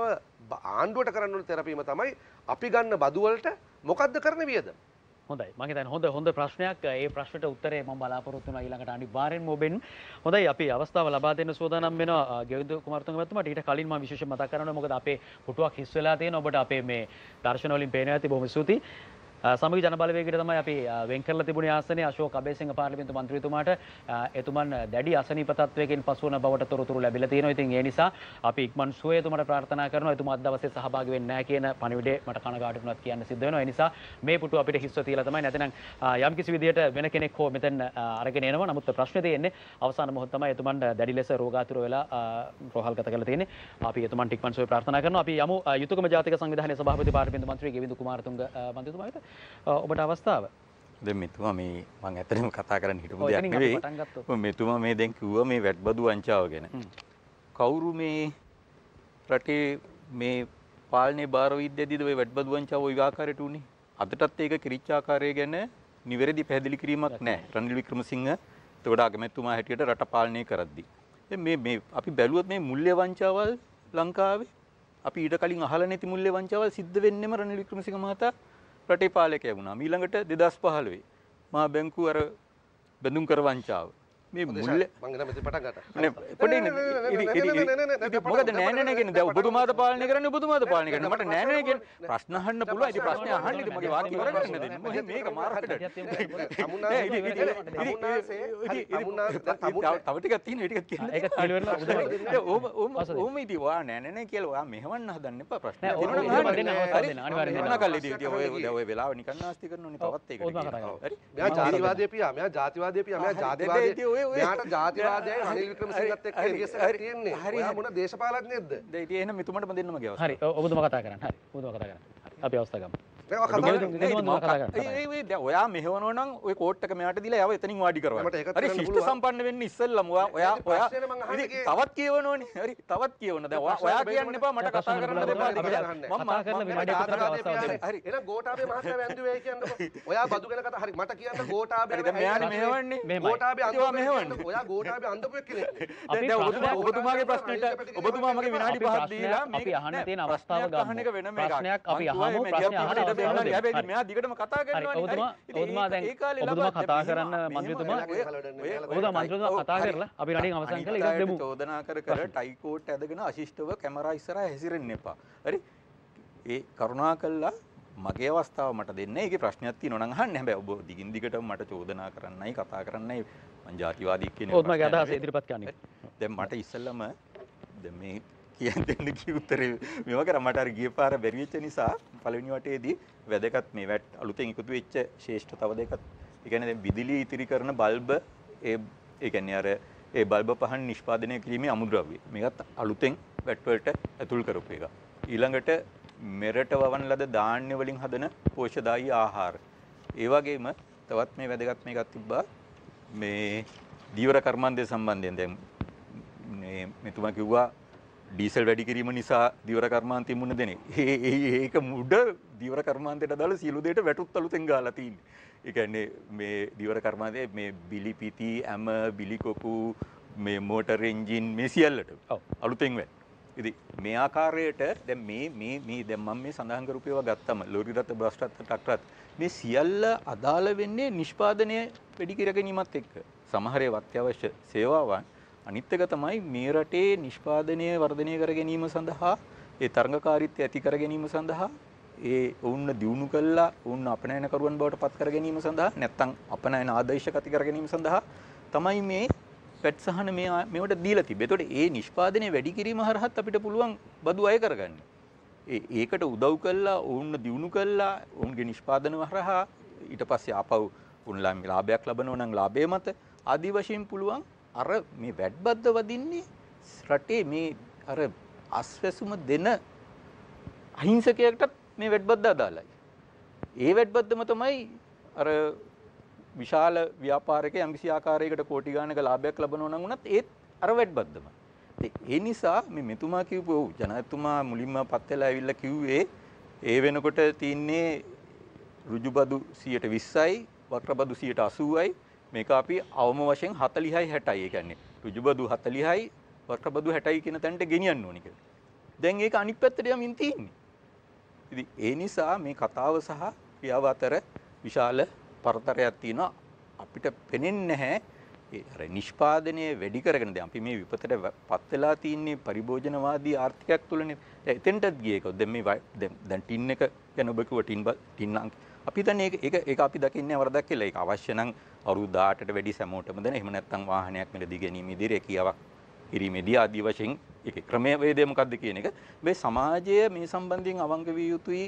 [SPEAKER 2] ආණ්ඩුවට කරන්න ඕන තෙරපීම තමයි අපි ගන්න බදු වලට මොකද්ද කරන්න වියදම?
[SPEAKER 1] හොඳයි මගේ තැන් හොඳ හොඳ ප්‍රශ්නයක් ඒ ප්‍රශ්නට උත්තරේ මම බලාපොරොත්තු වෙනවා ඊළඟට අනිවාර්යෙන් මොබෙන් හොඳයි අපි අවස්ථාව ලබා දෙන්න සූදානම් වෙනවා ගෙවිඳු kumarthunga මැතිතුමාට ඊට කලින් මම විශේෂයෙන් මතක් කරනවා මොකද අපේ පුටුවක් හිස් වෙලා තියෙන ඔබට අපේ මේ දර්ශන වලින් පේනවා ඇති බොහොම ස්තුතියි සමග ජනබලවේගට තමයි අපි වෙන් කරලා තිබුණේ ආසනයේ අශෝක අබේසිංහ පාර්ලිමේන්තු මන්ත්‍රීතුමාට එතුමන් දැඩි අසනීපතත්වයකින් පසු වන බවට තොරතුරු ලැබිලා තියෙනවා. ඉතින් ඒ නිසා අපි ඉක්මන් සුවය එතුමාට ප්‍රාර්ථනා කරනවා. එතුමා අද දවසේ සහභාගී වෙන්නේ නැහැ කියන පණිවිඩය මට කනගාටුනක් කියන්න සිද්ධ වෙනවා. ඒ නිසා මේ පුටු අපිට හිස්ව තියලා තමයි නැත්නම් යම් කිසි විදියට වෙන කෙනෙක් හෝ මෙතෙන් අරගෙන එනවා. නමුත් ප්‍රශ්නේ තියෙන්නේ අවසාන මොහොත තමයි එතුමන් දැඩි ලෙස රෝගාතුර වෙලා රෝහල්ගත කරලා තියෙන්නේ. අපි එතුමන්ට ඉක්මන් සුවය ප්‍රාර්ථනා කරනවා. අපි යමු යුතුයකම ජාතික සංවිධානයේ සභාපති පාර්ලිමේන්තු මන්ත්‍රී ගෙවිඳු කුමාරතුංග මන්ත්‍රීතුමාට ඔබට අවස්ථාව
[SPEAKER 3] මෙතුමා මේ මං ඇතරම කතා කරන්න හිටපු දෙයක් නෙවෙයි මෙතුමා මේ දැන් කිව්වා මේ වැට්බදු වංචාව ගැන කවුරු මේ රටේ මේ පාලනේ භාරවිද්‍යදීද ඔය වැට්බදු වංචාව ওই ආකාරයට උනේ අදටත් ඒක කිරිච්ච ආකාරය ගැන නිවැරදි පැහැදිලි කිරීමක් නැහැ රනිල් වික්‍රමසිංහ එතකොට අගමැතිතුමා හැටියට රට පාලනය කරද්දී මේ මේ අපි බැලුවොත් මේ මුල්‍ය වංචාවල් ලංකාවේ අපි ඊට කලින් අහලා නැති මුල්‍ය වංචාවල් සිද්ධ වෙන්නෙම රනිල් වික්‍රමසිංහ මහතා රටේ පාලකය වුණා. ඊළඟට 2015 මහා බැංකුව අර බඳුන් කර වංචාව. මේ මුල්ල මොකද නෑනන කියන දැන් ඔබතුමාද පාලනය කරන්නේ ඔබතුමාද පාලනය කරන්නේ මට නෑනන කියන ප්‍රශ්න අහන්න පුළුවන් ඉතින් ප්‍රශ්නේ අහන්න ඉතින් මගේ වාක්‍ය ඉවර කරන්න දෙන්න මොකද මේක මාරකට තව ටිකක් තියෙන ඒ ටිකක් කියන්න ඒක පිළිවෙල ඕම ඕම ඕම ඉතින් ඔයා නෑනන කියලා ඔයා මෙහෙවන්න හදන්න එපා ප්‍රශ්න ඕන නම් දෙන්න අවස්ථාව දෙන්න අනිවාර්යෙන් දෙන්න කල් ඉතින් ඔය ඔය වෙලාව නිකන් නාස්ති කරන ඕනේ තවත් ඒකට හරි මෙයා ජාතිවාදී
[SPEAKER 2] පියා මෙයා ජාතිවාදී පියා මෙයා ජාතිවාදී යාට ජාතිවාදයයි අනිල් වික්‍රමසිංහත් එක්ක එරියස් එකක් තියෙන්නේ. ඔයා මොන දේශපාලඥයෙක්ද?
[SPEAKER 3] දෙයිටි එහෙනම් මෙතුමටම දෙන්නම ගියවස්. හරි
[SPEAKER 1] ඔබතුම කතා කරන්න. හරි ඔබතුම කතා කරන්න. අපි අවස්ථා ගමු.
[SPEAKER 3] ඔයා මෙහවනන ඔය කෝට්ටක මෙයාට දිලා යව එතනින් වාඩි කරවට හරි ශිෂ්ට සම්පන්න වෙන්න ඉස්සෙල්ලමවා ඔයා ඔයා තවත් කියවනෝනි හරි තවත් කියවන දැන් ඔයා කියන්න එපා මට කතා කරන්න දෙපා මම හරි
[SPEAKER 2] එහෙනම් ගෝඨාභය මහත්තයා වැඳුවේ කියන්නේ ඔයා බදු ගැන කතා හරි මට කියන්න ගෝඨාභය දැන් මෙයානේ මෙහෙවන්නේ ගෝඨාභය අන්දම මෙහෙවන්නේ ඔයා ගෝඨාභය අන්දපු කෙනෙක් දැන් ඔබතුමා ඔබතුමාගේ ප්‍රශ්නෙට
[SPEAKER 1] ඔබතුමා මගේ විනාඩි 5ක් දීලා මේක අහන්න තියෙන අවස්ථාව ගන්න ප්‍රශ්නයක් අපි අහමු ප්‍රශ්න අහන දෙන්න ගැබේ මෙයා දිගටම කතා කරනවා ඔතුමා දැන් ඔබතුමා කතා කරන්න මන්ත්‍රීතුමා
[SPEAKER 3] ඔබතුමා මන්ත්‍රීතුමා කතා කරලා අපි රටින් අවසන් කළා ඊට දෙමු චෝදනා කර කර ටයිකෝට් ඇදගෙන අශිෂ්ටව කැමරා ඉස්සරහා හැසිරෙන්න එපා හරි ඒ කරුණා කළා මගේ අවස්ථාව මට දෙන්න ඒක ප්‍රශ්නයක් තියෙනවා නම් අහන්න හැබැයි ඔබ දිගින් දිගටම මට චෝදනා කරන්නයි කතා කරන්නයි මං ජාතිවාදී කෙනෙක් ඔබතුමාගේ අදහස ඉදිරිපත් කරන්න දැන් මට ඉස්සෙල්ලම දැන් මේ කියන් දෙන්න කිව්තරේ මේවා කර මට අර ගිය පාර බැරි වෙච්ච නිසා පළවෙනි වටේදී වැදගත් මේ වැට් අලුතෙන් එකතු වෙච්ච ශේෂ්ඨ තව දෙකක්. ඒ කියන්නේ දැන් විදුලිය ඉතිරි කරන බල්බ ඒ ඒ කියන්නේ අර ඒ බල්බ පහන් නිෂ්පාදනය කිරීමේ අමුද්‍රව්‍ය. මේකත් අලුතෙන් වැට් වලට ඇතුල් කරපු එක. ඊළඟට මෙරට වවන ලද ධාන්‍ය වලින් හදන පෝෂ්‍යදායී ආහාර. ඒ වගේම තවත් මේ වැදගත් මේකක් තිබ්බා මේ දීවර කර්මන්දය සම්බන්ධයෙන් දැන් මේ මෙතුමා කිව්වා ඩීසල් වැඩි කිරීම නිසා දිවර කර්මාන්තය මුණ දෙන ඒක මුඩ දිවර කර්මාන්තයට දල සියලුදයට වැටුත් අලුතෙන් ගාලතින් එකන්නේ මේ දිවර කර්මාන්තය මේ බිලිපිති ඇම බිලිකොපු මේ මෝටර් එන්ජින් මේ සියල්ලට අලුතෙන් වැට ඉති මේ ආකාරයට දැ මේ මේ මේ දැම්මම් මේ සඳහන්කරුපයව ගත්තම ලොරිරත බ්‍රෂ්ටත්ත ටක්ටත් මේ සියල්ල අදාළ වෙන්නේ නිෂ්පාදනය වැඩිකිරගෙනීමත් එක්ක සමහරය වත්‍යවශ්‍ය සේවාවන් අනිත් එක තමයි මේ රටේ නිෂ්පාදනය වර්ධනය කර ගැනීම සඳහා ඒ තරඟකාරීත්වය ඇති කර ගැනීම සඳහා ඒ ඔවුන්න දියුණු කළා ඔවුන් අපනයනකරුවන් බවට පත් කර ගැනීම සඳහා නැත්තම් අපනයන ආදේශ ඇති කර ගැනීම සඳහා තමයි මේ පැට් සහන මේවට දීලා තිබේ. එතකොට ඒ නිෂ්පාදනය වැඩි කිරීම හරහත් අපිට පුළුවන් බදු අය කරගන්න. ඒකට උදව් කළා ඔවුන්න දියුණු කළා ඔවුන්ගේ නිෂ්පාදන හරහා ඊට පස්සේ ආපහු උන්ලා ලාභයක් ලබනව නම් ලාභය මත ආදි වශයෙන් පුළුවන් අර මේ වැඩ්බද්ද වදින්නේ රටේ මේ අර අස්වැසුම දෙන අහිංසකයකටත් මේ වැඩ්බද්ද අදාළයි. ඒ වැඩ්බද්දම තමයි අර විශාල ව්‍යාපාරක යම්කිසි ආකාරයකට කෝටි ගානක ලාභයක් ලබනවා නම් උනත් ඒත් අර වැඩ්බද්දම. ඒ නිසා මේ මෙතුමා කිව්ව ඔව් ජනාධිපතිතුමා මුලින්ම පත් වෙලා ඇවිල්ලා කිව්වේ ඒ වෙනකොට තින්නේ ඍජුබදු 120යි වක්‍රබදු 180යි මේක අපි අවම වශයෙන් 40යි 60යි ඒ කියන්නේ ඍජුබදු 40යි වක්‍රබදු 60යි කියන තැනට ගෙනියන්න ඕනි කියලා. දැන් ඒක අනිත් පැත්තට යමින් තියෙන්නේ. ඉතින් ඒ නිසා මේ කතාව සහ ක්‍රියාව අතර විශාල පරතරයක් තියෙනවා. අපිට පෙනෙන්නේ නැහැ අර නිෂ්පාදනය වැඩි කරගෙන දැන් අපි මේ විපතට පත් වෙලා තින්නේ පරිභෝජනවාදී ආර්ථිකයක් තුලනේ. දැන් එතෙන්ටත් ගියේ කොහොමද? දැන් මේ දැන් ටින් එක ගැන ඔබ කිව්ව ටින් ටින් අංක අපි දන්න ඒ ඒ අපි දකින්න වරදක් කියලා එක අවශ්‍යනං අරුදාටට වැඩි සැමෝටම දෙන එහම නැත්තම් වාහනයක් මෙට දිගැනීම දිරේ කියාවක් කිරීමේදී ආදී වශයෙන් එක ක්‍රමවේදය මොකක්ද කියන එක මේ සමාජය මේ සම්බන්ධයෙන් අවංග විය යුතුයි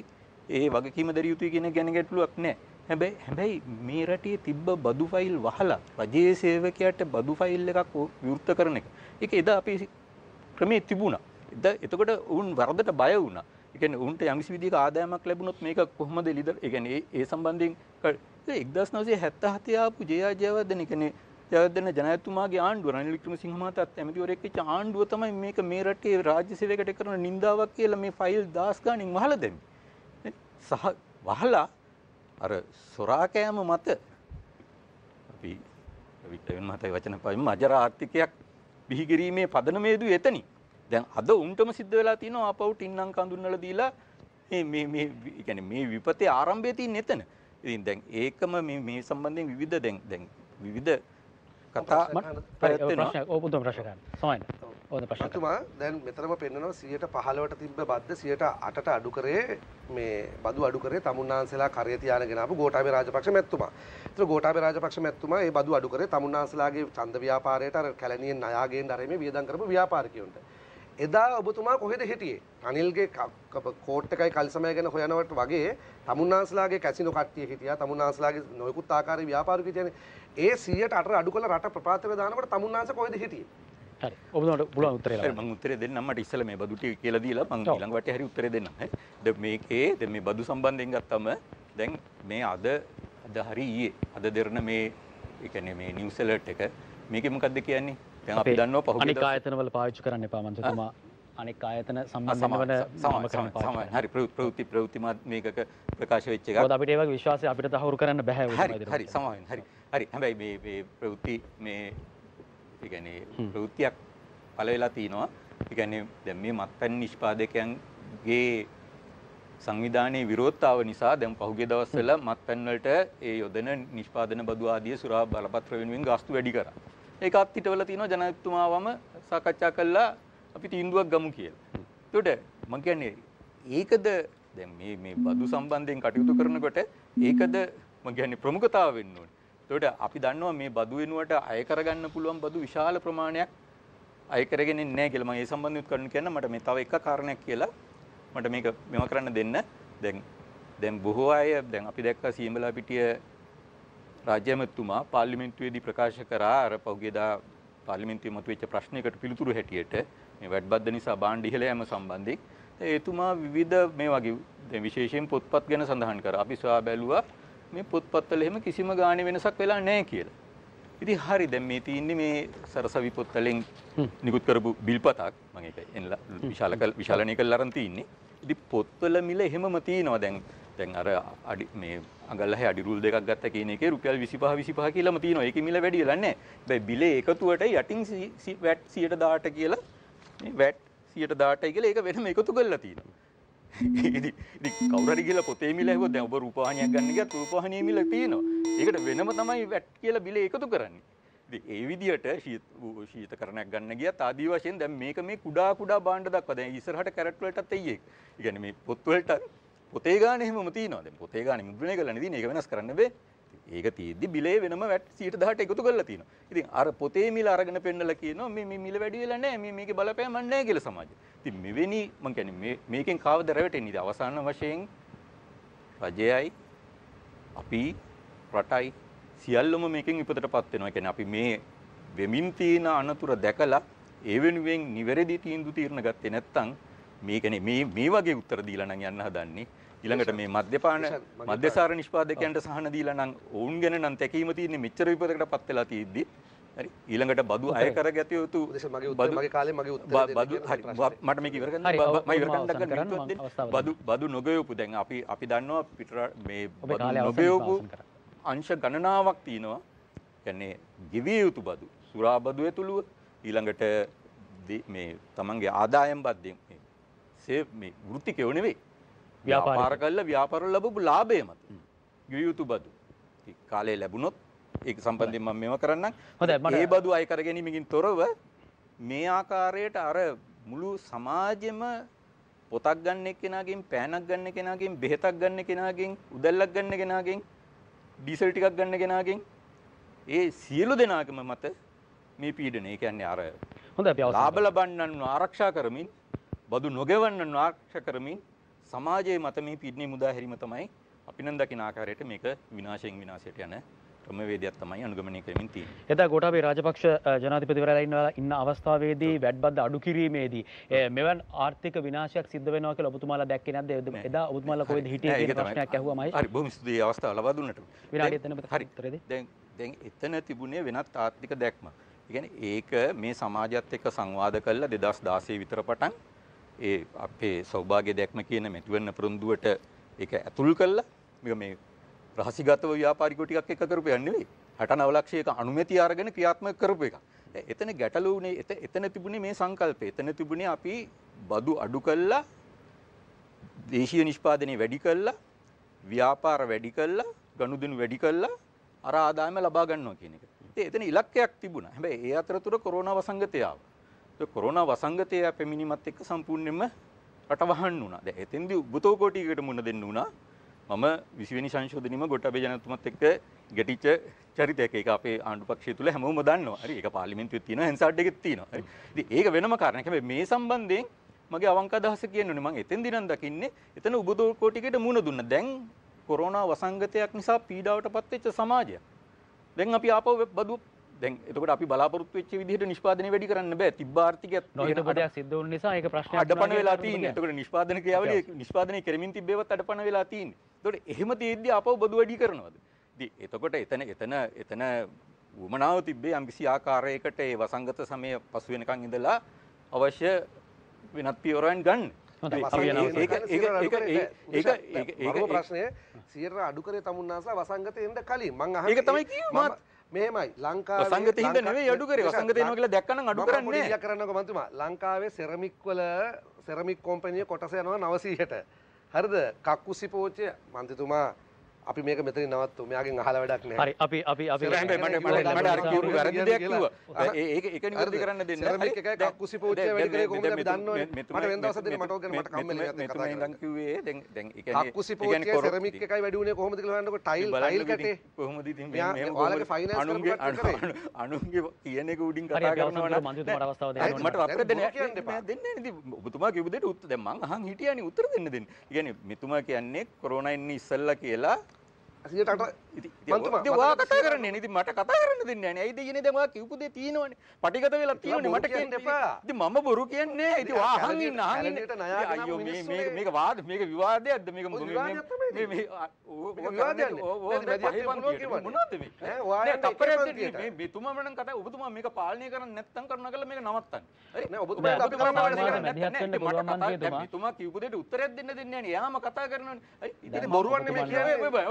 [SPEAKER 3] ඒ වගකීම දරිය යුතුයි කියන ගැන ගැටලුවක් නැහැ හැබැයි හැබැයි මේ රටේ තිබ්බ බදු ෆයිල් වහලා රජයේ සේවකයාට බදු ෆයිල් එකක් විවෘත කරන එක ඒක එදා අපි ක්‍රමේ තිබුණා එතකොට වුන් වරදට බය වුණා එකන උන්ට යමිසි විදික ආදායමක් ලැබුණොත් මේක කොහොමද ලිදර එකන ඒ සම්බන්ධයෙන් එක්දස් නවසේ හැත්ත හතයාපු ජයාජයවදන එකන ජයදන ජනතුමාගේ ආණ්ඩුව රනිල් වික්‍රමසිංහමහතාත් ඇමතිවරයෙක් ආණ්ඩුව තමයි මේක මේ රටේ රාජ්‍ය සේවයකට කරන නින්දාවක් කියලා මේ ෆයිල් දාස් ගාණින් වහලා දැම්මේ. සහ වහලා අර සොරාකෑම මත අපි වික්ටර් වෙන මහතාගේ වචන පාවිච්චි මජර ආර්ථිකයක් බිහි කිරීමේ පදනමේදී එතනින් දැන් අද උන්ටම සිද්ධ වෙලා තියෙනවා ආපහු ටින්නම් කඳුන්නල දීලා මේ මේ මේ يعني මේ විපතේ ආරම්භය තියෙන්නේ එතන. ඉතින් දැන් ඒකම මේ මේ සම්බන්ධයෙන් විවිධ දැන් දැන් විවිධ කතා ප්‍රශ්න
[SPEAKER 2] ඕපොත ප්‍රශ්න ගන්න. සමහරවිට. ඕන ප්‍රශ්න. අතුමා දැන් මෙතනම පෙන්නනවා 115ට තිබ්බ බද්ද 108ට අඩු කරේ මේ බදු අඩු කරේ තමුන්නාන්සලා කරේ තියාගෙන ආපු ගෝඨාභය රාජපක්ෂ මැතිතුමා. ඒතර ගෝඨාභය රාජපක්ෂ මැතිතුමා මේ බදු අඩු කරේ තමුන්නාන්සලාගේ ඡන්ද ව්‍යාපාරයට අර කැලණියෙන් ණයාගෙන් අරේ මේ වියදම් කරපු ව්‍යාපාරිකයන්ට. එදා ඔබතුමා කොහෙද හිටියේ? අනිල්ගේ කෝට් එකයි කල්සමය ගැන හොයනවට වගේ තමුන්නාන්සලාගේ කැසිනෝ කට්ටිය හිටියා. තමුන්නාන්සලාගේ නොයෙකුත් ආකාරයේ ව්‍යාපාරික කියන්නේ ඒ 108 අඩු කළ රට ප්‍රපාතක දානකොට තමුන්නාන්ස කොහෙද හිටියේ? හරි. ඔබතුමාට
[SPEAKER 1] පුළුවන් උත්තරය
[SPEAKER 3] ලබන්න. මම උත්තරය දෙන්නම්. මට ඉස්සෙල්ලා මේ බදු ටික කියලා දීලා මම ඊළඟ වටේ හරි උත්තරය දෙන්නම්. දැන් මේකේ දැන් මේ බදු සම්බන්ධයෙන් ගත්තම දැන් මේ අද අද හරි ඊයේ අද දෙරණ මේ ඒ කියන්නේ මේ නිවුස් ඇලර්ට් එක මේකේ මොකද්ද කියන්නේ? දැන් අපි දන්නවා පහුගිය අනික්
[SPEAKER 1] ආයතනවල පාවිච්චි කරන්න එපා මන්ත්‍රතුමා අනික් ආයතන සම්බන්ධ වෙන සමකරණ පාවිච්චි
[SPEAKER 3] හරි ප්‍රවෘත්ති ප්‍රවෘත්ති මේකක ප්‍රකාශ වෙච්ච එකක්
[SPEAKER 1] අපිට ඒ වගේ විශ්වාසය අපිට තහවුරු කරන්න බෑ හරි හරි
[SPEAKER 3] සමාවෙන් හරි හරි හැබැයි මේ මේ ප්‍රවෘත්ති මේ ඒ කියන්නේ ප්‍රවෘත්තියක් පළ වෙලා තිනවා ඒ කියන්නේ දැන් මේ මත්පැන් නිෂ්පාදකයන්ගේ සංවිධානයේ විරෝධතාව නිසා දැන් පහුගිය දවස්වල මත්පැන් වලට ඒ යොදන නිෂ්පාදන බදු ආදී සුරා බලපත්‍ර වෙනුවෙන් ගාස්තු වැඩි කරා. ඒකත් හිටවල තියෙනවා ජනතුමාවම සාකච්ඡා කළා අපි තීන්දුවක් ගමු කියලා. එතකොට මම කියන්නේ ඒකද දැන් මේ මේ බදු සම්බන්ධයෙන් කටයුතු කරනකොට ඒකද මම කියන්නේ ප්‍රමුඛතාව වෙන්න ඕනේ. එතකොට අපි දන්නවා මේ බදු වෙනුවට අය කරගන්න පුළුවන් බදු විශාල ප්‍රමාණයක් අය කරගෙන ඉන්නේ නැහැ කියලා මම ඒ සම්බන්ධයෙන් කරුණු කියන්න මට මේ තව එක කාරණයක් කියලා මට මේක මෙව කරන්න දෙන්න. දැන් දැන් බොහෝ අය දැන් අපි දැක්කා සීමලා පිටිය රාජ්‍යමතුමා පාර්ලිමේන්තුවේදී ප්‍රකාශ කරා අර පෞගෙදා පාර්ලිමේන්තුවේ මතුවෙච්ච ප්‍රශ්නයකට පිළිතුරු හැටියට මේ වැඩබද්ද නිසා බාණ්ඩ ඉහළ යාම සම්බන්ධයෙන් එතුමා විවිධ මේ වගේ විශේෂයෙන් පොත්පත් ගැන සඳහන් කරා. අපි සවා බැලුවා මේ පොත්පත්වල එහෙම කිසිම ගාණේ වෙනසක් වෙලා නැහැ කියලා. ඉතින් හරි දැන් මේ තියෙන්නේ මේ සරසවි පොත් වලින් නිකුත් කරපු බිල්පතක් මම ඒක විශාල විශාලනය කරලා අරන් තියෙන්නේ. ඉතින් පොත්වල මිල එහෙමම තියෙනවා දැන් දැන් අර අඩි මේ අගල්ලහ අඩිරුල් දෙකක් ගත්ත කියන එකේ රුපියල් 25 25 කියලාම තියෙනවා. ඒකේ මිල වැඩි වෙලා නැහැ. හැබැයි බිලේ එකතුවට යටින් වැට් 100% කියලා මේ වැට් 100%යි කියලා ඒක වෙනම එකතු කරලා තියෙනවා. ඉතින් කවුරුහරි කියලා පොතේ මිල ඇහුවොත් දැන් ඔබ රූපවාහිනියක් ගන්න ගියත් රූපවාහිනියේ මිල තියෙනවා. ඒකට වෙනම තමයි වැට් කියලා බිලේ එකතු කරන්නේ. ඒ විදිහට ශීතකරණයක් ගන්න ගියත් ආදී වශයෙන් දැන් මේක මේ කුඩා කුඩා භාණ්ඩ දක්වා දැන් ඉස්සරහට කැරට් වලටත් එයි ඒක. ඒ කියන්නේ මේ පොත් වලටත් පොතේ ගාන එහෙම තියෙනවා දැන් පොතේ ගාන මුද්‍රණය කරලා නෙදී මේක වෙනස් කරන්න බෑ ඒක තියෙද්දි බිලේ වෙනම වැට් 118 එකතු කරලා තියෙනවා ඉතින් අර පොතේ මිල අරගෙන පෙන්නලා කියනවා මේ මේ මිල වැඩි වෙලා නැහැ මේ මේකේ බලපෑමක් නැහැ කියලා සමාජය ඉතින් මෙවැනි මම කියන්නේ මේකෙන් කාවද රැවටෙන්නේ ඉතින් අවසාන වශයෙන් රජයයි අපි රටයි සියල්ලම මේකෙන් විපතටපත් වෙනවා කියන්නේ අපි මේ වෙමින් තියෙන අනතුර දැකලා ඒ වෙනුවෙන් නිවැරදි තීන්දුව తీරන ගත්තේ නැත්නම් මේකන මේ වගේ උත්තර දීලා නම් යන්න හදන්නේ ඊළඟට මේ මධ්‍යපාන මධ්‍යසාර නිෂ්පාදකයන්ට සහන දීලා නම් ඔවුන් ගැන නම් තැකීම තියෙන්නේ මෙච්චර විපතකට පත් වෙලා තියෙද්දි ඊළඟට බදු අය
[SPEAKER 2] කරගත යුතු මට මේක ඉවර බදු
[SPEAKER 3] බදු නොගයපු දැන් අපි අපි දන්නවා පිට මේ නොගයපු අංශ ගණනාවක් තියෙනවා කියන්නේ ගෙවිය යුතු බදු සුරාබදුව ඇතුළුව ඊළඟට මේ තමන්ගේ ආදායම් බද්ධයෙන් සේ මේ වෘත්තිකයෝ නෙවෙයි. ව්‍යාපාර කළා ව්‍යාපාර ලැබපු ලාභය මත. ගිය යුතු බදු. කාලේ ලැබුණොත් ඒක සම්බන්ධයෙන් මම මේව කරන්නම්. හොඳයි මට ඒ බදු අය කර ගැනීමකින් තොරව මේ ආකාරයට අර මුළු සමාජෙම පොතක් ගන්න කෙනාගෙන් පෑනක් ගන්න කෙනාගෙන් බෙහෙතක් ගන්න කෙනාගෙන් උදැල්ලක් ගන්න කෙනාගෙන් ඩීසල් ටිකක් ගන්න කෙනාගෙන් ඒ සියලු දෙනාගම මත මේ පීඩනය කියන්නේ අර හොඳයි අපි අවසන් ලාභ ලබන්නන් ආරක්ෂා කරමින් බදු නොගෙවන්න නාක්ෂ කරමින් සමාජයේ මත මේ පිඩ්නේ මුදා හැරීම තමයි අපි නම් දකින ආකාරයට මේක විනාශයෙන් විනාශයට යන ක්‍රමවේදයක් තමයි අනුගමනය කරමින් තියෙන්නේ.
[SPEAKER 1] එදා ගෝඨාභය රාජපක්ෂ ජනාධිපතිවරයා ඉන්නවලා ඉන්න අවස්ථාවේදී වැඩබද්ද අඩු කිරීමේදී මෙවන් ආර්ථික විනාශයක් සිද්ධ වෙනවා කියලා ඔබතුමාලා දැක්කේ නැද්ද? එදා ඔබතුමාලා කොහෙද හිටියේ කියන ප්‍රශ්නයක් ඇහුවමයි. හරි
[SPEAKER 3] බොහොම ස්තුතියි අවස්ථාව ලබා දුන්නට. විනාඩිය එතන මත හරි. දැන් දැන් එතන තිබුණේ වෙනත් ආර්ථික දැක්මක්. ඒ කියන්නේ ඒක මේ සමාජයත් එක්ක සංවාද කළා 2016 විතර පටන් ඒ අපේ සෞභාග්‍ය දැක්ම කියන මෙතුවෙන්න පොරොන්දුවට ඒක ඇතුල් කළා මේක මේ රහසිගතව ව්‍යාපාරිකෝ ටිකක් එක කරපු යන්නේ නෙවෙයි 69 ලක්ෂයක අනුමැති අරගෙන ක්‍රියාත්මක කරපු එකක්. එතන ගැටලු වුණේ එතන තිබුණේ මේ සංකල්පය. එතන තිබුණේ අපි බදු අඩු කළා දේශීය නිෂ්පාදනය වැඩි කළා ව්‍යාපාර වැඩි කළා ගනුදෙනු වැඩි කළා අර ආදායම ලබා ගන්නවා කියන එක. ඉතින් එතන ඉලක්කයක් තිබුණා. හැබැයි ඒ අතරතුර කොරෝනා වසංගතය ආවා. කොරෝනා වසංගතය පැමිණිමත් එක්ක සම්පූර්ණයෙන්ම රටවහන් වුණා. දැන් එතෙන්දී උගතෝකෝටියකට මුණ දෙන්න වුණා. මම 20 වෙනි සංශෝධනෙම ගොටබේ ජනතුමත් එක්ක ගැටිච්ච චරිතයක ඒක අපේ ආණ්ඩු පක්ෂය තුල හැමෝම දන්නවා. හරි ඒක පාර්ලිමේන්තුවේ තියෙනවා, හෙන්සාඩ් එකෙත් තියෙනවා. හරි. ඉතින් ඒක වෙනම කාරණයක්. හැබැයි මේ සම්බන්ධයෙන් මගේ අවංක අදහස කියන්නේ මම එතෙන්දී නම් දකින්නේ එතන උගතෝකෝටියකට මුණ දුන්න. දැන් කොරෝනා වසංගතයක් නිසා පීඩාවට පත්වෙච්ච සමාජයක්. දැන් අපි ආපහු බදු දැන් එතකට අපි බලාපොරත්තු වෙච්ච විදිහට නිෂ්පාදනය වැඩි කරන්න බෑ තිබ්බ ආර්ථිකයත් නොහිතපදයක්
[SPEAKER 1] සිද්ධ වුන නිසා ඒක ප්‍රශ්නයක් අඩපණ වෙලා තියෙන්නේ.
[SPEAKER 3] එතකොට නිෂ්පාදන ක්‍රියාවලිය නිෂ්පාදනය කරමින් තිබ්බේවත් අඩපණ වෙලා තියෙන්නේ. එතකොට එහෙම තියෙද්දී ආපහු බදු වැඩි කරනවද? ඉතින් එතකොට එතන එතන එතන වුමනාව තිබ්බේ යම්කිසි ආකාරයකට ඒ වසංගත සමය පසු වෙනකන් ඉඳලා අවශ්‍ය වෙනත් පියවරයන් ගන්න. ප්‍රශ්නය
[SPEAKER 2] සීර අඩුකරේ තමුන්නාසා වසංගත එන්ට කලින් මං ඒක තමයි මත් මේමයි ලංකාව සංගත හිද නෙවෙයි අඩු කරේ වසංගත වෙනවා කියලා දැක්කනම් අඩු කරන්නේ නැහැ. මම කරන්නකෝ මන්තුමා. ලංකාවේ සෙරමික් වල සෙරමික් කොම්පැනි කොටස යනවා 900ට. හරිද? කක්කුසි පෝච්චිය මන්තුතුමා අපි මේක මෙතන නවත්තු මෙයාගෙන් අහලා වැඩක් නැහැ. හරි අපි අපි අපි මට මට මට අර කියපු වැරදි දෙයක් කිව්වා. ඒක ඒක නිවැරදි කරන්න දෙන්න. සර් මේක එකයි කක්කුසි පූජ්‍ය වැඩි කරේ කොහොමද අපි දන්නවනේ. මට වෙන දවසක් දෙන්න මට ඕක ගැන මට කම්මැලි වෙනවා කතා කරන්න.
[SPEAKER 3] ඉඳන් කිව්වේ දැන්
[SPEAKER 2] දැන් ඒ කියන්නේ කක්කුසි පූජ්‍ය සෙරමික් එකයි වැඩි උනේ කොහොමද කියලා බලන්නකො ටයිල් ටයිල් කැටේ. කොහොමද ඉතින් මෙහෙම ඔයාලගේ ෆයිනෑන්ස් අනුන්ගේ
[SPEAKER 3] අනුන්ගේ කියන එක උඩින් කතා කරනවා නම් මන්ජුත් මට අවස්ථාව දෙන්න. මට අපිට දෙන්න දෙන්නේ නේද ඔබතුමා කියපු දෙයට උත්තර දැන් මං අහන් හිටියානේ උත්තර දෙන්න දෙන්න. ඒ කියන්නේ මෙතුමා කියන්නේ කොරෝනා එන්නේ ඉස්සෙල්ලා කියලා කතා කරන්න නති මට කතා කරන්න දෙන්න න ඇයිද ගෙන දවා කිවපුදේ තියෙනවන පටිගත වෙලා තියෙන මට කියන්නපා මම බොරු කියන්නේ ඇති වාහගන්න හට නයෝ මේක වාද මේක විවාදය ඇද මේක තුමන කත උබතුම මේක පාලනය කරන්න නැත්තන් කරන කල මේක නවත්තන් තුමා කිවපුදට උත්තරැත් දෙන්න දෙන්න යාම කතා කරන
[SPEAKER 2] ඉ බොරුවන්න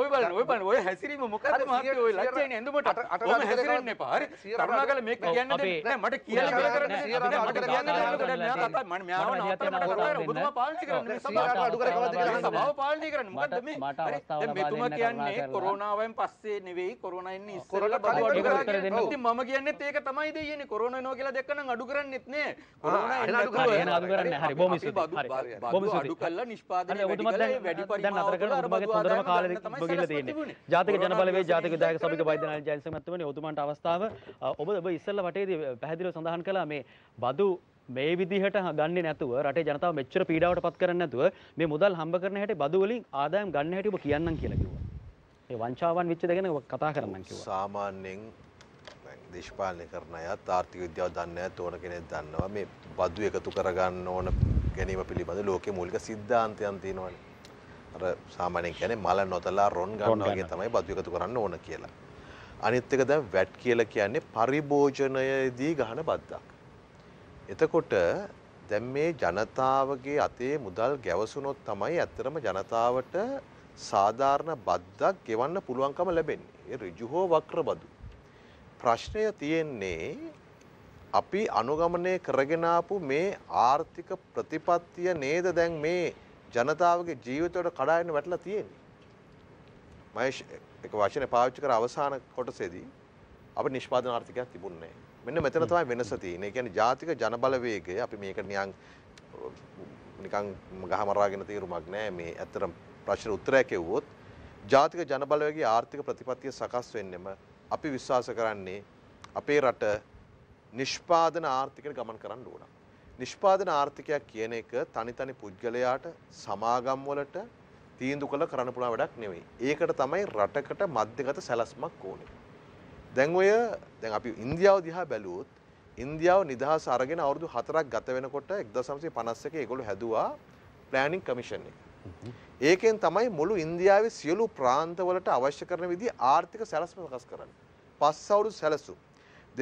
[SPEAKER 2] ඔය
[SPEAKER 3] බලන්න ඔය බලන්න ඔය හැසිරීම මොකද්ද මහත්තයෝ ඔය ලැජ්ජයිනේ ඇඳුමට ඔහම හැසිරෙන්න එපා හරි තරුණාගල මේක කියන්න දෙන්න නෑ මට කියලා කියලා කරන්න මට කියන්න දෙන්න ගොඩක් නෑ කතා මම මෙයාව නවත්තලා මට කතා කරන්න ඔබතුමා පාලනය කරන්න මේ සභාව අඩු කර කවද්ද කියලා සභාව පාලනය කරන්න මොකද්ද මේ හරි දැන් මෙතුමා කියන්නේ කොරෝනාවෙන් පස්සේ නෙවෙයි කොරෝනා එන්නේ ඉස්සෙල්ලා බඩු අඩු කරලා ඉතින් මම කියන්නේත් ඒක තමයි දෙයියනේ කොරෝනා එනවා කියලා දැක්කනම් අඩු කරන්නෙත් නෑ කොරෝනා එන්න අඩු කරන්නේ අඩු කරන්නේ හරි බොහොම ස්තුතියි
[SPEAKER 1] හරි බොහොම ස්තුතියි අඩු
[SPEAKER 3] කළා නිෂ්පාදනය වැඩි කරලා වැඩි
[SPEAKER 1] පරිමාවකට අර බඩු ආදායම තමයි තිබුණේ. ජාතික ජනබලවේ ජාතික විධායක සභික වෛද්‍යනායක ජයසිංහ මහත්මයානි ඔබතුමාට අවස්ථාව ඔබ ඔබ ඉස්සෙල්ලා වටේදී පැහැදිලිව සඳහන් කළා මේ බදු මේ විදිහට ගන්නේ නැතුව රටේ ජනතාව මෙච්චර පීඩාවට පත් කරන්නේ නැතුව මේ මුදල් හම්බ කරන හැටි බදු වලින් ආදායම් ගන්න හැටි ඔබ කියන්නම් කියලා කිව්වා. ඒ වංචාවන් වෙච්ච දගෙන කතා කරන්නම් කිව්වා.
[SPEAKER 4] සාමාන්‍යයෙන් දේශපාලනය කරන අයත් ආර්ථික විද්‍යාව දන්න අයත් ඕන කෙනෙක් දන්නවා මේ බදු එකතු කරගන්න ඕන ගැනීම පිළිබඳ ලෝකයේ මූලික සිද්ධාන්තයන් තියෙනවානේ. අර සාමානය කැන මල නොතලා රොන් ගන්නගේ තමයි බදු එකතු කරන්න ඕන කියලා. අනිත්තක දැ වැට් කියල කියන්නේ පරිභෝජනයදී ගහන බද්දක්. එතකොට දැම් මේ ජනතාවගේ අතේ මුදල් ගැවසුනොත් තමයි ඇත්තරම ජනතාවට සාධාරණ බද්දක් ගෙවන්න පුළුවන්කම ලැබෙන්නේ රිජුහෝ වක්‍ර බදු. ප්‍රශ්නය තියෙන්නේ අපි අනුගමනය කරගෙනාපු මේ ආර්ථික ප්‍රතිපත්තිය නේද දැන් මේ ජනතාවගේ ජීවිතවලට කඩායන්න වැටලා තියෙන්නේ. මහේෂ් එක වචනේ පාවිච්චි කර අවසාන කොටසේදී අපේ නිෂ්පාදන ආර්ථිකයක් තිබුණේ මෙන්න මෙතන තමයි වෙනස තියෙන්නේ. ඒ කියන්නේ ජාතික ජනබලවේගය අපි මේක නිකන් නිකන් ගහමරාගෙන තීරුමක් නෑ මේ ඇත්තටම ප්‍රශ්න උත්තරයක් එවුවොත් ජාතික ජනබලවේගයේ ආර්ථික ප්‍රතිපත්තිය සකස් වෙන්නෙම අපි විශ්වාස කරන්නේ අපේ රට නිෂ්පාදන ආර්ථිකයට ගමන් කරන්න ඕන. නිෂ්පාදන ආර්ථිකයක් කියන එක තනි තනි පුද්ගලයාට සමාගම්වලට තීන්දු කළ කරන්න පුළුවන් වැඩක් නෙවෙයි. ඒකට තමයි රටකට මධ්‍යගත සැලැස්මක් ඕනේ. දැන් ඔය දැන් අපි ඉන්දියාව දිහා බැලුවොත් ඉන්දියාව නිදහස අරගෙන අවුරුදු 4ක් ගත වෙනකොට 1951 ඒගොල්ලෝ හැදුවා ප්ලෑනින් කමිෂන් එක. ඒකෙන් තමයි මුළු ඉන්දියාවේ සියලු ප්‍රාන්තවලට අවශ්‍ය කරන විදිහ ආර්ථික සැලැස්ම සකස් කරන්නේ. පස් අවුරුදු සැලැසුම්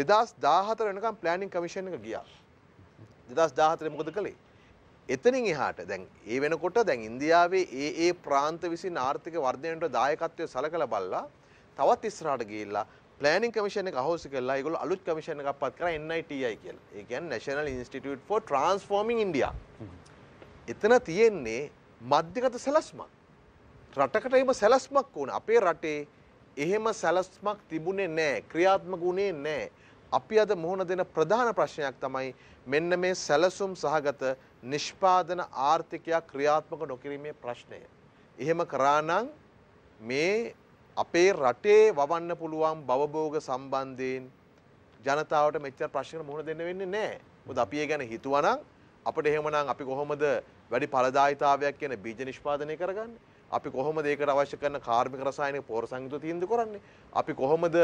[SPEAKER 4] 2014 වෙනකම් ප්ලෑනින් කමිෂන් එක ගියා. දෙදස් දාහතරය මොකද කළේ. එතනින් එහාට දැන් ඒ වෙනකොට දැන් ඉන්දියාවේ ඒ ඒ ප්‍රාන්ත විසින් ආර්ථික වර්ධනයට දායකත්වය සලකල බල්ලා තවත් ඉස්රාට ගිල්ලා පලෑනිින් කමිෂණ හෝසි කල්ලා ගොල අලුත් කමිෂණ එකක් පත් කර NITI කියල ඒකන් නැශනල් ඉන්ස්ටිට ෝ ට්‍රන්ස්ෆෝර්මින් ඉන්ඩිය එතන තියෙන්නේ මධ්‍යගත සැලස්මක් රටකට එම සැලස්මක් වුණ අපේ රටේ එහෙම සැලස්මක් තිබුණේ නෑ ක්‍රියාත්මක වුණේ නෑ අපි අද මුහුණ දෙන ප්‍රධාන ප්‍රශ්නයක් තමයි මෙන්න මේ සැලසුම් සහගත නිෂ්පාදන ආර්ථිකයක් ක්‍රියාත්මක නොකිරීමේ ප්‍රශ්නය. එහෙම කරානම් මේ අපේ රටේ වවන්න පුළුවන් බවභෝග සම්බන්ධයෙන් ජනතාවට මෙච්චර ප්‍රශ්න මුහුණ දෙන්න වෙන්නේ නැහැ. මොකද අපි ඒ ගැන හිතුවනම් අපිට එහෙමනම් අපි කොහොමද වැඩි ඵලදායිතාවයක් කියන බීජ නිෂ්පාදනය කරගන්නේ? අපි කොහොමද ඒකට අවශ්‍ය කරන කාර්මික රසායනික පෝර සංයුතු තීන්දුව කරන්නේ? අපි කොහොමද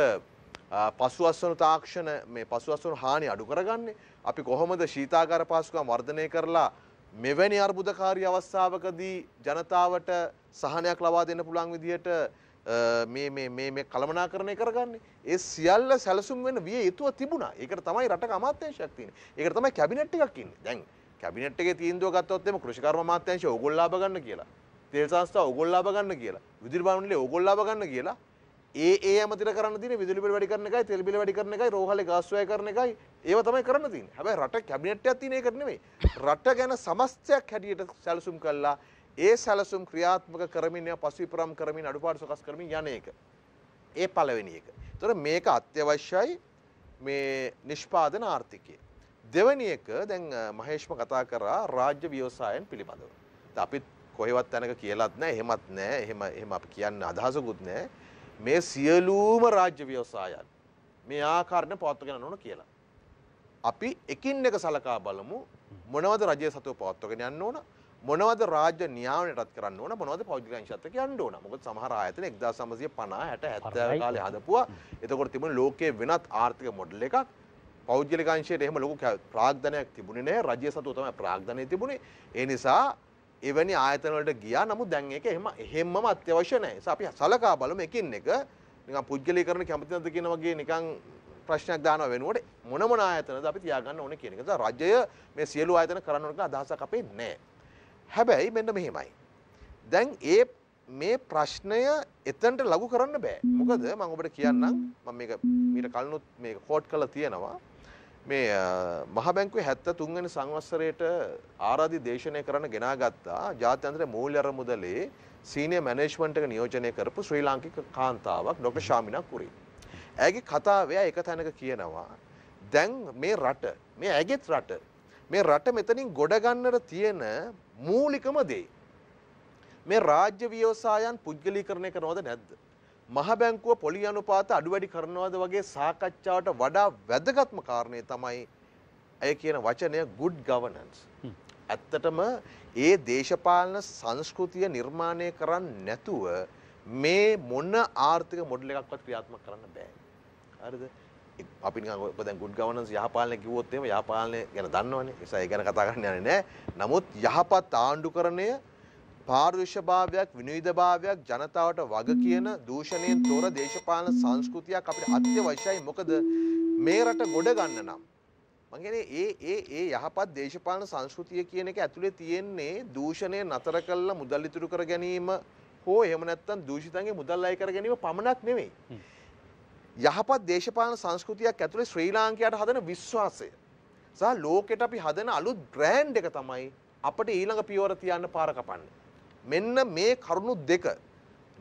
[SPEAKER 4] පසුවස්වන තාක්ෂණ මේ පසුවස්වන හානි අඩු කරගන්නේ අපි කොහොමද ශීතාගාර පහසුකම් වර්ධනය කරලා මෙවැනි අර්බුදකාරී අවස්ථාවකදී ජනතාවට සහනයක් ලබා දෙන්න පුළුවන් විදිහට මේ මේ මේ මේ කළමනාකරණය කරගන්නේ ඒ සියල්ල සැලසුම් වෙන විය යුතුව තිබුණා. ඒකට තමයි රටක අමාත්‍යංශයක් තියෙන්නේ. ඒකට තමයි කැබිනට් එකක් ඉන්නේ. දැන් කැබිනට් එකේ තීන්දුව ගත්තොත් එimhe කෘෂිකර්ම අමාත්‍යංශය ඕගොල්ලෝ ලබා ගන්න කියලා. තෙල් සංස්ථා ඕගොල්ලෝ ලබා ගන්න කියලා. විදුලි භාණ්ඩලේ ඕගොල්ලෝ ලබා ගන්න කියලා ඒ ඒ ඇමතිර කරන්න තියෙන විදුලි බිල් වැඩි කරන එකයි තෙල් බිල් වැඩි කරන එකයි රෝහලේ ගාස් වැය කරන එකයි ඒව තමයි කරන්න තියෙන්නේ. හැබැයි රට කැබිනට් එකක් තියෙන එක නෙමෙයි. රට ගැන සමස්තයක් හැටියට සැලසුම් කළා ඒ සැලසුම් ක්‍රියාත්මක කරමින් ඒවා පසුවිපරම් කරමින් අඩුපාඩු සකස් කරමින් යන එක. ඒ පළවෙනි එක. ඒතර මේක අත්‍යවශ්‍යයි මේ නිෂ්පාදන ආර්ථිකයේ. දෙවැනි එක දැන් මහේෂ්ම කතා කරා රාජ්‍ය ව්‍යවසායන් පිළිබඳව. අපිත් කොහෙවත් තැනක කියලත් නෑ එහෙමත් නෑ එහෙම එහෙම අපි කියන්න අදහසකුත් නෑ. මේ සියලූම රාජ්‍ය ව්‍යවසායන් මේ ආකාරණ පවත්වගෙන ඕන කියලා. අපි එකින් එක සලකා බලමු මොනවද රජය සතුව පවත්වගෙන යන්න ඕන මොනවද රාජ්‍ය නියාවනයටත් කරන්න ඕන මොනවද පෞද්ගලිකංශත්ත කියන්න ඕන මොකද සමහර ආයතන 1950 60 70 කාලේ හදපුවා එතකොට තිබුණ ලෝකයේ වෙනත් ආර්ථික මොඩල් එකක් පෞද්ගලිකංශයට එහෙම ලොකු ප්‍රාග්ධනයක් තිබුණේ නැහැ රජය සතුව තමයි ප්‍රාග්ධනය තිබුණේ ඒ නිසා එවැනි ආයතනවලට ගියා නමුත් දැන් ඒක එහෙම එහෙම්මම අත්‍යවශ්‍ය නැහැ. ඒ අපි සලකා බලමු එකින් එක නිකන් පුද්ගලීකරණ කැමති නැද්ද කියන වගේ නිකන් ප්‍රශ්නයක් දානවා වෙනුවට මොන මොන ආයතනද අපි තියාගන්න ඕනේ කියන එක. ඒ නිසා රජය මේ සියලු ආයතන කරන්න ඕන කියලා අදහසක් අපේ නැහැ. හැබැයි මෙන්න මෙහෙමයි. දැන් ඒ මේ ප්‍රශ්නය එතනට ලඝු කරන්න බෑ. මොකද මම ඔබට කියන්නම් මම මේක මීට කලිනුත් මේක කෝට් කරලා තියෙනවා. මේ මහබැංකුවේ 73 වෙනි සංවත්සරයට ආරාධි දේශනය කරන්න ගෙනා ගත්තා ජාත්‍යන්තර මූල්‍ය අර මුදලේ සීනියර් මැනේජ්මන්ට් එක නියෝජනය කරපු ශ්‍රී ලාංකික කාන්තාවක් ඩොක්ටර් ශාමිනා කුරි. ඇගේ කතාවේ එක තැනක කියනවා දැන් මේ රට මේ ඇගෙත් රට මේ රට මෙතනින් ගොඩ ගන්නට තියෙන මූලිකම දේ මේ රාජ්‍ය ව්‍යවසායන් පුද්ගලීකරණය කරනවද නැද්ද? මහබැංකුව පොලි අනුපාත අඩු වැඩි කරනවාද වගේ සාකච්ඡාවට වඩා වැදගත්ම කාරණය තමයි ඇය කියන වචනය good governance. ඇත්තටම ඒ දේශපාලන සංස්කෘතිය නිර්මාණය කරන්න නැතුව මේ මොන ආර්ථික මොඩල් එකක්වත් ක්‍රියාත්මක කරන්න බෑ. හරිද? අපි දැන් ගුඩ් ගවනන්ස් යහපාලනය කිව්වොත් එහෙම යහපාලනය ගැන දන්නවනේ. ඒසයි ගැන කතා කරන්න යන්නේ නැහැ. නමුත් යහපත් ආණ්ඩුකරණය පාර්යුෂභාවයක් විනිවිධභාවයක් ජනතාවට වග කියන දූෂණයෙන් තොර දේශපාලන සංස්කෘතියක් අපිට අත්‍යවශ්‍යයි මොකද මේ රට ගොඩ ගන්න නම් මං කියන්නේ ඒ ඒ ඒ යහපත් දේශපාලන සංස්කෘතිය කියන එක ඇතුලේ තියෙන්නේ දූෂණය නතර කළා මුදල් ඉතුරු කර ගැනීම හෝ එහෙම නැත්නම් දූෂිතන්ගේ මුදල් අය කර ගැනීම පමණක් නෙවෙයි යහපත් දේශපාලන සංස්කෘතියක් ඇතුලේ ශ්‍රී ලාංකියාට හදන විශ්වාසය සහ ලෝකෙට අපි හදන අලුත් බ්‍රෑන්ඩ් එක තමයි අපිට ඊළඟ පියවර තියන්න පාර කපන්නේ මෙන්න මේ කරුණු දෙක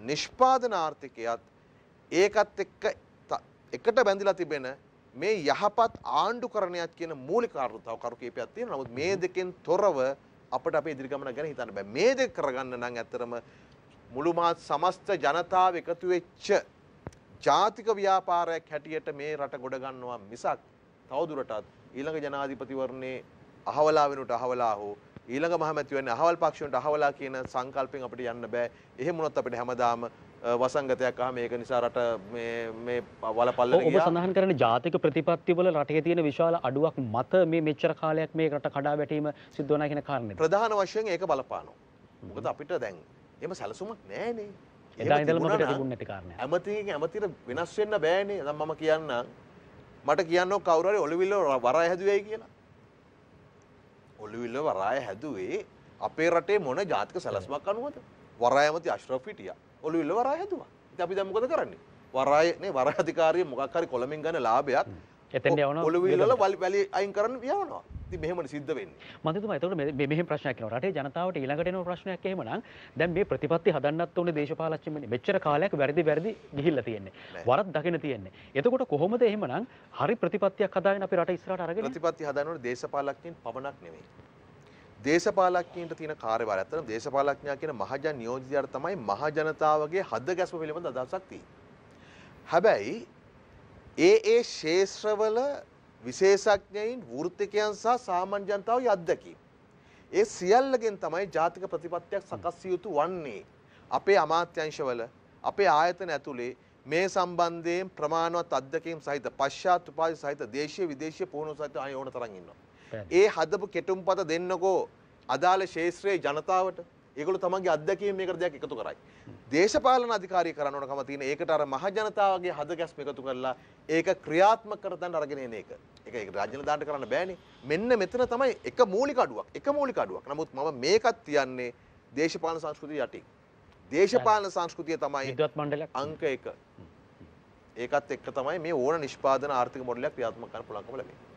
[SPEAKER 4] නිෂ්පාදන ආර්ථිකයත් ඒකත් එක්ක එකට බැඳිලා තිබෙන මේ යහපත් ආණ්ඩුකරණයක් කියන මූලික කරුණු තව කරු කීපයක් තියෙනවා. නමුත් මේ දෙකෙන් තොරව අපිට අපේ ඉදිරි ගමන ගැන හිතන්න බෑ. මේ දෙක කරගන්න නම් ඇත්තටම මුළු මාත් සමස්ත ජනතාව එකතු වෙච්ච ජාතික ව්‍යාපාරයක් හැටියට මේ රට ගොඩ ගන්නවා මිසක් තවදුරටත් ඊළඟ ජනාධිපතිවරණේ අහවලා වෙනුවට අහවලා හෝ ඊළඟ මහමැති වෙන්නේ අහවල් පක්ෂයන්ට අහවලා කියන සංකල්පෙන් අපිට යන්න බෑ. එහෙම වුණොත් අපිට හැමදාම වසංගතයක් ආව මේක නිසා රට මේ මේ වලපල්ලට ගියා. ඔබ සඳහන්
[SPEAKER 1] කරන ජාතික ප්‍රතිපත්තිවල රටේ තියෙන විශාල අඩුවක් මත මේ මෙච්චර කාලයක් මේ රට කඩා වැටීම සිද්ධ වුණා කියන කාරණේ.
[SPEAKER 4] ප්‍රධාන වශයෙන් ඒක බලපානවා. මොකද අපිට දැන් එහෙම සැලසුමක් නෑනේ.
[SPEAKER 1] එදා ඉඳලම අපිට තිබුණ නැති කාරණේ.
[SPEAKER 4] ඇමතිගෙන් ඇමතිට වෙනස් වෙන්න බෑනේ. දැන් මම කියන්නම්. මට කියන්නෝ කවුරු හරි ඔලිවිල්ල වරාය හැදුවයි කියලා. පොලිවිල්ල වරාය හැදුවේ අපේ රටේ මොන ජාතික සැලස්මක් අනුවද වරායමති අශ්‍රෆ හිටිය ඔලුවිල්ල වරා හැදවා අපි දම්මකද කරන්නේ වරායනේ වරාධිකාරය මොකක්හරි කොළමින් ගන්න ලාභයක්
[SPEAKER 1] එතන් ඔලුවිල්ල වල්
[SPEAKER 4] වැලි අයින් කරන්න යවනවා ඉතින් මෙහෙම සිද්ධ වෙන්නේ.
[SPEAKER 1] මන්ත්‍රීතුමා එතකොට මේ මෙහෙම ප්‍රශ්නයක් එනවා. රටේ ජනතාවට ඊළඟට එන ප්‍රශ්නයක් එහෙමනම් දැන් මේ ප්‍රතිපත්ති හදන්නත් උනේ දේශපාලච්චිමනේ. මෙච්චර කාලයක් වැරදි වැරදි ගිහිල්ලා තියෙන්නේ. වරද දකින්න තියෙන්නේ. එතකොට කොහොමද එහෙමනම් හරි ප්‍රතිපත්තියක් හදාගෙන අපේ රට ඉස්සරහට අරගෙන ප්‍රතිපත්ති හදන්න ඕනේ දේශපාලඥයින් පමණක් නෙමෙයි.
[SPEAKER 4] දේශපාලඥයන්ට තියෙන කාර්යභාරය අතර දේශපාලඥයා කියන මහජන නියෝජිතයාට තමයි මහජනතාවගේ හද ගැස්ම පිළිබඳ අදහසක් තියෙන්නේ. හැබැයි ඒ ඒ ශේෂ්‍රවල විශේෂඥයින් වෘත්තිකයන් සහ සාමාන්‍ය ජනතාවගේ අත්දැකීම්. ඒ සියල්ලගෙන් තමයි ජාතික ප්‍රතිපත්තියක් සකස් යුතු වන්නේ. අපේ අමාත්‍යංශවල අපේ ආයතන ඇතුලේ මේ සම්බන්ධයෙන් ප්‍රමාණවත් අත්දැකීම් සහිත පශ්චාත් උපාධි සහිත දේශීය විදේශීය පුහුණුව සහිත අය ඕන තරම් ඉන්නවා. ඒ හදපු කෙටුම්පත දෙන්නකෝ අදාළ ශේෂ්ත්‍රයේ ජනතාවට ඒගොල්ලෝ තමන්ගේ අත්දැකීම් මේකට දෙයක් එකතු කරයි. දේශපාලන අධිකාරී කරන්න ඕනකම තියෙන ඒකට අර මහ ජනතාවගේ හදගැස්ම එකතු කරලා ඒක ක්‍රියාත්මක කර ගන්න අරගෙන එන එක. ඒක ඒක රාජ්‍යන දාන්න කරන්න බෑනේ. මෙන්න මෙතන තමයි එක මූලික අඩුවක්. එක මූලික අඩුවක්. නමුත් මම මේකත් තියන්නේ දේශපාලන සංස්කෘතිය යටින්. දේශපාලන සංස්කෘතිය තමයි අංක 1. ඒකත් එක්ක තමයි මේ ඕන නිෂ්පාදන ආර්ථික මොඩලයක් ක්‍රියාත්මක කරන්න පුළුවන්කම ලැබෙන්නේ.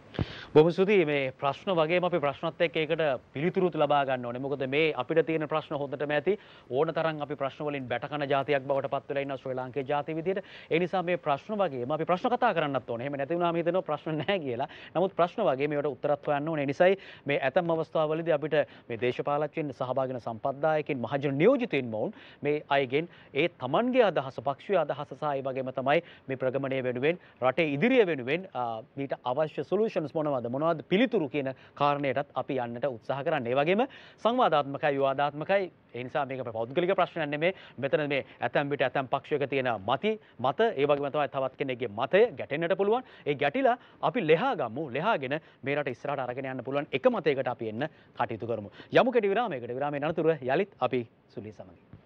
[SPEAKER 1] බොම සුති මේ ප්‍රශ්න වගේ අපි ප්‍රශ්නත් එක්ක ඒකට පිළිතුරුත් ලබා ගන්න ඕනේ. මොකද මේ අපිට තියෙන ප්‍රශ්න හොඳටම ඇති ඕන තරම් අපි ප්‍රශ්න වලින් බැටකන જાතියක් බවට පත් වෙලා ඉන්න ශ්‍රී ලාංකේ ජාතිය විදිහට. ඒ නිසා මේ ප්‍රශ්න වගේම අපි ප්‍රශ්න කතා කරන්නත් ඕනේ. එහෙම නැති වුණාම හිතෙනවා ප්‍රශ්න නැහැ කියලා. නමුත් ප්‍රශ්න වගේ මේවට උත්තරත් හොයන්න ඕනේ. නිසායි මේ ඇතම් අවස්ථාවලදී අපිට මේ දේශපාලච්චෙන් සහභාගින සම්පත්දායකින් මහජන නියෝජිතයින් මොවුන් මේ අයගෙන් ඒ තමන්ගේ අදහස පක්ෂය අදහස සහයි වගේම තමයි මේ ප්‍රගමණය වෙනුවෙන් රටේ ඉදිරිය වෙනුවෙන් මීට අවශ්‍ය සොලූෂන්ස් මොනවද මොනවද මොනවද පිළිතුරු කියන කාරණයටත් අපි යන්නට උත්සාහ කරන්න. ඒ වගේම සංවාදාත්මකයි විවාදාත්මකයි ඒ නිසා මේක පෞද්ගලික ප්‍රශ්නයක් නෙමේ. මෙතන මේ ඇතැම් විට ඇතැම් පක්ෂයක තියෙන මති මත ඒ වගේම තමයි තවත් කෙනෙක්ගේ මතය ගැටෙන්නට පුළුවන්. ඒ ගැටිලා අපි ලෙහා ගමු. ලෙහාගෙන මේ රට ඉස්සරහට අරගෙන යන්න පුළුවන් එක මතයකට අපි එන්න කටයුතු කරමු. යමු කෙටි විරාමයකට. විරාමයේ අනතුරුව යලිත් අපි සුලී සමගින්.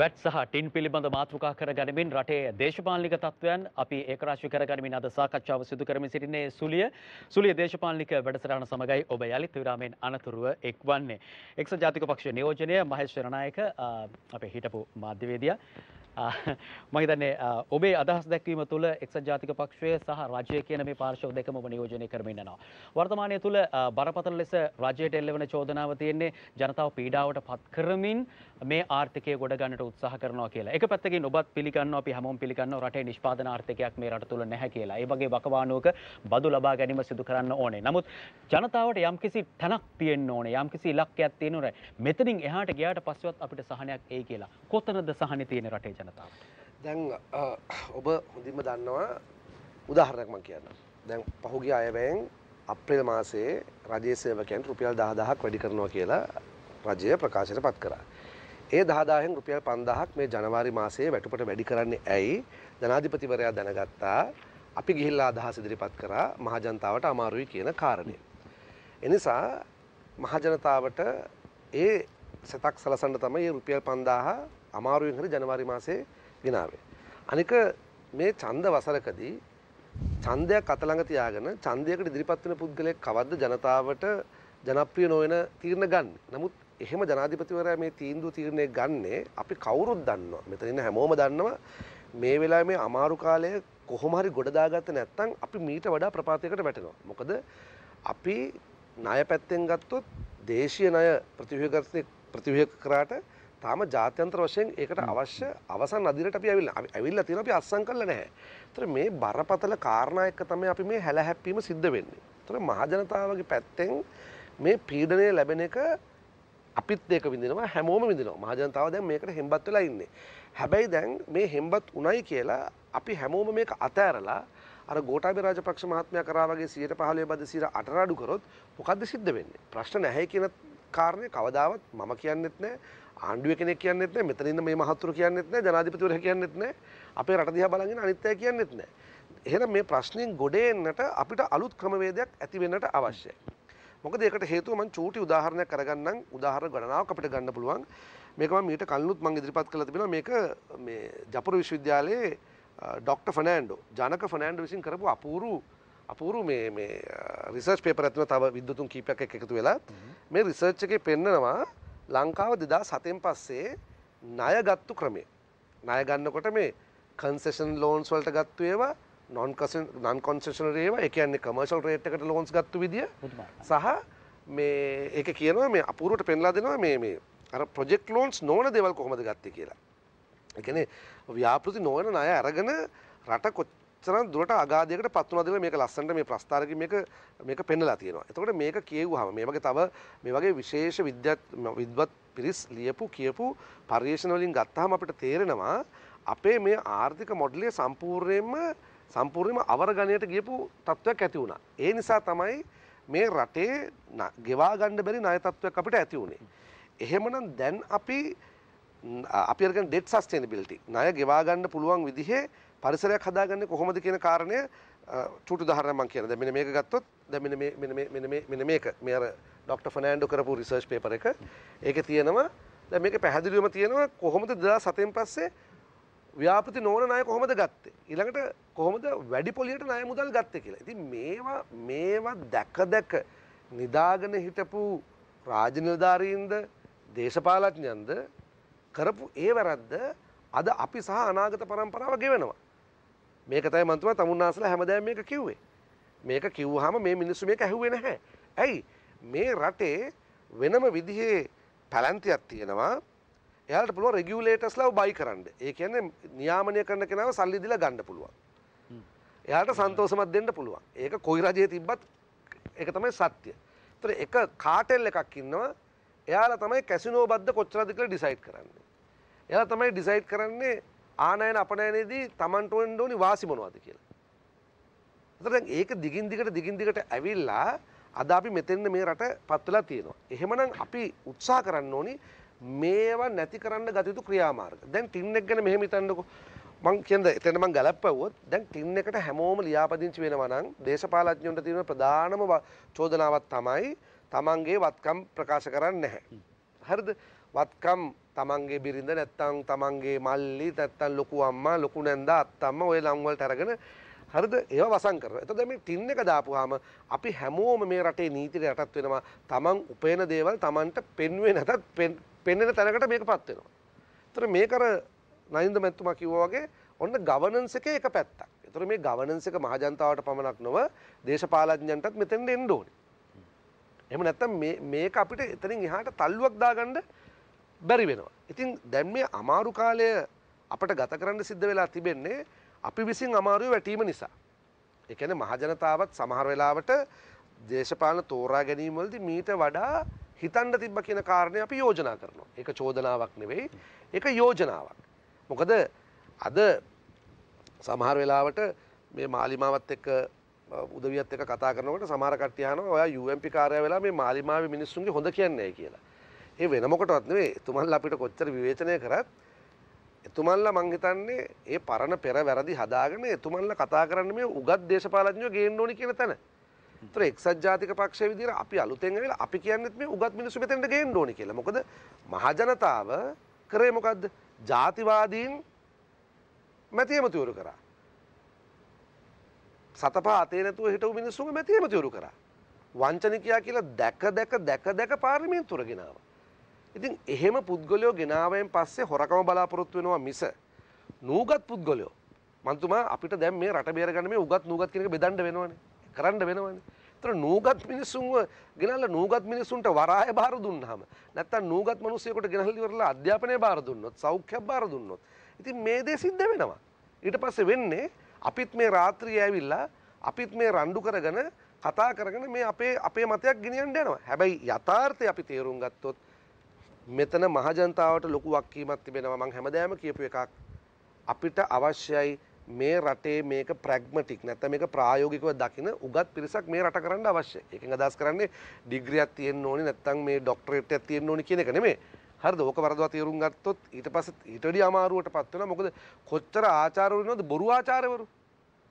[SPEAKER 1] වැට් සහ ටින් පිළිබඳ මාතෘකා කර ගනිමින් රටේ දේශපාලනික තත්ත්වයන් අපි ඒකරාශී කර ගනිමින් අද සාකච්ඡාව සිදු කරමින් සිටින්නේ සුලිය සුලිය දේශපාලනික වැඩසටහන සමගයි ඔබ යළිත් විරාමයෙන් අනතුරුව එක්වන්නේ එක්සත් ජාතික පක්ෂයේ නියෝජනය මහේෂ් රණායක අපේ හිටපු මාධ්‍යවේදියා මම හිතන්නේ ඔබේ අදහස් දැක්වීම තුළ එක්සත් ජාතික පක්ෂය සහ රජය කියන මේ පාර්ශ්ව දෙකම ඔබ නියෝජනය කරමින් යනවා වර්තමානයේ තුළ බරපතල ලෙස රජයට එල්ලවන චෝදනාව තියෙන්නේ ජනතාව පීඩාවට පත් කරමින් මේ ආර්ථිකය ගොඩගන්නට උත්සාහ කරනවා කියලා. එක පැත්තකින් ඔබත් පිළිගන්නවා අපි හැමෝම පිළිගන්නවා රටේ නිෂ්පාදන ආර්ථිකයක් මේ රට තුල නැහැ කියලා. ඒ වගේ වකවානුවක බදු ලබා ගැනීම සිදු කරන්න ඕනේ. නමුත් ජනතාවට යම්කිසි තැනක් තියෙන්න ඕනේ. යම්කිසි ඉලක්කයක් තියෙන්න ඕනේ. මෙතනින් එහාට ගියාට පස්සෙවත් අපිට සහනයක් එයි කියලා. කොතනද සහනේ තියෙන්නේ රටේ
[SPEAKER 2] ජනතාවට? දැන් ඔබ හොඳින්ම දන්නවා උදාහරණයක් මම කියන්නම්. දැන් පහුගිය අයවැයෙන් අප්‍රේල් මාසේ රජයේ සේවකයන් රුපියල් 10000ක් වැඩි කරනවා කියලා රජය ප්‍රකාශයට පත් කරා. ඒ දහදාහෙන් රුපියල් 5000ක් මේ ජනවාරි මාසයේ වැටුපට වැඩි කරන්නේ ඇයි? ජනාධිපතිවරයා දැනගත්තා අපි ගිහිල්ලා අදහස් ඉදිරිපත් කරා මහජනතාවට අමාරුයි කියන කාරණය. එනිසා මහජනතාවට ඒ සතක් සලසන්න තමයි මේ රුපියල් 5000 අමාරුවෙන් හරි ජනවාරි මාසයේ ගෙනාවේ. අනික මේ ඡන්ද වසරකදී ඡන්දයක් අතළඟ තියාගෙන ඡන්දයකට ඉදිරිපත් වෙන පුද්ගලයෙක් කවද්ද ජනතාවට ජනප්‍රිය නොවන තීරණ ගන්න. නමුත් එහෙම ජනාධිපතිවරයා මේ තීන්දුව තීරණය ගන්නේ අපි කවුරුත් දන්නවා. මෙතන ඉන්න හැමෝම දන්නවා මේ වෙලාවේ මේ අමාරු කාලය කොහොම හරි ගොඩ දාගත්තේ නැත්නම් අපි මීට වඩා ප්‍රපාතයකට වැටෙනවා. මොකද අපි ණය පැත්තෙන් ගත්තොත් දේශීය ණය ප්‍රතිව්‍යුහගතේ ප්‍රතිව්‍යුහ කරාට තාම ජාත්‍යන්තර වශයෙන් ඒකට අවශ්‍ය අවසන් අදිරට අපි ඇවිල්ලා අපි ඇවිල්ලා තියෙනවා අපි අත්සන් කළා නැහැ. ඒතර මේ බරපතල කාරණා එක තමයි අපි මේ හැලහැප්පීම සිද්ධ වෙන්නේ. ඒතර මහජනතාවගේ පැත්තෙන් මේ පීඩනය ලැබෙන එක අපිත් ඒක විඳිනවා හැමෝම විඳිනවා මහජනතාව දැන් මේකට හෙම්බත් වෙලා ඉන්නේ. හැබැයි දැන් මේ හෙම්බත් උණයි කියලා අපි හැමෝම මේක අතෑරලා අර ගෝඨාභය රාජපක්ෂ මහත්මයා කරා වගේ 115 බද 108 අඩු කරොත් මොකද්ද සිද්ධ වෙන්නේ? ප්‍රශ්න නැහැ කියන කාරණේ කවදාවත් මම කියන්නෙත් නැහැ. ආණ්ඩුවේ කෙනෙක් කියන්නෙත් නැහැ. මෙතන ඉන්න මේ මහතුරු කියන්නෙත් නැහැ. ජනාධිපතිවරයා කියන්නෙත් නැහැ. අපේ රට දිහා බලන් ඉන්න අනිත් අය කියන්නෙත් නැහැ. එහෙනම් මේ ප්‍රශ්نين ගොඩ එන්නට අපිට අලුත් ක්‍රමවේදයක් ඇති වෙන්නට අවශ්‍යයි. මොකද ඒකට හේතුව මම චූටි උදාහරණයක් අරගන්නම් උදාහරණ ගණනාවක් අපිට ගන්න පුළුවන් මේක මම මීට කලිනුත් මම ඉදිරිපත් කළා තිබෙනවා මේක මේ ජපුර විශ්වවිද්‍යාලයේ ඩොක්ටර් ෆර්නෑන්ඩෝ ජනක ෆර්නෑන්ඩෝ විසින් කරපු අපූරු අපූරු මේ මේ රිසර්ච් පේපර් ඇතුළේ තව විද්වතුන් කීපයක් එක්ක එකතු වෙලා මේ රිසර්ච් එකේ පෙන්නනවා ලංකාව 2007න් පස්සේ ණයගත්තු ක්‍රමය ණය ගන්නකොට මේ කන්සෙෂන් ලෝන්ස් වලට ගත්තු ඒවා නොන් නන් කොන්සේෂන රේවා එක කියන්නේ කමර්ශල් රේට් එකට ලෝන්ස් ගත්තු විදිය සහ මේ ඒක කියනවා මේ අපූරුවට පෙන්ලා දෙනවා මේ මේ අර ප්‍රොජෙක්ට් ලෝන්ස් නොවන දේවල් කොහොමද ගත්තේ කියලා. ඒ කියන්නේ ව්‍යාපෘති නොවන ණය අරගෙන රට කොච්චරම් දුරට අගාධයකට පත් වුණාද කියලා මේක ලස්සනට මේ ප්‍රස්තාරකින් මේක මේක පෙන්වලා තියෙනවා. එතකොට මේක කියෙව්වහම මේ වගේ තව මේ වගේ විශේෂ විද්‍යාත් විද්වත් පිරිස් ලියපු කියපු පර්යේෂණ වලින් ගත්තාම අපිට තේරෙනවා අපේ මේ ආර්ථික මොඩලය සම්පූර්ණයෙන්ම සම්පූර්ණම අවර ගණයට ගියපු තත්ත්වයක් ඇති වුණා. ඒ නිසා තමයි මේ රටේ ගෙවා ගන්න බැරි ණය තත්ත්වයක් අපිට ඇති වුණේ. එහෙමනම් දැන් අපි අපි අරගෙන ඩෙට් සස්ටේනබිලිටි ණය ගෙවා ගන්න පුළුවන් විදිහේ පරිසරයක් හදාගන්නේ කොහොමද කියන කාරණය චූටි උදාහරණයක් මම කියනවා. දැන් මෙන්න මේක ගත්තොත් දැන් මෙන්න මේ මෙන්න මේ මෙන්න මේ මෙන්න මේක මේ අර ડોක්ටර් ෆර්නෑන්ඩෝ කරපු රිසර්ච් පේපර් එක. ඒකේ තියෙනවා දැන් මේක පැහැදිලිවම තියෙනවා කොහොමද 2007න් පස්සේ ව්‍යාපති නෝන ණය කොහොමද ගත්තේ ඊළඟට කොහොමද වැඩි පොලියට ණය මුදල් ගත්තේ කියලා. ඉතින් මේවා මේවා දැක දැක නිදාගෙන හිටපු රාජ්‍ය නිලධාරීන්ද දේශපාලඥයන්ද කරපු ඒ වැරද්ද අද අපි සහ අනාගත પરම්පරාව ගෙවෙනවා. මේක තමයි මන්තුම තමුන්නාසලා හැමදාම මේක කිව්වේ. මේක කිව්වහම මේ මිනිස්සු මේක ඇහුවේ නැහැ. ඇයි මේ රටේ වෙනම විදිහේ පැලැන්තියක් තියෙනවා එයාට පුළුවන් රෙගියුලේටර්ස් ලව බයි කරන්න. ඒ කියන්නේ නියාමනය කරන කෙනාව සල්ලි දීලා ගන්න පුළුවන්. එයාට සන්තෝෂමත් දෙන්න පුළුවන්. ඒක කොයි රජයේ තිබ්බත් ඒක තමයි සත්‍ය. ඒතර එක කාටෙල් එකක් ඉන්නවා. එයාලා තමයි කැසිනෝ බද්ද කොච්චරද කියලා ඩිසයිඩ් කරන්නේ. එයාලා තමයි ඩිසයිඩ් කරන්නේ ආනයන අපනයනයේදී Tamanට වෙන්න ඕනි වාසි මොනවද කියලා. ඒතර දැන් ඒක දිගින් දිගට දිගින් දිගට ඇවිල්ලා අද අපි මෙතෙන්න මේ රට පත් වෙලා තියෙනවා. එහෙමනම් අපි උත්සාහ කරන්න ඕනි මේවා නැති කරන්න ගත යුතු ක්‍රියාමාර්ග. දැන් ටින් එක ගැන මෙහෙම හිතන්නකෝ. මං කියනද එතන මං ගලප්පුවොත් දැන් ටින් එකට හැමෝම ලියාපදිංචි වෙනවා නම් දේශපාලඥයන්ට තියෙන ප්‍රධානම චෝදනාවක් තමයි තමන්ගේ වත්කම් ප්‍රකාශ කරන්නේ නැහැ. හරිද? වත්කම් තමන්ගේ බිරිඳ නැත්තම් තමන්ගේ මල්ලි නැත්තම් ලොකු අම්මා ලොකු නැන්දා අත්තම්ම ওই ලම් වලට අරගෙන හරිද ඒවා වසන් කරනවා. එතකොට මේ ටින් එක දාපුවාම අපි හැමෝම මේ රටේ නීතියට යටත් වෙනවා. තමන් උපයන දේවල් තමන්ට පෙන්වෙ නැතත් පෙන්වෙන තැනකට මේක පත් වෙනවා. ඒතර මේක අර නයින්ද මැතිතුමා කිව්වා වගේ ඔන්න ගවර්නන්ස් එකේ එක පැත්තක්. ඒතර මේ ගවර්නන්ස් එක මහජනතාවට පමණක් නොව දේශපාලඥයන්ටත් මෙතෙන්ට එන්න ඕනේ. එහෙම නැත්නම් මේ මේක අපිට එතනින් එහාට තල්ලුවක් දාගන්න බැරි වෙනවා. ඉතින් දැන් මේ අමාරු කාලය අපිට ගත කරන්න සිද්ධ වෙලා තිබෙන්නේ අපි විසින් අමාරුවේ වැටීම නිසා. ඒ කියන්නේ මහජනතාවත් සමහර වෙලාවට දේශපාලන තෝරා ගැනීමවලදී මීට වඩා හිතන්න තිබ්බ කියන කාරණය අපි යෝජනා කරනවා. ඒක චෝදනාවක් නෙවෙයි. ඒක යෝජනාවක්. මොකද අද සමහර වෙලාවට මේ මාලිමාවත් එක්ක උදවියත් එක්ක කතා කරනකොට සමහර කට්ටිය අහනවා ඔයා UMP කාර්යය වෙලා මේ මාලිමාවේ මිනිස්සුන්ගේ හොඳ කියන්නේ කියලා. ඒ වෙන මොකටවත් නෙවෙයි. එතුමන්ලා අපිට කොච්චර විවේචනය කරත් එතුමන්ලා මං හිතන්නේ ඒ පරණ පෙර වැරදි හදාගෙන එතුමන්ලා කතා කරන්න මේ උගත් දේශපාලඥයෝ ගේන්න ඕනි කියන තැන. ඒතර එක්සත් ජාතික පක්ෂය විදිහට අපි අලුතෙන් ඇවිල්ලා අපි කියන්නේත් මේ උගත් මිනිස්සු මෙතෙන්ට ගේන්න ඕනේ කියලා. මොකද මහජනතාව කරේ මොකද්ද? ජාතිවාදීන් මැති ඇමතිවරු කරා. සතපා අතේ නැතුව හිටවු මිනිස්සුන්ගේ මැති ඇමතිවරු කරා. වංචනිකයා කියලා දැක දැක දැක දැක පාර්ලිමේන්තුවට ගෙනාවා. ඉතින් එහෙම පුද්ගලයෝ ගෙනාවෙන් පස්සේ හොරකම බලාපොරොත්තු වෙනවා මිස නූගත් පුද්ගලයෝ මන්තුමා අපිට දැන් මේ රට බේරගන්න මේ උගත් නූගත් කියන එක බෙදන්න වෙනවනේ. කරන්න වෙනවනේ. ඒතර නූගත් මිනිස්සුන්ව ගෙනල්ලා නූගත් මිනිස්සුන්ට වරාය බාර දුන්නාම නැත්තම් නූගත් මිනිස්සුයෙකුට ගෙනල්ලා ඉවරලා අධ්‍යාපනය බාර දුන්නොත් සෞඛ්‍ය බාර දුන්නොත් ඉතින් මේ දේ සිද්ධ වෙනවා. ඊට පස්සේ වෙන්නේ අපිත් මේ රාත්‍රියේ ඇවිල්ලා අපිත් මේ රණ්ඩු කරගෙන කතා කරගෙන මේ අපේ අපේ මතයක් ගෙනියන්න යනවා. හැබැයි යථාර්ථය අපි තේරුම් ගත්තොත් මෙතන මහජනතාවට ලොකු වක්කීමක් තිබෙනවා මං හැමදාම කියපු එකක් අපිට අවශ්‍යයි මේ රටේ මේක ප්‍රැග්මටික් නැත්නම් මේක ප්‍රායෝගිකව දකින උගත් පිරිසක් මේ රට කරන්න අවශ්‍යයි. ඒකෙන් අදහස් කරන්නේ ඩිග්‍රියක් තියෙන්න ඕනේ නැත්නම් මේ ඩොක්ටරේට් එකක් තියෙන්න ඕනේ කියන එක නෙමෙයි. හරිද? ඕක වරදවා තේරුම් ගත්තොත් ඊට පස්සේ ඊට වඩා අමාරුවට පත් වෙනවා. මොකද කොච්චර ආචාර්යවරු ඉන්නවද බොරු ආචාර්යවරු?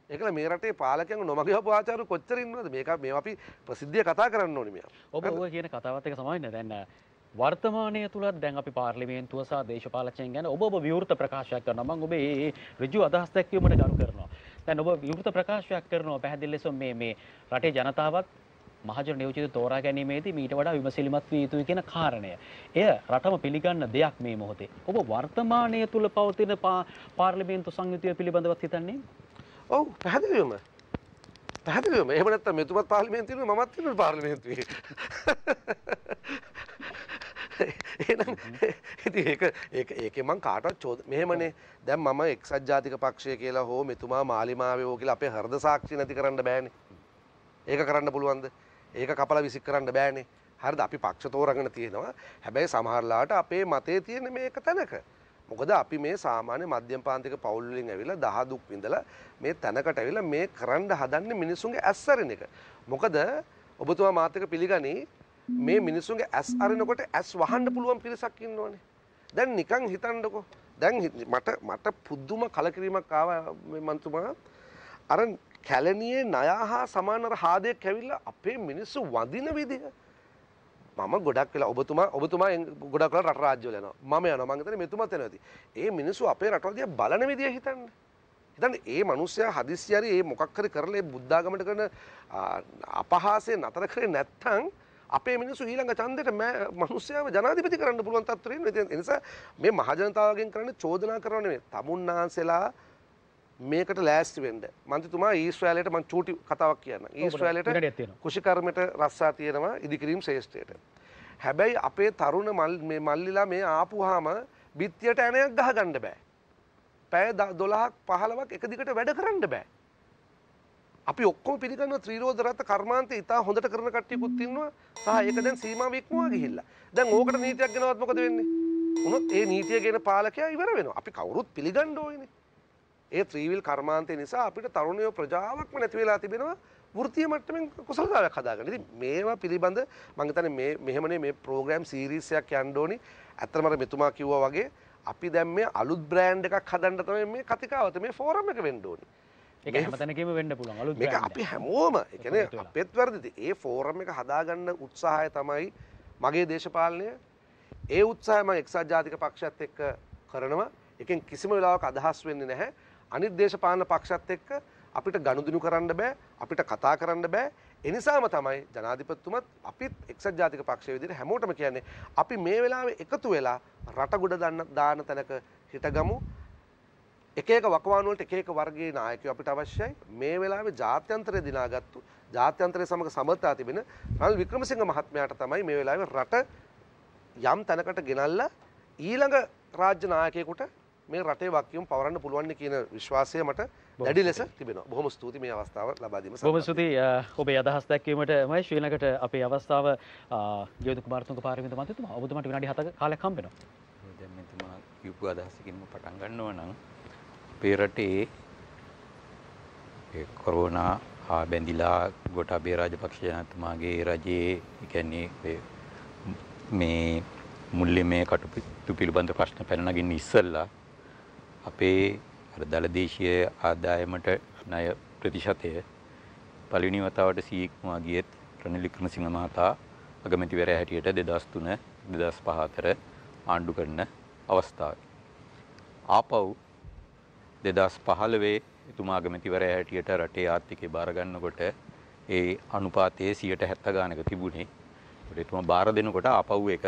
[SPEAKER 2] ඒකල මේ රටේ පාලකයන් නොමගහපු ආචාර්ය කොච්චර ඉන්නවද? මේක මේවා අපි ප්‍රසිද්ධිය කතා කරන්න ඕනේ මෙයා. ඔබ ඔය කියන කතාවත් එක සමානයි දැන්
[SPEAKER 1] වර්තමානය තුළත් දැන් අපි පාර්ලිමේන්තුව සහ දේශපාලකයන් ගැන ඔබ ඔබ විවෘත ප්‍රකාශයක් කරනවා මම ඔබේ ඒ ඍජු අදහස් දැක්වීමට ගරු කරනවා දැන් ඔබ විවෘත ප්‍රකාශයක් කරනවා පැහැදිලි ලෙස මේ මේ රටේ ජනතාවත් මහජන නියෝජිත තෝරා ගැනීමේදී මීට වඩා විමසිලිමත් විය යුතුයි කියන කාරණය. එය රටම පිළිගන්න දෙයක් මේ මොහොතේ. ඔබ වර්තමානය තුළ පවතින පාර්ලිමේන්තු සංයුතිය පිළිබඳව හිතන්නේ?
[SPEAKER 2] ඔව් පැහැදිලිවම. පැහැදිලිවම. එහෙම නැත්නම් මෙතුමත් පාර්ලිමේන්තුවේ මමත් ඉන්නවා පාර්ලිමේන්තුවේ. එහෙනම් ඉතින් ඒක ඒක ඒකේ මං කාටවත් චෝද මෙහෙමනේ දැන් මම එක්සත් ජාතික පක්ෂය කියලා හෝ මෙතුමා මාලිමාවේ ඕ කියලා අපේ හෘද සාක්ෂි නැති කරන්න බෑනේ. ඒක කරන්න පුළුවන්ද? ඒක කපලා විසික් කරන්න බෑනේ. හරිද අපි පක්ෂ තෝරගෙන තියෙනවා. හැබැයි සමහරලාට අපේ මතේ තියෙන මේක තැනක. මොකද අපි මේ සාමාන්‍ය මධ්‍යම පාන්තික පවුල් වලින් ඇවිල්ලා දහ දුක් විඳලා මේ තැනකට ඇවිල්ලා මේ කරන්න හදන්නේ මිනිසුන්ගේ ඇස්සරින එක. මොකද ඔබතුමා මාත් එක්ක පිළිගනි මේ මිනිස්සුන්ගේ ඇස් අරිනකොට ඇස් වහන්න පුළුවන් පිරිසක් ඉන්නවනේ. දැන් නිකන් හිතන්නකෝ. දැන් මට මට පුදුම කලකිරීමක් ආවා මේ මන්තුමා. අර කැලණියේ නයාහා සමාන අර හාදයක් ඇවිල්ලා අපේ මිනිස්සු වඳින විදිහ. මම ගොඩක් වෙලා ඔබතුමා ඔබතුමා ගොඩක් වෙලා රට රාජ්‍යවල යනවා. මම යනවා. මං හිතන්නේ මෙතුමත් යනවා ඉතින්. ඒ මිනිස්සු අපේ රටවල දිහා බලන විදිය හිතන්නේ. හිතන්න ඒ මනුස්සයා හදිස්සියරි ඒ මොකක් හරි කරලා ඒ බුද්ධාගමට කරන අපහාසය නතර කරේ නැත්නම් අපේ මිනිස්සු ඊළඟ ඡන්දෙට මිනිස්සයව ජනාධිපති කරන්න පුළුවන් තත්ත්වෙ ඉන්නේ. ඒ නිසා මේ මහජනතාවගෙන් කරන්නේ චෝදනා කරනවා නෙමෙයි. තමුන්නාන්සලා මේකට ලෑස්ති වෙන්න. මන්ත්‍රීතුමා ඊශ්‍රායලයට මම චූටි කතාවක් කියන්නම්. ඊශ්‍රායලයට කුෂිකර්මයට රස්සා තියෙනවා ඉදිකිරීම් ශේෂ්ඨයට. හැබැයි අපේ තරුණ මල් මේ මල්ලිලා මේ ආපුවාම බිත්තියට ඇණයක් ගහගන්න බෑ. පැය 12ක් 15ක් එක දිගට වැඩ කරන්න බෑ. අපි ඔක්කොම පිළිගන්න ත්‍රීරෝධරත කර්මාන්තය ඉතා හොඳට කරන කට්ටියකුත් ඉන්නවා සහ ඒක දැන් සීමාව ඉක්මවා ගිහිල්ලා. දැන් ඕකට නීතියක් ගෙනවත් මොකද වෙන්නේ? උනොත් ඒ නීතිය ගෙන පාලකයා ඉවර වෙනවා. අපි කවුරුත් පිළිගන්න ඕනේ. ඒ ත්‍රීවිල් කර්මාන්තය නිසා අපිට තරුණයෝ ප්‍රජාවක්ම නැති වෙලා තිබෙනවා වෘත්තීය මට්ටමින් කුසලතාවයක් හදාගන්න. ඉතින් මේවා පිළිබඳ මම හිතන්නේ මේ මෙහෙමනේ මේ ප්‍රෝග්‍රෑම් සීරීස් එකක් යන්න ඕනි. ඇත්තටම අර මෙතුමා කිව්වා වගේ අපි දැන් මේ අලුත් බ්‍රෑන්ඩ් එකක් හදන්න තමයි මේ කතිකාවත මේ ෆෝරම් එක වෙන්න ඕනේ. එක හැමතැනකම
[SPEAKER 1] වෙන්න පුළුවන් අලුත් මේක අපි
[SPEAKER 2] හැමෝම එකන අපෙත් වැරදිද ඒ ෆෝරම් එක හදාගන්න උත්සාහය තමයි මගේ දේශපාලනය ඒ උත්සාහම එක්සත් ජාතික පක්ෂත් එක්ක කරනවා එකෙන් කිසිම වෙලාවක අදහස් වෙන්නේ නැහැ අනිත් දේශපාලන පක්ෂත් එක්ක අපිට ගනුදෙනු කරන්න බෑ අපිට කතා කරන්න බෑ එනිසාම තමයි ජනාධිපතිතුමත් අපිත් එක්සත් ජාතික පක්ෂයේ විදිහට හැමෝටම කියන්නේ අපි මේ වෙලාවේ එකතු වෙලා රට ගොඩ දාන්න තැනක හිටගමු එක එක වකවාන වලට එක එක වර්ගයේ නායකයෝ අපිට අවශ්‍යයි. මේ වෙලාවේ ජාත්‍යන්තරය දිනාගත්තු ජාත්‍යන්තරය සමග සමතා තිබෙන රනිල් වික්‍රමසිංහ මහත්මයාට තමයි මේ වෙලාවේ රට යම් තැනකට ගෙනල්ලා ඊළඟ රාජ්‍ය නායකයෙකුට මේ රටේ වක්කියම් පවරන්න පුළුවන් කියන විශ්වාසය මට දැඩි ලෙස තිබෙනවා. බොහොම ස්තුතියි මේ අවස්ථාව ලබා දීම සඳහා. බොහොම ස්තුතියි
[SPEAKER 1] ඔබේ අදහස් දැක්වීමට මම ශ්‍රී ලංකට අපේ අවස්ථාව ජයදු කුමාරතුංග පාරමිත මන්ත්‍රීතුමා ඔබතුමාට විනාඩි 7ක කාලයක් හම්බ වෙනවා.
[SPEAKER 3] දැන් මෙතුමා කියපු අදහසකින්ම පටන් ගන්නවා නම් අපේ රටේ කොරෝනා හා බැඳිලා ගොටාබේ රාජපක්ෂ ජනතුමාගේ රජයේ එකන්නේ මේ මුල්ලි මේ කටුපිතු පිළිබඳ ප්‍රශ්න පැනනගින් ඉස්සල්ලා අපේ දලදේශය ආදායමට නය ප්‍රතිශතය පලිනි වතාවට සීක්මවා ගියත් ප්‍රණලික්‍රම සිංහ මහතා අගමැතිවර හැටියට දෙදස් තුන දෙදස් පහතර ආණ්ඩු කරන අවස්ථාව. ආපව් දෙදස් පහළවේ එතුමා ගමැතිවරය හැටියට රටේ ආර්ථිකය බාරගන්නකොට ඒ අනුපාතයේ සියට හැත්ත ගානක තිබුණේ එතුම බාර දෙනකොට අපව් එක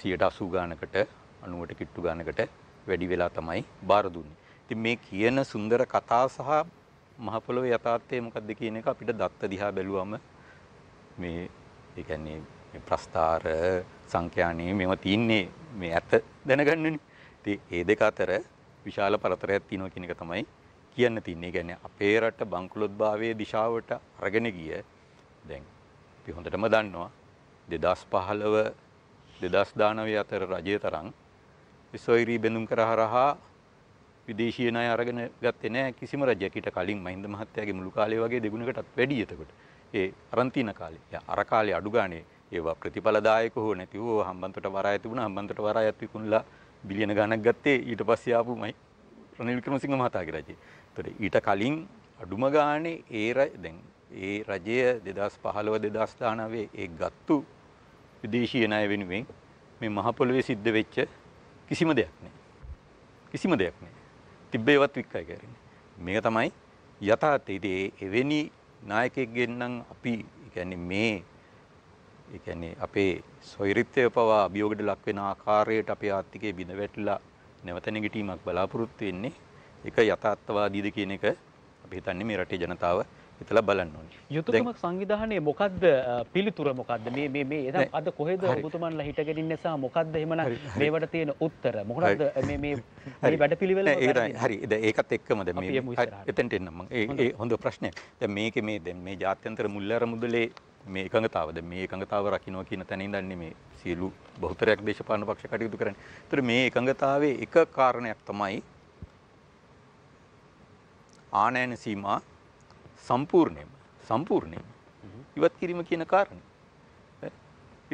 [SPEAKER 3] සියට අසූ ගානකට අනුවට කිට්ටු ගානකට වැඩි වෙලා තමයි බාර දුන්නේ. ඉතින් මේ කියන සුන්දර කතා සහ මහපොළොවේ යථාර්ථය මොකක්ද කියන එක අපිට දත්ත දිහා බැලුවම මේ ඒ කියන්නේ ප්‍රස්ථාර සංඛ්‍යානේ මේව තියන්නේ මේ ඇත දැනගන්නනේ. ඉතින් ඒ දෙක අතර විශාල පරතරයක් තියෙනවා කියන එක තමයි කියන්න තින්නේ. කියන්නේ අපේ රට බංකුලොත්භාවයේ දිශාවට අරගෙන ගිය දැන් අපි හොඳටම දන්නවා 2015 2019 අතර රජය තරම් සොයිරි බඳුම් කරහරහා විදේශීය ණය අරගෙන ගත්තේ නැහැ කිසිම රජයකට කලින් මහින්ද මහත්තයාගේ මුළු කාලේ වගේ දෙගුණකටත් වැඩි එතකොට. ඒ අරන් තියෙන කාලේ. අර කාලේ අඩු ගානේ ඒවා ප්‍රතිඵලදායක හෝ නැති හෝ හම්බන්තොට වරාය තිබුණා හම්බන්තොට වරායත් විකුණලා බිලියන ගණක් ගත්තේ ඊට පස්සේ ආපු මයි රනිල් වික්‍රමසිංහ මහතාගේ රජය. ඒතකොට ඊට කලින් අඩුම ගානේ ඒ දැන් ඒ රජය 2015 2019 ඒ ගත්තු විදේශීය ණය වෙනුවෙන් මේ මහ පොළවේ සිද්ධ වෙච්ච කිසිම දෙයක් නෑ. කිසිම දෙයක් නෑ. තිබ්බේවත් වික්කයි කරන්නේ. මේක තමයි යථාර්ථය. ඉතින් එවැනි නායකයෙක් ගෙන්නම් අපි කියන්නේ මේ ඒ කියන්නේ අපේ සොයුරිත්වය පවා අභියෝගයට ලක් වෙන ආකාරයට අපේ ආර්ථිකය බිඳ වැටිලා නැවත නැගිටීමක් බලාපොරොත්තු වෙන්නේ. ඒක යථාර්ථවාදීද කියන එක අපි හිතන්නේ මේ රටේ ජනතාව හිතලා බලන්න ඕනේ.
[SPEAKER 1] යුතුයකමක් සංවිධානයේ මොකද්ද පිළිතුර මොකද්ද මේ මේ මේ එතන අද කොහෙද ඔබතුමන්ලා හිටගෙන ඉන්නේ සහ මොකද්ද එහෙමනම් මේවට තියෙන උත්තර මොකක්ද මේ මේ මේ වැඩපිළිවෙල හරි
[SPEAKER 3] දැන් ඒකත් එක්කම දැන් මේ එතෙන්ට එන්න මම ඒ හොඳ ප්‍රශ්නයක්. දැන් මේකේ මේ දැන් මේ ජාත්‍යන්තර මුල් අරමුදලේ මේ එකඟතාවද මේ එකඟතාව රකින්නවා කියන තැන ඉඳන්නේ මේ සියලු බහුතරයක් දේශපාලන පක්ෂ කටයුතු කරන්නේ. ඒතර මේ එකඟතාවයේ එක කාරණයක් තමයි ආනයන සීමා සම්පූර්ණයෙන්ම සම්පූර්ණයෙන්ම ඉවත් කිරීම කියන කාරණේ.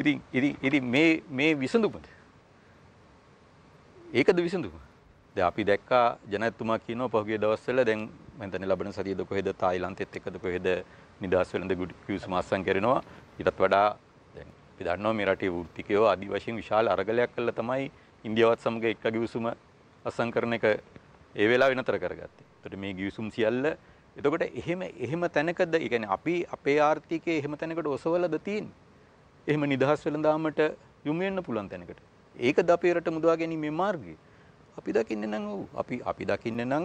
[SPEAKER 3] ඉතින් ඉතින් ඉතින් මේ මේ විසඳුමද? ඒකද විසඳුම? දැන් අපි දැක්කා ජනතුමා කියනවා පහුගිය දවස්වල දැන් මෙතන ලැබෙන සතියද කොහෙද තායිලන්තෙත් එක්කද කොහෙද නිදහස් වෙලඳ කිවිසුම අස්සම් කරනවා ඊටත් වඩා දැන් අපි දන්නවා මේ රටේ වෘත්තිකයෝ ආදි වශයෙන් විශාල අරගලයක් කළා තමයි ඉන්දියාවත් සමග එක්ක කිවිසුම අස්සම් කරන එක ඒ වෙලාව වෙනතර කරගත්තේ. ඒතකොට මේ කිවිසුම් සියල්ල එතකොට එහෙම එහෙම තැනකද ඒ අපි අපේ ආර්ථිකය එහෙම තැනකට ඔසවලද තියෙන්නේ එහෙම නිදහස් වෙළඳාමට යොමු වෙන්න පුළුවන් තැනකට ඒකද අපේ රට මුදවා ගැනීමේ මාර්ගය අපි දකින්නේ නම් ඔව් අපි අපි දකින්නේ නම්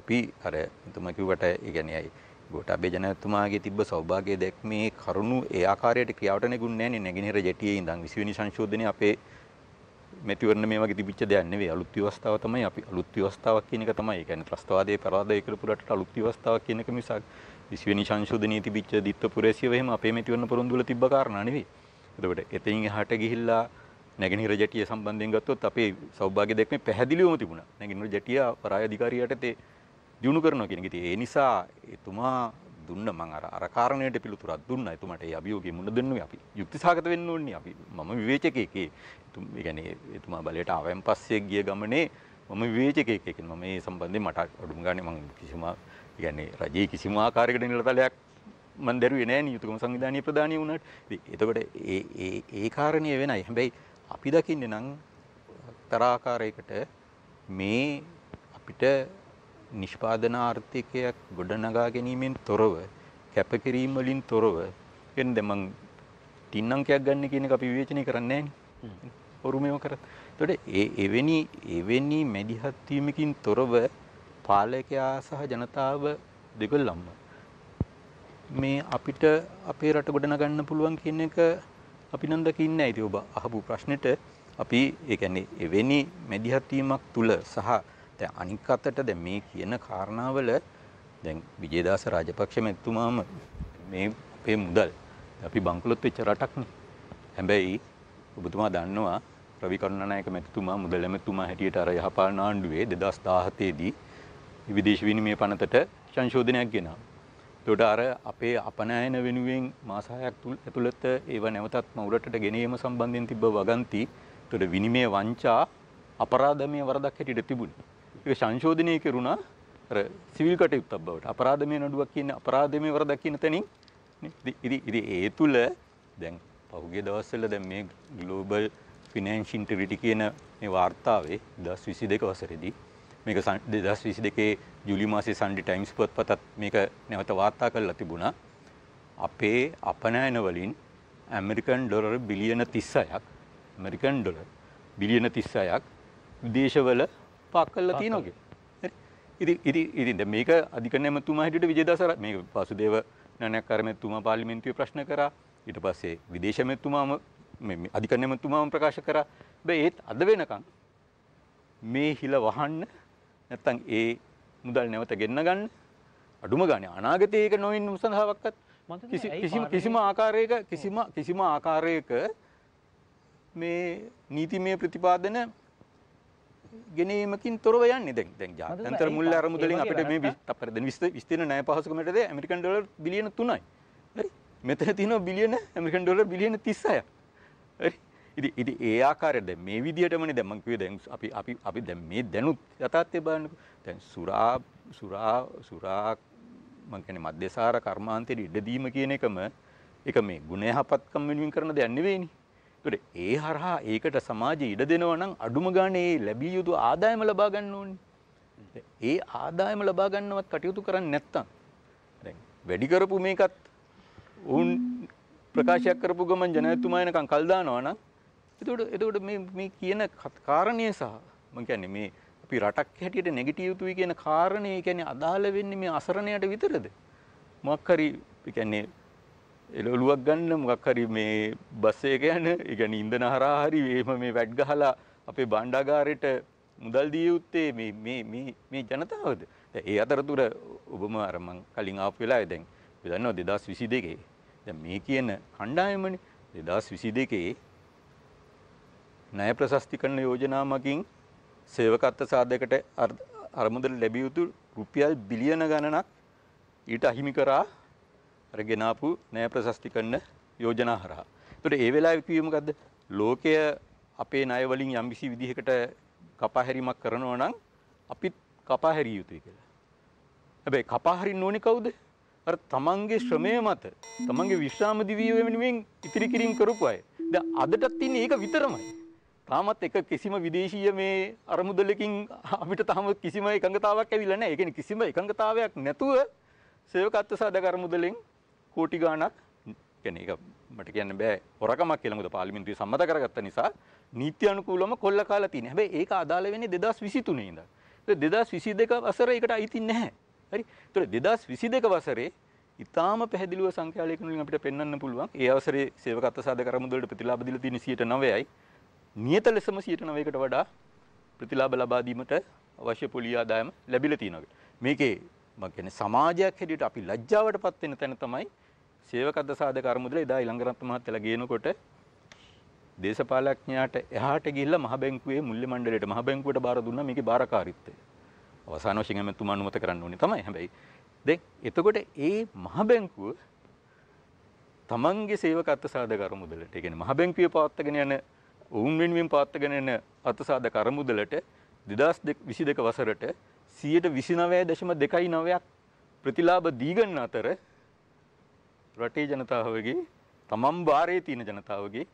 [SPEAKER 3] අපි අර එතුමා කිව්වට ඒ කියන්නේ අය ගෝඨාභය ජනතුමාගේ තිබ්බ සෞභාගය දැක්මේ කරුණු ඒ ආකාරයට ක්‍රියාවට නෙගුන්නේ නැන්නේ නැගෙනහිර ජෙටියේ ඉඳන් 20 වෙනි සංශෝධනයේ අපේ මැතිවරණ මේ වගේ තිබිච්ච දෙයක් නෙවෙයි අලුත් ව්‍යවස්ථාව තමයි අපි අලුත් ව්‍යවස්ථාවක් කියන එක තමයි. ඒ කියන්නේ ත්‍රස්තවාදයේ පරාදය කරපු රටට අලුත් ව්‍යවස්ථාවක් කියන එක මිසක් 20 වෙනි සංශෝධනයේ තිබිච්ච දිත්ත පුරේසියව එහෙම අපේ මැතිවරණ පොරොන්දු වල තිබ්බ කාරණා නෙවෙයි. එතකොට එතෙන් එහාට ගිහිල්ලා නැගෙනහිර ජැටිය සම්බන්ධයෙන් ගත්තොත් අපේ සෞභාග්‍ය දැක්මේ පැහැදිලිවම තිබුණා. නැගෙනහිර ජැටිය පරාය අධිකාරියට තේ දිනු කරනවා කියන එක. ඒ නිසා එතුමා දුන්න මං අර අර කාරණයට පිළිතුරක් දුන්නා. එතුමාට ඒ අභියෝගේ මුණ දෙන්නේ අපි යුක්තිසහගත වෙන්න ඕනේ. අපි මම විවේචකයෙක්. එතුම් ඒ කියන්නේ එතුමා බලයට ආවෙන් පස්සේ ගිය ගමනේ මම විවේචකයෙක්. ඒ කියන්නේ මම මේ සම්බන්ධයෙන් මට අඩුම ගානේ මං කිසිම ඒ කියන්නේ රජයේ කිසිම ආකාරයකට නිලතලයක් මන් දරුවේ නැහැ නේ යුතුයකම සංවිධානීය ප්‍රධානී වුණාට. ඉතින් එතකොට ඒ ඒ ඒ කාරණේ වෙනයි. හැබැයි අපි දකින්නේ නම් තරාකාරයකට මේ අපිට නිෂ්පාදන ආර්ථිකයක් ගොඩනගා ගැනීමෙන් තොරව කැපකිරීම් වලින් තොරව එන්ද මං ටින් අංකයක් ගන්න කියන එක අපි විවේචනය කරන්නේ නැහැ ඔරු මේව කරත්. එතකොට ඒ එවැනි එවැනි මැදිහත් වීමකින් තොරව පාලකයා සහ ජනතාව දෙගොල්ලම්ම මේ අපිට අපේ රට ගොඩනගන්න පුළුවන් කියන එක අපි නම් දකින්නේ නැහැ. ඉතින් ඔබ අහපු ප්‍රශ්නෙට අපි ඒ කියන්නේ එවැනි මැදිහත් වීමක් තුල සහ දැන් අනික් අතට දැන් මේ කියන කාරණාවල දැන් විජේදාස රාජපක්ෂ මැතිතුමාම මේ අපේ මුදල් අපි බංකොලොත් වෙච්ච රටක්නේ. හැබැයි ඔබතුමා දන්නවා රවි කරුණානායක මැතිතුමා මුදල් ඇමතිතුමා හැටියට අර යහපාලන ආණ්ඩුවේ 2017 දී විදේශ විනිමය පනතට සංශෝධනයක් ගෙනාවා. එතකොට අර අපේ අපනයන වෙනුවෙන් මාස හයක් ඇතුළත ඒව නැවතත් මවුරටට ගෙනීම සම්බන්ධයෙන් තිබ්බ වගන්ති. එතකොට විනිමය වංචා අපරාධමය වරදක් හැටියට තිබුණා. ඒක සංශෝධනය කෙරුණා අර සිවිල් කටයුත්තක් බවට. අපරාධමය නඩුවක් කියන අපරාධමය වරදක් කියන තැනින් ඉතින් ඉතින් ඒ තුල දැන් පහුගිය දවස්වල දැන් මේ ග්ලෝබල් ෆිනෑන්ෂියල් ඉන්ටග්‍රිටි කියන මේ වාර්තාවේ 2022 වසරේදී මේක 2022 ජූලි මාසයේ සන්ඩේ ටයිම්ස් පුවත්පතත් මේක නැවත වාර්තා කරලා තිබුණා. අපේ අපනයන වලින් ඇමරිකන් ඩොලර් බිලියන 36ක් ඇමරිකන් ඩොලර් බිලියන 36ක් විදේශවල පාක් කරලා තියෙනවා ඉතින් ඉතින් ඉතින් දැන් මේක අධිකරණ ඇමතුමා හිටියට විජේදාසර මේ පසුදේව නානක් කරමෙතුමා පාර්ලිමේන්තුවේ ප්‍රශ්න කරා ඊට පස්සේ විදේශ ඇමතුමාම මේ අධිකරණ ඇමතුමාම ප්‍රකාශ කරා හැබැයි ඒත් අද වෙනකන් මේ හිල වහන්න නැත්තම් ඒ මුදල් නැවත ගෙන්න ගන්න අඩුම ගානේ අනාගතයේ ඒක නොවෙන්න උත්සාහවක්වත් කිසිම කිසිම ආකාරයක කිසිම කිසිම ආකාරයක මේ නීතිමය ප්‍රතිපාදන ගෙනීමකින් තොරව යන්නේ දැන් දැන් ජාත්‍යන්තර මුල් අරමුදලින් අපිට මේ අපර දැන් විස්තීර්ණ ණය පහසුකමටද ඇමරිකන් ඩොලර් බිලියන 3යි. හරි. මෙතන තියෙනවා බිලියන ඇමරිකන් ඩොලර් බිලියන 36ක්. හරි. ඉතින් ඉතින් ඒ ආකාරයට දැන් මේ විදිහටමනේ දැන් මම කිව්වේ දැන් අපි අපි අපි දැන් මේ දැනුත් යථාර්ථය බලන්නකෝ. දැන් සුරා සුරා සුරා මම කියන්නේ මධ්‍යසාර කර්මාන්තයේ ඉඩ දීම කියන එකම එක මේ ගුණ යහපත්කම් වෙනුවෙන් කරන දෙයක් නෙවෙයිනේ. තුොට ඒ හරහා ඒකට සමාජ ඉඩ දෙනව නම් අඩුම ගානේ ලැබිය යුතු ආදායම ලබා ගන්න ඕනි. ඒ ආදායම ලබා ගන්නවත් කටයුතු කරන්න නැත්තම්. වැඩි කරපු මේකත් ඔවුන් ප්‍රකාශයක් කරපු ගමන් ජනතුමායනකං කල්දානවා නම් එතට එතකට මේ කියන කාරණය සහ මකැන්නේ මේ අපි රටක් හැටියට නැගිටිය යුතුයි කියන කාරණය කැනෙ අදාළ වෙන්නේ මේ අසරණයට විතරද. මක්කරි පිකැන්නේ එලොලුවක් ගන්න මොකක් හරි මේ බස් එක යන ඉගෙන ඉන්ධන හරහා හරි එහෙම මේ වැඩ් ගහලා අපේ බණ්ඩාගාරයට මුදල් දිය යුත්තේ මේ මේ මේ මේ ජනතාවද? දැන් ඒ අතරතුර ඔබම අර මං කලින් ආපු වෙලාවේ දැන් ඔබ දන්නවා 2022 දැන් මේ කියන කණ්ඩායමනේ 2022 ණය ප්‍රශස්තිකරණ යෝජනාවකින් සේවකත්ව සාධකට අරමුදල ලැබිය යුතු රුපියල් බිලියන ගණනක් ඊට අහිමි කරා අර ගෙනාපු ණය ප්‍රශස්තිකරණ යෝජනා හරහා. එතකොට ඒ වෙලාවේ කිව්වේ මොකද්ද? ලෝකය අපේ ණය වලින් යම්කිසි විදිහකට කපාහැරීමක් කරනවා නම් අපිත් කපාහැරිය යුතුයි කියලා. හැබැයි කපාහරින්න ඕනේ කවුද? අර තමන්ගේ ශ්‍රමය මත තමන්ගේ විශ්‍රාම දිවිය වෙනුවෙන් ඉතිරි කිරීම කරපු අය. දැන් අදටත් ඉන්නේ ඒක විතරමයි. තාමත් එක කිසිම විදේශීය මේ අරමුදලකින් අපිට තාම කිසිම එකඟතාවක් ඇවිල්ලා නැහැ. ඒ කියන්නේ කිසිම එකඟතාවයක් නැතුව සේවකත්ව සාධක අරමුදලෙන් කෝටි ගාණක් කියන්නේ ඒක මට කියන්න බෑ හොරකමක් කියලා මොකද පාර්ලිමේන්තුවේ සම්මත කරගත්ත නිසා නීති අනුකූලවම කොල්ල කාලා තියෙනවා. හැබැයි ඒක අදාළ වෙන්නේ 2023 ඉඳන්. ඒක 2022 වසරේ ඒකට අයිති නැහැ. හරි. ඒතර 2022 වසරේ ඉතාම පැහැදිලිව සංඛ්‍යා ලේඛන වලින් අපිට පෙන්වන්න පුළුවන්. ඒ අවසරේ සේවකත්ව සාධක අරමුදලට ප්‍රතිලාභ දීලා තියෙන 109යි. නියත ලෙසම 109කට වඩා ප්‍රතිලාභ ලබා දීමට අවශ්‍ය පොලිය ආදායම ලැබිලා තියෙනවා. මේකේ මම කියන්නේ සමාජයක් හැටියට අපි ලැජ්ජාවට පත් වෙන තැන තමයි සේවකද්ද සාධක අරමුදල එදා ඉලංගරත්න මහත්තයලා ගේනකොට දේශපාලඥයාට එහාට ගිහිල්ලා මහ බැංකුවේ මුල්‍ය මණ්ඩලයට මහ බැංකුවට බාර දුන්නා මේකේ බාරකාරීත්වය. අවසාන වශයෙන් එමෙතුමා අනුමත කරන්න ඕනේ තමයි. හැබැයි දැන් එතකොට ඒ මහ බැංකුව තමන්ගේ සේවකත්ව සාධක අරමුදලට, ඒ කියන්නේ මහ බැංකුවේ පවත්වාගෙන යන ඔවුන් වෙනුවෙන් පවත්වාගෙන යන අත්සාධක අරමුදලට 2022 වසරට 129.29ක් ප්‍රතිලාභ දීගන්න අතර රටේ ජනතාවගේ තමන් භාරයේ තියෙන ජනතාවගේ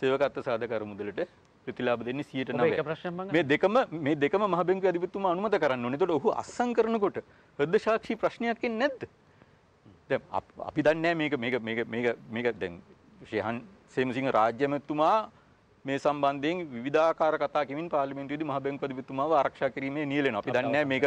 [SPEAKER 3] සේවකත්ව සාධකර මුදලට ප්‍රතිලාභ දෙන්නේ 109. මේ දෙකම මේ දෙකම මහ බැංකු අධිපතිතුමා අනුමත කරන්න ඕනේ. එතකොට ඔහු අස්සම් කරනකොට හෘද සාක්ෂි ප්‍රශ්නයක් එන්නේ නැද්ද? දැන් අපි දන්නේ මේක මේක මේක මේක මේක දැන් ශේහන් සේමසිංහ රාජ්‍යමතුමා මේ සම්බන්ධයෙන් විවිධාකාර කතා කිමින් පාර්ලිමේන්තුවේදී මහ බැංකු අධිපතිතුමාව ආරක්ෂා කිරීමේ නියැලෙනවා. අපි දන්නේ මේක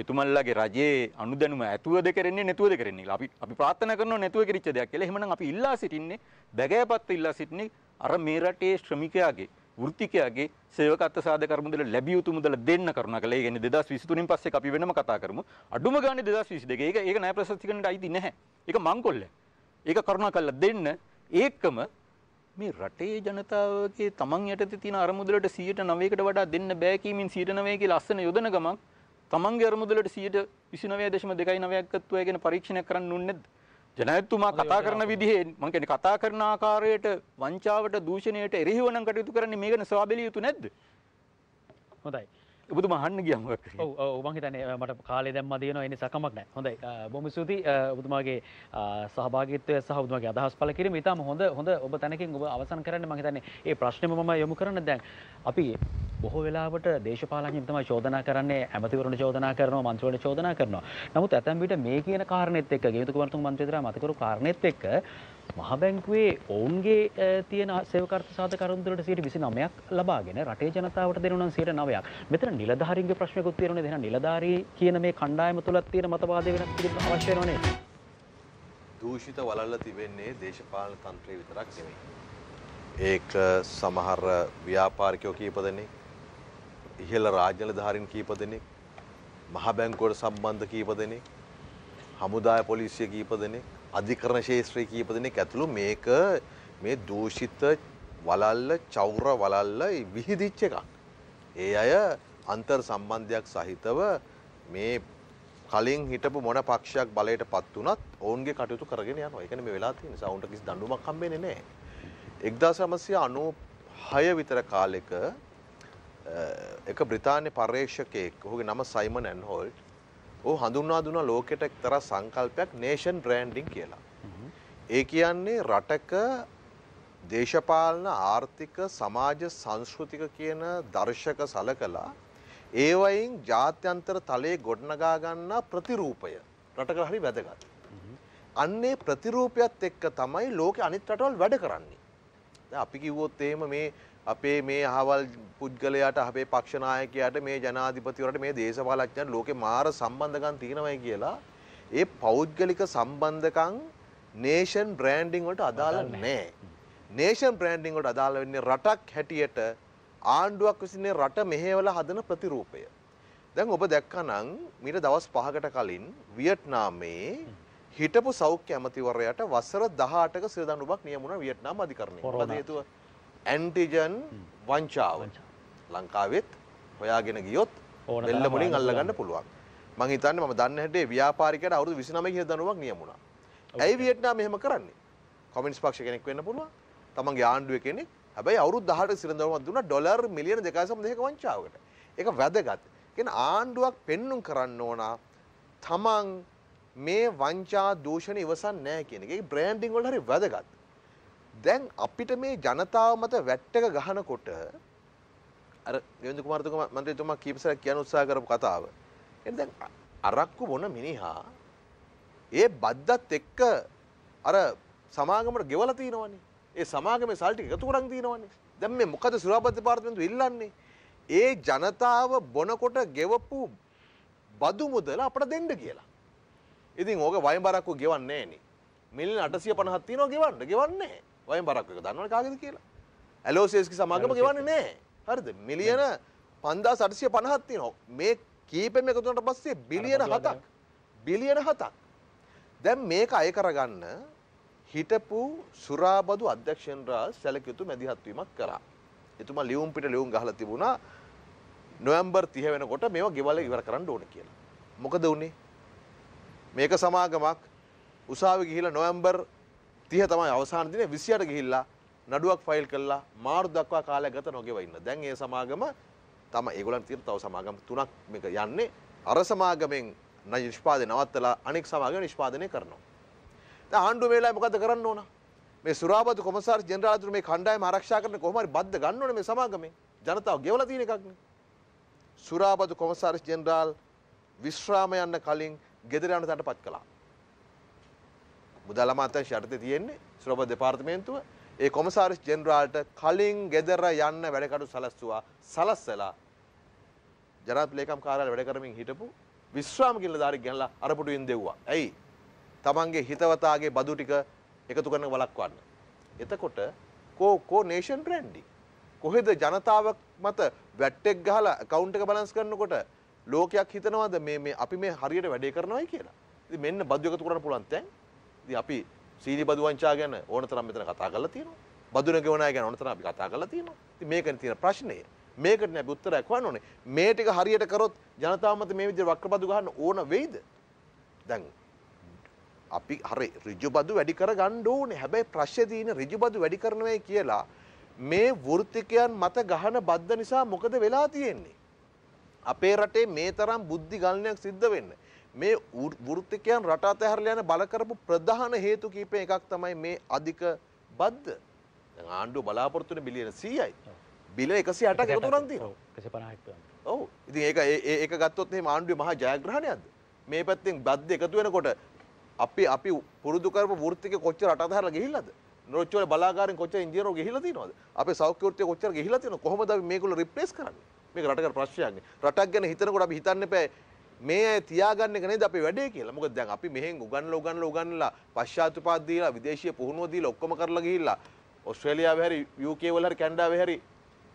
[SPEAKER 3] එතුමල්ලගේ රජයේ අනුදැනුම ඇතුවද කරන්නේ නැතුවද කරන්නේ කියලා. අපි අපි ප්‍රාර්ථනා කරනවා නැතුව කිරිච්ච දෙයක් කියලා. එහෙමනම් අපි ඉල්ලා සිටින්නේ බැගෑපත් ඉල්ලා සිටින්නේ අර මේ රටේ ශ්‍රමිකයාගේ වෘත්තිකයාගේ සේවකත්ව සාධක මුදල ලැබිය යුතු මුදල දෙන්න කරුණාකරලා. ඒ කියන්නේ 2023න් පස්සේ අපි වෙනම කතා කරමු. අඩුම ගානේ 2022. ඒක ඒක ණය ප්‍රශස්තිකරණයට අයිති නැහැ. ඒක මංකොල්ල. ඒක කරුණාකරලා දෙන්න. ඒකම මේ රටේ ජනතාවගේ තමන් යටතේ තියෙන අරමුදලට 109කට වඩා දෙන්න බෑ කීමෙන් 109 කියලා අස්සන යොදන ගමන් තමන්ගේ අරමුදලට 129.29ක් අත්වය ගැන පරීක්ෂණයක් කරන්න ඕනේ නැද්ද? ජනාධිපතිතුමා කතා කරන විදිහේ මම කියන්නේ කතා කරන ආකාරයට වංචාවට දූෂණයට එරෙහිව නම් කටයුතු කරන්නේ මේක නසාබලිය යුතු නැද්ද?
[SPEAKER 1] හොඳයි. එබතුම අහන්න ගියා මොකක් කරේ ඔව් ඔව් මං හිතන්නේ මට කාලේ දැම්මා දිනනවා ඒ නිසා කමක් නැහැ හොඳයි බොහොම ස්තුතියි ඔබතුමාගේ සහභාගීත්වය සහ ඔබතුමාගේ අදහස් පළ කිරීම ඉතාම හොඳ හොඳ ඔබ තැනකින් ඔබ අවසන් කරන්න මං හිතන්නේ ඒ ප්‍රශ්නෙම මම යොමු කරන්න දැන් අපි බොහෝ වෙලාවට දේශපාලනඥයින් තමයි චෝදනා කරන්නේ ඇමතිවරුන්ට චෝදනා කරනවා මන්ත්‍රීවරුන්ට චෝදනා කරනවා නමුත් ඇතැම් විට මේ කියන කාරණෙත් එක්ක ගේතු කුමාරතුංග මන්ත්‍රීතුමා මතකරු කාරණෙත් එක්ක මහබැංකුවේ ඔවුන්ගේ තියෙන සේවකර්ත සාධකරුන් තුළට 29ක් ලබාගෙන රටේ ජනතාවට දෙනුණා 9ක්. මෙතන නිලධාරීන්ගේ ප්‍රශ්නකුත් තියෙනුනේ. එහෙනම් නිලධාරී කියන මේ කණ්ඩායම තුලත් තියෙන මතවාද වෙනස් කිරීම අවශ්‍ය වෙනවනේ.
[SPEAKER 4] දූෂිත වලල්ල තිබෙන්නේ දේශපාලන තන්ත්‍රය විතරක් නෙමෙයි. ඒක සමහර ව්‍යාපාරිකයෝ කීප දෙනෙක්, ඉහළ රාජ්‍ය නිලධාරීන් කීප දෙනෙක්, මහ බැංකුවට සම්බන්ධ කීප දෙනෙක්, හමුදාය පොලිසිය කීප දෙනෙක් අධිකරණ ශේත්‍රයේ කීප දෙනෙක් ඇතුළු මේක මේ දූෂිත වලල්ල චෞර වලල්ල විහිදිච්ච එකක්. ඒ අය අන්තර් සම්බන්ධයක් සහිතව මේ කලින් හිටපු මොන පක්ෂයක් බලයට පත් වුණත් ඔවුන්ගේ කටයුතු කරගෙන යනවා. ඒ කියන්නේ මේ වෙලා තියෙන නිසා ඔවුන්ට කිසි දඬුවමක් හම්බෙන්නේ නැහැ. 1996 විතර කාලෙක එක බ්‍රිතාන්‍ය පර්යේෂකයෙක් ඔහුගේ නම සයිමන් ඇන්හෝල්ට් ඕ හඳුන්වා දුන ලෝකෙට එක්තරා සංකල්පයක් නේෂන් බ්‍රෑන්ඩින් කියලා. ඒ කියන්නේ රටක දේශපාලන ආර්ථික සමාජ සංස්කෘතික කියන දර්ශක සලකලා ඒවයින් ජාත්‍යන්තර තලයේ ගොඩනගා ගන්නා ප්‍රතිරූපය රටක හරි වැදගත්. අන්නේ ප්‍රතිරූපයත් එක්ක තමයි ලෝකෙ අනිත් රටවල් වැඩ කරන්නේ. දැන් අපි කිව්වොත් එහෙම මේ අපේ මේ අහවල් පුද්ගලයාට අපේ පක්ෂනායකයාට මේ ජනාධිපතිවරට මේ දේශපාලඥයන් ලෝකේ මාර සම්බන්ධකම් තියෙනවයි කියලා ඒ පෞද්ගලික සම්බන්ධකම් නේෂන් බ්‍රෑන්ඩින් වලට අදාළ නැහැ. නේෂන් බ්‍රෑන්ඩින් වලට අදාළ වෙන්නේ රටක් හැටියට ආණ්ඩුවක් විසින් රට මෙහෙවලා හදන ප්‍රතිරූපය. දැන් ඔබ දැක්කනම් මීට දවස් 5කට කලින් වියට්නාමයේ හිටපු සෞඛ්‍ය ඇමතිවරයාට වසර 18ක සිරදඬුවමක් නියමුණා වියට්නාම් අධිකරණය. මොකද හේතුව? Antigen වංචාව hmm. ලංකාවෙත් හොයාගෙන ගියොත් එල්ල මුලින් අල්ලගන්න පුළුවන් මහිතන්න ම දන්නහටේ ව්‍යාපාරිකට අවුදු විසිනම හිය දනුවක් නියමුණා ඇයි වියට්නා මෙහෙම කරන්නේ කොමින්ස් පක්ෂ කෙනෙක් වෙන්න පුළුවන් තමන්ගේ ආණ්ඩුව කෙනෙක් හැබයි අවුරු දහට සිරඳවමත් දුන්න ඩොලර් මිලියන දෙකසම් දෙක වංචාවකට එක වැදගත් කෙන ආණ්ඩුවක් පෙන්නුම් කරන්න ඕනා තමන් මේ වංචා දූෂණ ඉවසන් නෑ කියෙනෙ බ්‍රෑන්ඩිං වල හරි වැදගත් දැන් අපිට මේ ජනතාව මත වැට්ටක ගහනකොට අර ගෙන්දු කුමාරතුම මන්ත්‍රීතුමා කීපසරක් කියන උත්සාහ කරපු කතාව. එහෙනම් දැන් අරක්කු බොන මිනිහා ඒ බද්දත් එක්ක අර සමාගමට ගෙවලා තිනවනේ. ඒ සමාගමේ සල් ටික එකතු කරන් තිනවනේ. දැන් මේ මොකද සුරාපත් දෙපාර්තමේන්තුව ඉල්ලන්නේ? ඒ ජනතාව බොනකොට ගෙවපු බදු මුදල අපට දෙන්න කියලා. ඉතින් ඕක වයින් බරක්කු ගෙවන්නේ නෑනේ. මිලියන 850ක් තියනවා ගෙවන්න ගෙවන්නේ නෑ. වයින් බරක් එක දන්නවන කාගෙද කියලා ඇලෝසියස්කි සමාගම ගෙවන්නේ නෑ හරිද මිලියන පන්දා සටසිය පණහත්ති නො මේ කීපෙම එකතුනට පස්සේ බිලියන හතක් බිලියන හතක් දැම් මේක අය කරගන්න හිටපු සුරාබදු අධ්‍යක්ෂන්රා සැලකයුතු මැදිහත්වීමක් කරා එතුමා ලියුම් පිට ලියුම් ගහල තිබුණා නොවම්බර් තිහ වෙනකොට මේ ගෙවල ඉවර කරන්න ඕන කියලා මොකද වුණේ මේක සමාගමක් උසාවි ගිහිලා නොවම්බර් තිය තමයි අවසාන දිනේ 20ට ගිහිල්ලා නඩුවක් ෆයිල් කළා මාරු දක්වා කාලයක් ගත නොගෙව ඉන්න. දැන් ඒ සමාගම තමයි ඒගොල්ලන් තියෙන තව සමාගම් තුනක් මේක යන්නේ අර සමාගමෙන් නිෂ්පාදනය නවත්තලා අනෙක් සමාගම නිෂ්පාදනය කරනවා. දැන් ආණ්ඩුව මේලා මොකද කරන්න ඕන? මේ සුරාබතු කොමසාරි ජෙනරාල්තුරු මේ කණ්ඩායම ආරක්ෂා කරන කොහොම හරි බද්ද ගන්න ඕනේ මේ සමාගමේ. ජනතාව ගෙවලා තියෙන එකක් නේ. සුරාබතු කොමසාරි ජෙනරාල් විශ්‍රාම යන්න කලින් ගෙදර යන තැනටපත් කළා. මුදල් අමාත්‍යංශ යටතේ තියෙන්නේ ශ්‍රම දෙපාර්තමේන්තුව. ඒ කොමසාරිස් ජෙනරාල්ට කලින් ගෙදර යන්න වැඩකටු සලස්සුවා. සලස්සලා ජනාධිපති ලේකම් කාර්යාලය වැඩ කරමින් හිටපු විශ්‍රාම කිල්ලදාරෙක් ගෙනලා අරපුඩුවෙන් දෙව්වා. ඇයි? තමන්ගේ හිතවතාගේ බදු ටික එකතු කරන වළක්වන්න. එතකොට කෝ කෝ නේෂන් බ්‍රැන්ඩින් කොහෙද ජනතාවක් මත වැට්ටෙක් ගහලා account එක balance කරනකොට ලෝකයක් හිතනවාද මේ මේ අපි මේ හරියට වැඩේ කරනවායි කියලා. ඉතින් මෙන්න බදු එකතු කරන්න පුළුවන් තැන් අපි සීනි බදු වංචා ගැන ඕන තරම් මෙතන කතා කරලා තියෙනවා. බදුන ගෙවන අය ගැන ඕන තරම් අපි කතා කරලා තියෙනවා. ඉතින් මේකනේ තියෙන ප්‍රශ්නය. මේකට නේ අපි උත්තරයක් හොයන්න ඕනේ. මේ ටික හරියට කරොත් ජනතාව මත මේ විදිහට වක්‍රබදු ගහන්න ඕන වෙයිද? දැන් අපි හරි ඍජු බදු වැඩි කර ගන්න ඕනේ. හැබැයි ප්‍රශ්නේ තියෙන්නේ ඍජු බදු වැඩි කරනවයි කියලා මේ වෘත්තිකයන් මත ගහන බද්ද නිසා මොකද වෙලා තියෙන්නේ? අපේ රටේ මේ තරම් බුද්ධි ගණනයක් සිද්ධ වෙන්නේ. මේ වෘත්තිකයන් රට අතහැරලා යන බල කරපු ප්‍රධාන හේතු කීපෙන් එකක් තමයි මේ අධික බද්ද. දැන් ආණ්ඩුව බලාපොරොත්තු වෙන බිලියන 100යි. බිලියන 160ක් එකතුනක් තියෙනවා. 150ක් ඔව්. ඉතින් ඒක ඒක ගත්තොත් එහෙම ආණ්ඩුවේ මහා ජයග්‍රහණයක්ද? මේ පැත්තෙන් බද්ද එකතු වෙනකොට අපි අපි පුරුදු කරපු වෘත්තික කොච්චර රට අතහැරලා ගිහිල්ලාද? නොරොච්චවල බලාගාරෙන් කොච්චර ඉංජිනේරු ගිහිල්ලා තියෙනවද? අපේ සෞඛ්‍ය වෘත්තිය කොච්චර ගිහිල්ලා තියෙනවද? කොහොමද අපි මේගොල්ලෝ රිප්ලේස් කරන්නේ? මේක රටකට ප්‍රශ්නයක් නේ. රටක් ගැන හිතනකොට අපි හිතන්න එපා මේ අය තියාගන්න එක නේද අපේ වැඩේ කියලා. මොකද දැන් අපි මෙහෙන් උගන්ලා උගන්ලා උගන්ලා පශ්චාත්තාපත් දීලා විදේශීය පුහුණුව දීලා ඔක්කොම කරලා ගිහිල්ලා ඔස්ට්‍රේලියාවේ හරි UK වල හරි කැනඩාවේ හරි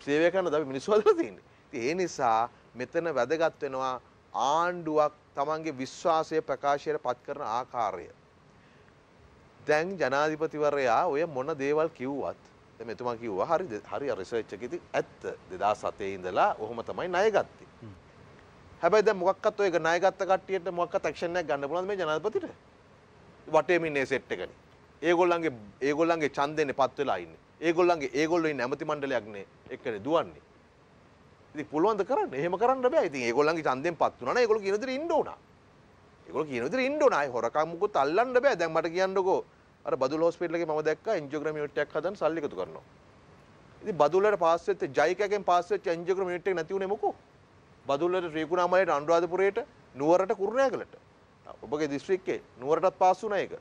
[SPEAKER 4] සේවය කරනද අපි මිනිස්සු හදලා තියෙන්නේ. ඉතින් ඒ නිසා මෙතන වැදගත් වෙනවා ආණ්ඩුවක් තමන්ගේ විශ්වාසය ප්‍රකාශයට පත් කරන ආකාරය. දැන් ජනාධිපතිවරයා ඔය මොන දේවල් කිව්වත් මෙතුමා කිව්වා හරි හරි රිසර්ච් එකේදී ඇත්ත 2007 ඉඳලා ඔහොම තමයි ණය ගත්තේ. හැබැයි දැන් මොකක්වත් ඔය ණයගත්ත කට්ටියට මොකක්වත් ඇක්ෂන් එකක් ගන්න පුළුවන් මේ ජනාධිපතිට වටේ මින්නේ සෙට් එකනේ ඒගොල්ලන්ගේ ඒගොල්ලන්ගේ ඡන්දෙන්නේ පත් වෙලා ඉන්නේ ඒගොල්ලන්ගේ ඒගොල්ලෝ ඉන්නේ ඇමති මණ්ඩලයක්නේ එක්කනේ දුවන්නේ ඉතින් පුළුවන් ද කරන්න එහෙම කරන්න බෑ ඉතින් ඒගොල්ලන්ගේ ඡන්දෙන් පත් වුණා නේ ඒගොල්ලෝ කියන විදිහට ඉන්න උනා ඒගොල්ලෝ කියන විදිහට ඉන්න උනා අය හොරකම් මුකුත් අල්ලන්න බෑ දැන් මට කියන්නකෝ අර බදුල හොස්පිටල් එකේ මම දැක්කා එන්ජියෝග්‍රෑම් යුනිට් එකක් හදන සල්ලි එකතු කරනවා ඉතින් බදුලට පාස් වෙච්ච ජයිකකෙන් පාස් වෙච්ච එන්ජියෝග්‍රෑම් යුනිට් එක නැති උනේ මොකෝ බදුල්ලට ශ්‍රීකුණාමලයට අනුරාධපුරයට නුවරට කුරුණෑගලට. ඔබගේ දිස්ත්‍රික්කේ නුවරටත් පාසුන එක.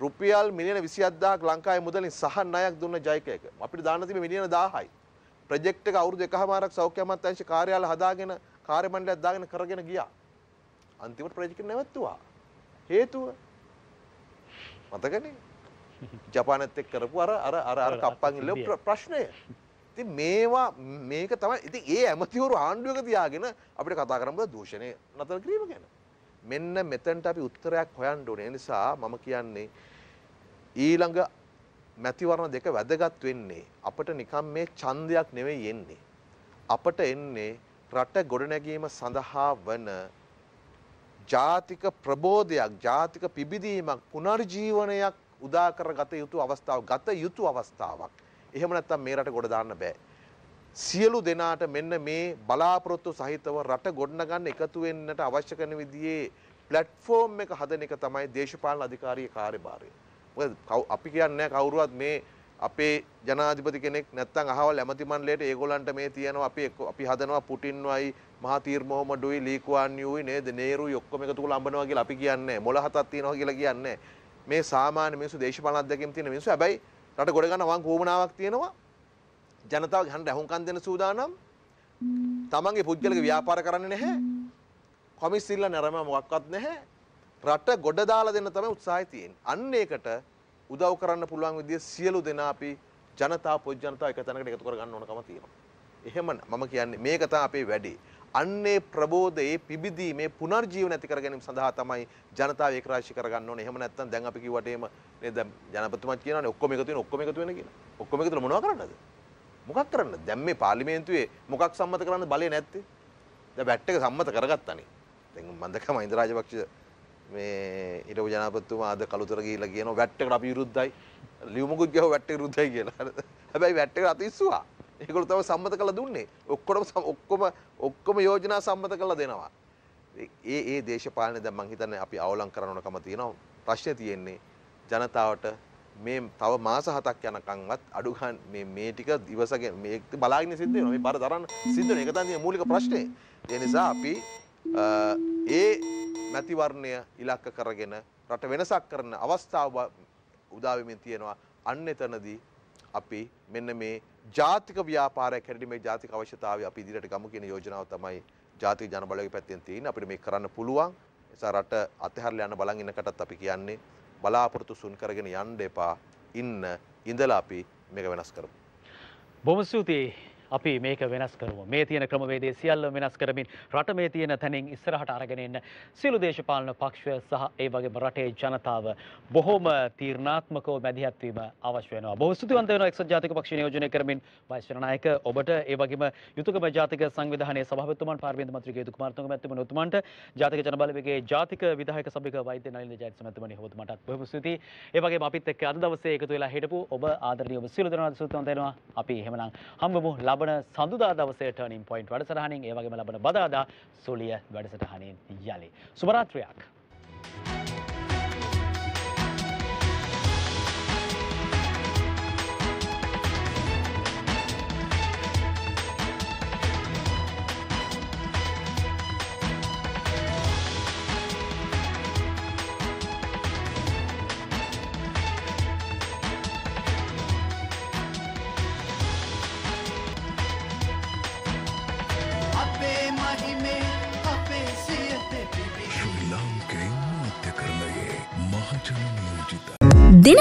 [SPEAKER 4] රුපියල් මිලියන 27000ක් ලංකාවේ මුදලින් සහන් ණයක් දුන්න ජයික එක. අපිට දාන්න තිබෙ මිලියන 1000යි. ප්‍රොජෙක්ට් එක අවුරුදු එකහමාරක් සෞඛ්‍ය අමාත්‍යාංශ කාර්යාල හදාගෙන කාර්ය මණ්ඩලයක් දාගෙන කරගෙන ගියා. අන්තිමට ප්‍රොජෙක්ට් එක නැවැත්තුවා. හේතුව මතකනේ ජපානත් එක්ක කරපු අර අර අර කප්පන් ඉල්ල ප්‍රශ්නය. ඉතින් මේවා මේක තමයි ඉතින් ඒ ඇමතිවරු ආණ්ඩුවක තියාගෙන අපිට කතා කරන්න දූෂණය නතර කිරීම ගැන. මෙන්න මෙතනට අපි උත්තරයක් හොයන්න ඕනේ. නිසා මම කියන්නේ ඊළඟ මැතිවරණ දෙක වැදගත් වෙන්නේ අපිට නිකම් මේ ඡන්දයක් නෙවෙයි එන්නේ. අපට එන්නේ රට ගොඩනැගීම සඳහා වන ජාතික ප්‍රබෝධයක් ජාතික පිබිදීමක් පුනර්ජීවනයක් උදාකර ගත යුතු අවස්ථාව ගත යුතු අවස්ථාවක්. එහෙම නැත්තම් මේ රට ගොඩ දාන්න බෑ. සියලු දෙනාට මෙන්න මේ බලාපොරොත්තු සහිතව රට ගොඩනගන්න එකතු වෙන්නට අවශ්‍ය කරන විදිහේ ප්ලැට්ෆෝම් එක හදන එක තමයි දේශපාලන අධිකාරිය කාර්යභාරය. මොකද අපි කියන්නේ කවුරුවත් මේ අපේ ජනාධිපති කෙනෙක් නැත්තම් අහවල් ඇමති මණ්ඩලයට ඒගොල්ලන්ට මේ තියෙනවා අපි අපි හදනවා පුටින්වයි මහතීර් මොහොමඩුයි ලී කුවන් යූයි නේද නේරුයි ඔක්කොම එකතු කරලා අඹනවා කියලා අපි කියන්නේ මොළ හතක් තියෙනවා කියලා කියන්නේ මේ සාමාන්‍ය මිනිස්සු දේශපාලන අධ්‍යක්ෂකම් තියෙන මිනිස්සු හැබැයි රට ගොඩගන්න අවංක වුමනාවක් තියෙනවා ජනතාවගේ හන්ට ඇහුම්කන් දෙන සූදානම් තමන්ගේ පුද්ගලික ව්‍යාපාර කරන්නේ නැහැ කොමිසිල්ල නැරම මොකක්වත් නැහැ රට ගොඩ දාලා දෙන්න තමයි උත්සාහය තියෙන්නේ අන්න ඒකට උදව් කරන්න පුළුවන් විදිය සියලු දෙනා අපි ජනතා පොත් ජනතාව එක තැනකට එකතු කර ගන්න ඕනකම තියෙනවා එහෙම මම කියන්නේ මේක තමයි අපේ වැඩේ අන්නේ ප්‍රබෝධයේ පිබිදීමේ පුනර්ජීවන ඇති කර ගැනීම සඳහා තමයි ජනතාව ඒකරාශී කරගන්න ඕනේ. එහෙම නැත්නම් දැන් අපි කිව්වට එහෙම නේද ජනපතිතුමාත් කියනවානේ ඔක්කොම එකතු වෙන ඔක්කොම එකතු වෙන කියලා. ඔක්කොම එකතු වෙලා මොනවද කරන්නද? මොකක් කරන්නද? දැන් මේ පාර්ලිමේන්තුවේ මොකක් සම්මත කරන්න බලය නැත්තේ? දැන් බැට් එක සම්මත කරගත්තානේ. දැන් මන්දකම ඉන්ද රාජපක්ෂ මේ හිටපු ජනාධිපතිතුමා අද කලුතර ගිහිල්ලා කියනවා බැට් එකට අපි විරුද්ධයි. ලියුමකුත් ගියව බැට් එක විරුද්ධයි කියලා. හැබැයි බැට් එක අතිස්සුවා. ඒකළු තව සම්මත කළ දුන්නේ ඔක්කොටම ඔක්කොම ඔක්කොම යෝජනා සම්මත කළ දෙනවා. ඒ ඒ දේශපාලන ද මංහිතන්න අපි අවුලං කරනකම තියෙනවා ප්‍රශ්න තියෙන්නේ ජනතාවට මේ තව මාස හතක් යනකංවත් අඩුහන් මේ ටික දිවසගේ මේ බලාගෙන සිද්ධ නොම බර දරන්න සිද්ධන එකතන්ය මූලික ප්‍රශ්නය එනිසා අපි ඒ මැතිවර්ණය ඉලක්ක කරගෙන රට වෙනසක් කරන අවස්ථාව උදාවමින් තියෙනවා අන්න එතනදී අපි මෙන්න මේ ජාතික ව්‍යාපාරයක් හැටියට මේ ජාතික අවශ්‍යතාවය අපි ඉදිරියට ගමු කියන යෝජනාව තමයි ජාතික ජනබලයේ පැත්තෙන් තියෙන්නේ. අපිට මේක කරන්න පුළුවන්. නිසා රට අතහැරලා යන්න බලන් ඉන්නකටත් අපි කියන්නේ බලාපොරොත්තු සුන් කරගෙන යන්න එපා. ඉන්න ඉඳලා අපි මේක වෙනස් කරමු.
[SPEAKER 1] බොහොම ස්තුතියි. අපි මේක වෙනස් කරමු. මේ තියෙන ක්‍රමවේදය සියල්ල වෙනස් කරමින් රට මේ තියෙන තැනින් ඉස්සරහට අරගෙන එන්න සියලු දේශපාලන පක්ෂ සහ ඒ වගේම රටේ ජනතාව බොහොම තීරණාත්මකව මැදිහත් වීම අවශ්‍ය වෙනවා. බොහෝ ස්තුතිවන්ත වෙනවා එක්සත් ජාතික පක්ෂය නියෝජනය කරමින් වයිස් ජනනායක ඔබට ඒ වගේම යුතුකම ජාතික සංවිධානයේ සභාපතිතුමන් පාර්ලිමේන්තු මන්ත්‍රී යුතු කුමාරතුංග මැතිතුමන් උතුමන්ට ජාතික ජනබලවේගයේ ජාතික විධායක සභික වෛද්‍ය නලින් ජයත් මැතිතුමනි හොත් මටත් බොහොම ස්තුතියි. ඒ වගේම අපිත් එක්ක අද දවසේ එකතු වෙලා හිටපු ඔබ ආදරණීය ඔබ සියලු දෙනාට ස්තුතිවන්ත වෙනවා. අපි එහෙමනම් හම්බමු ලබන ලබන සඳුදා දවසේට ටර්නින් පොයින්ට් වැඩසටහනින් ඒ වගේම ලබන බදාදා සුලිය වැඩසටහනින් යලි. සුබ රාත්‍රියක්. Thank you.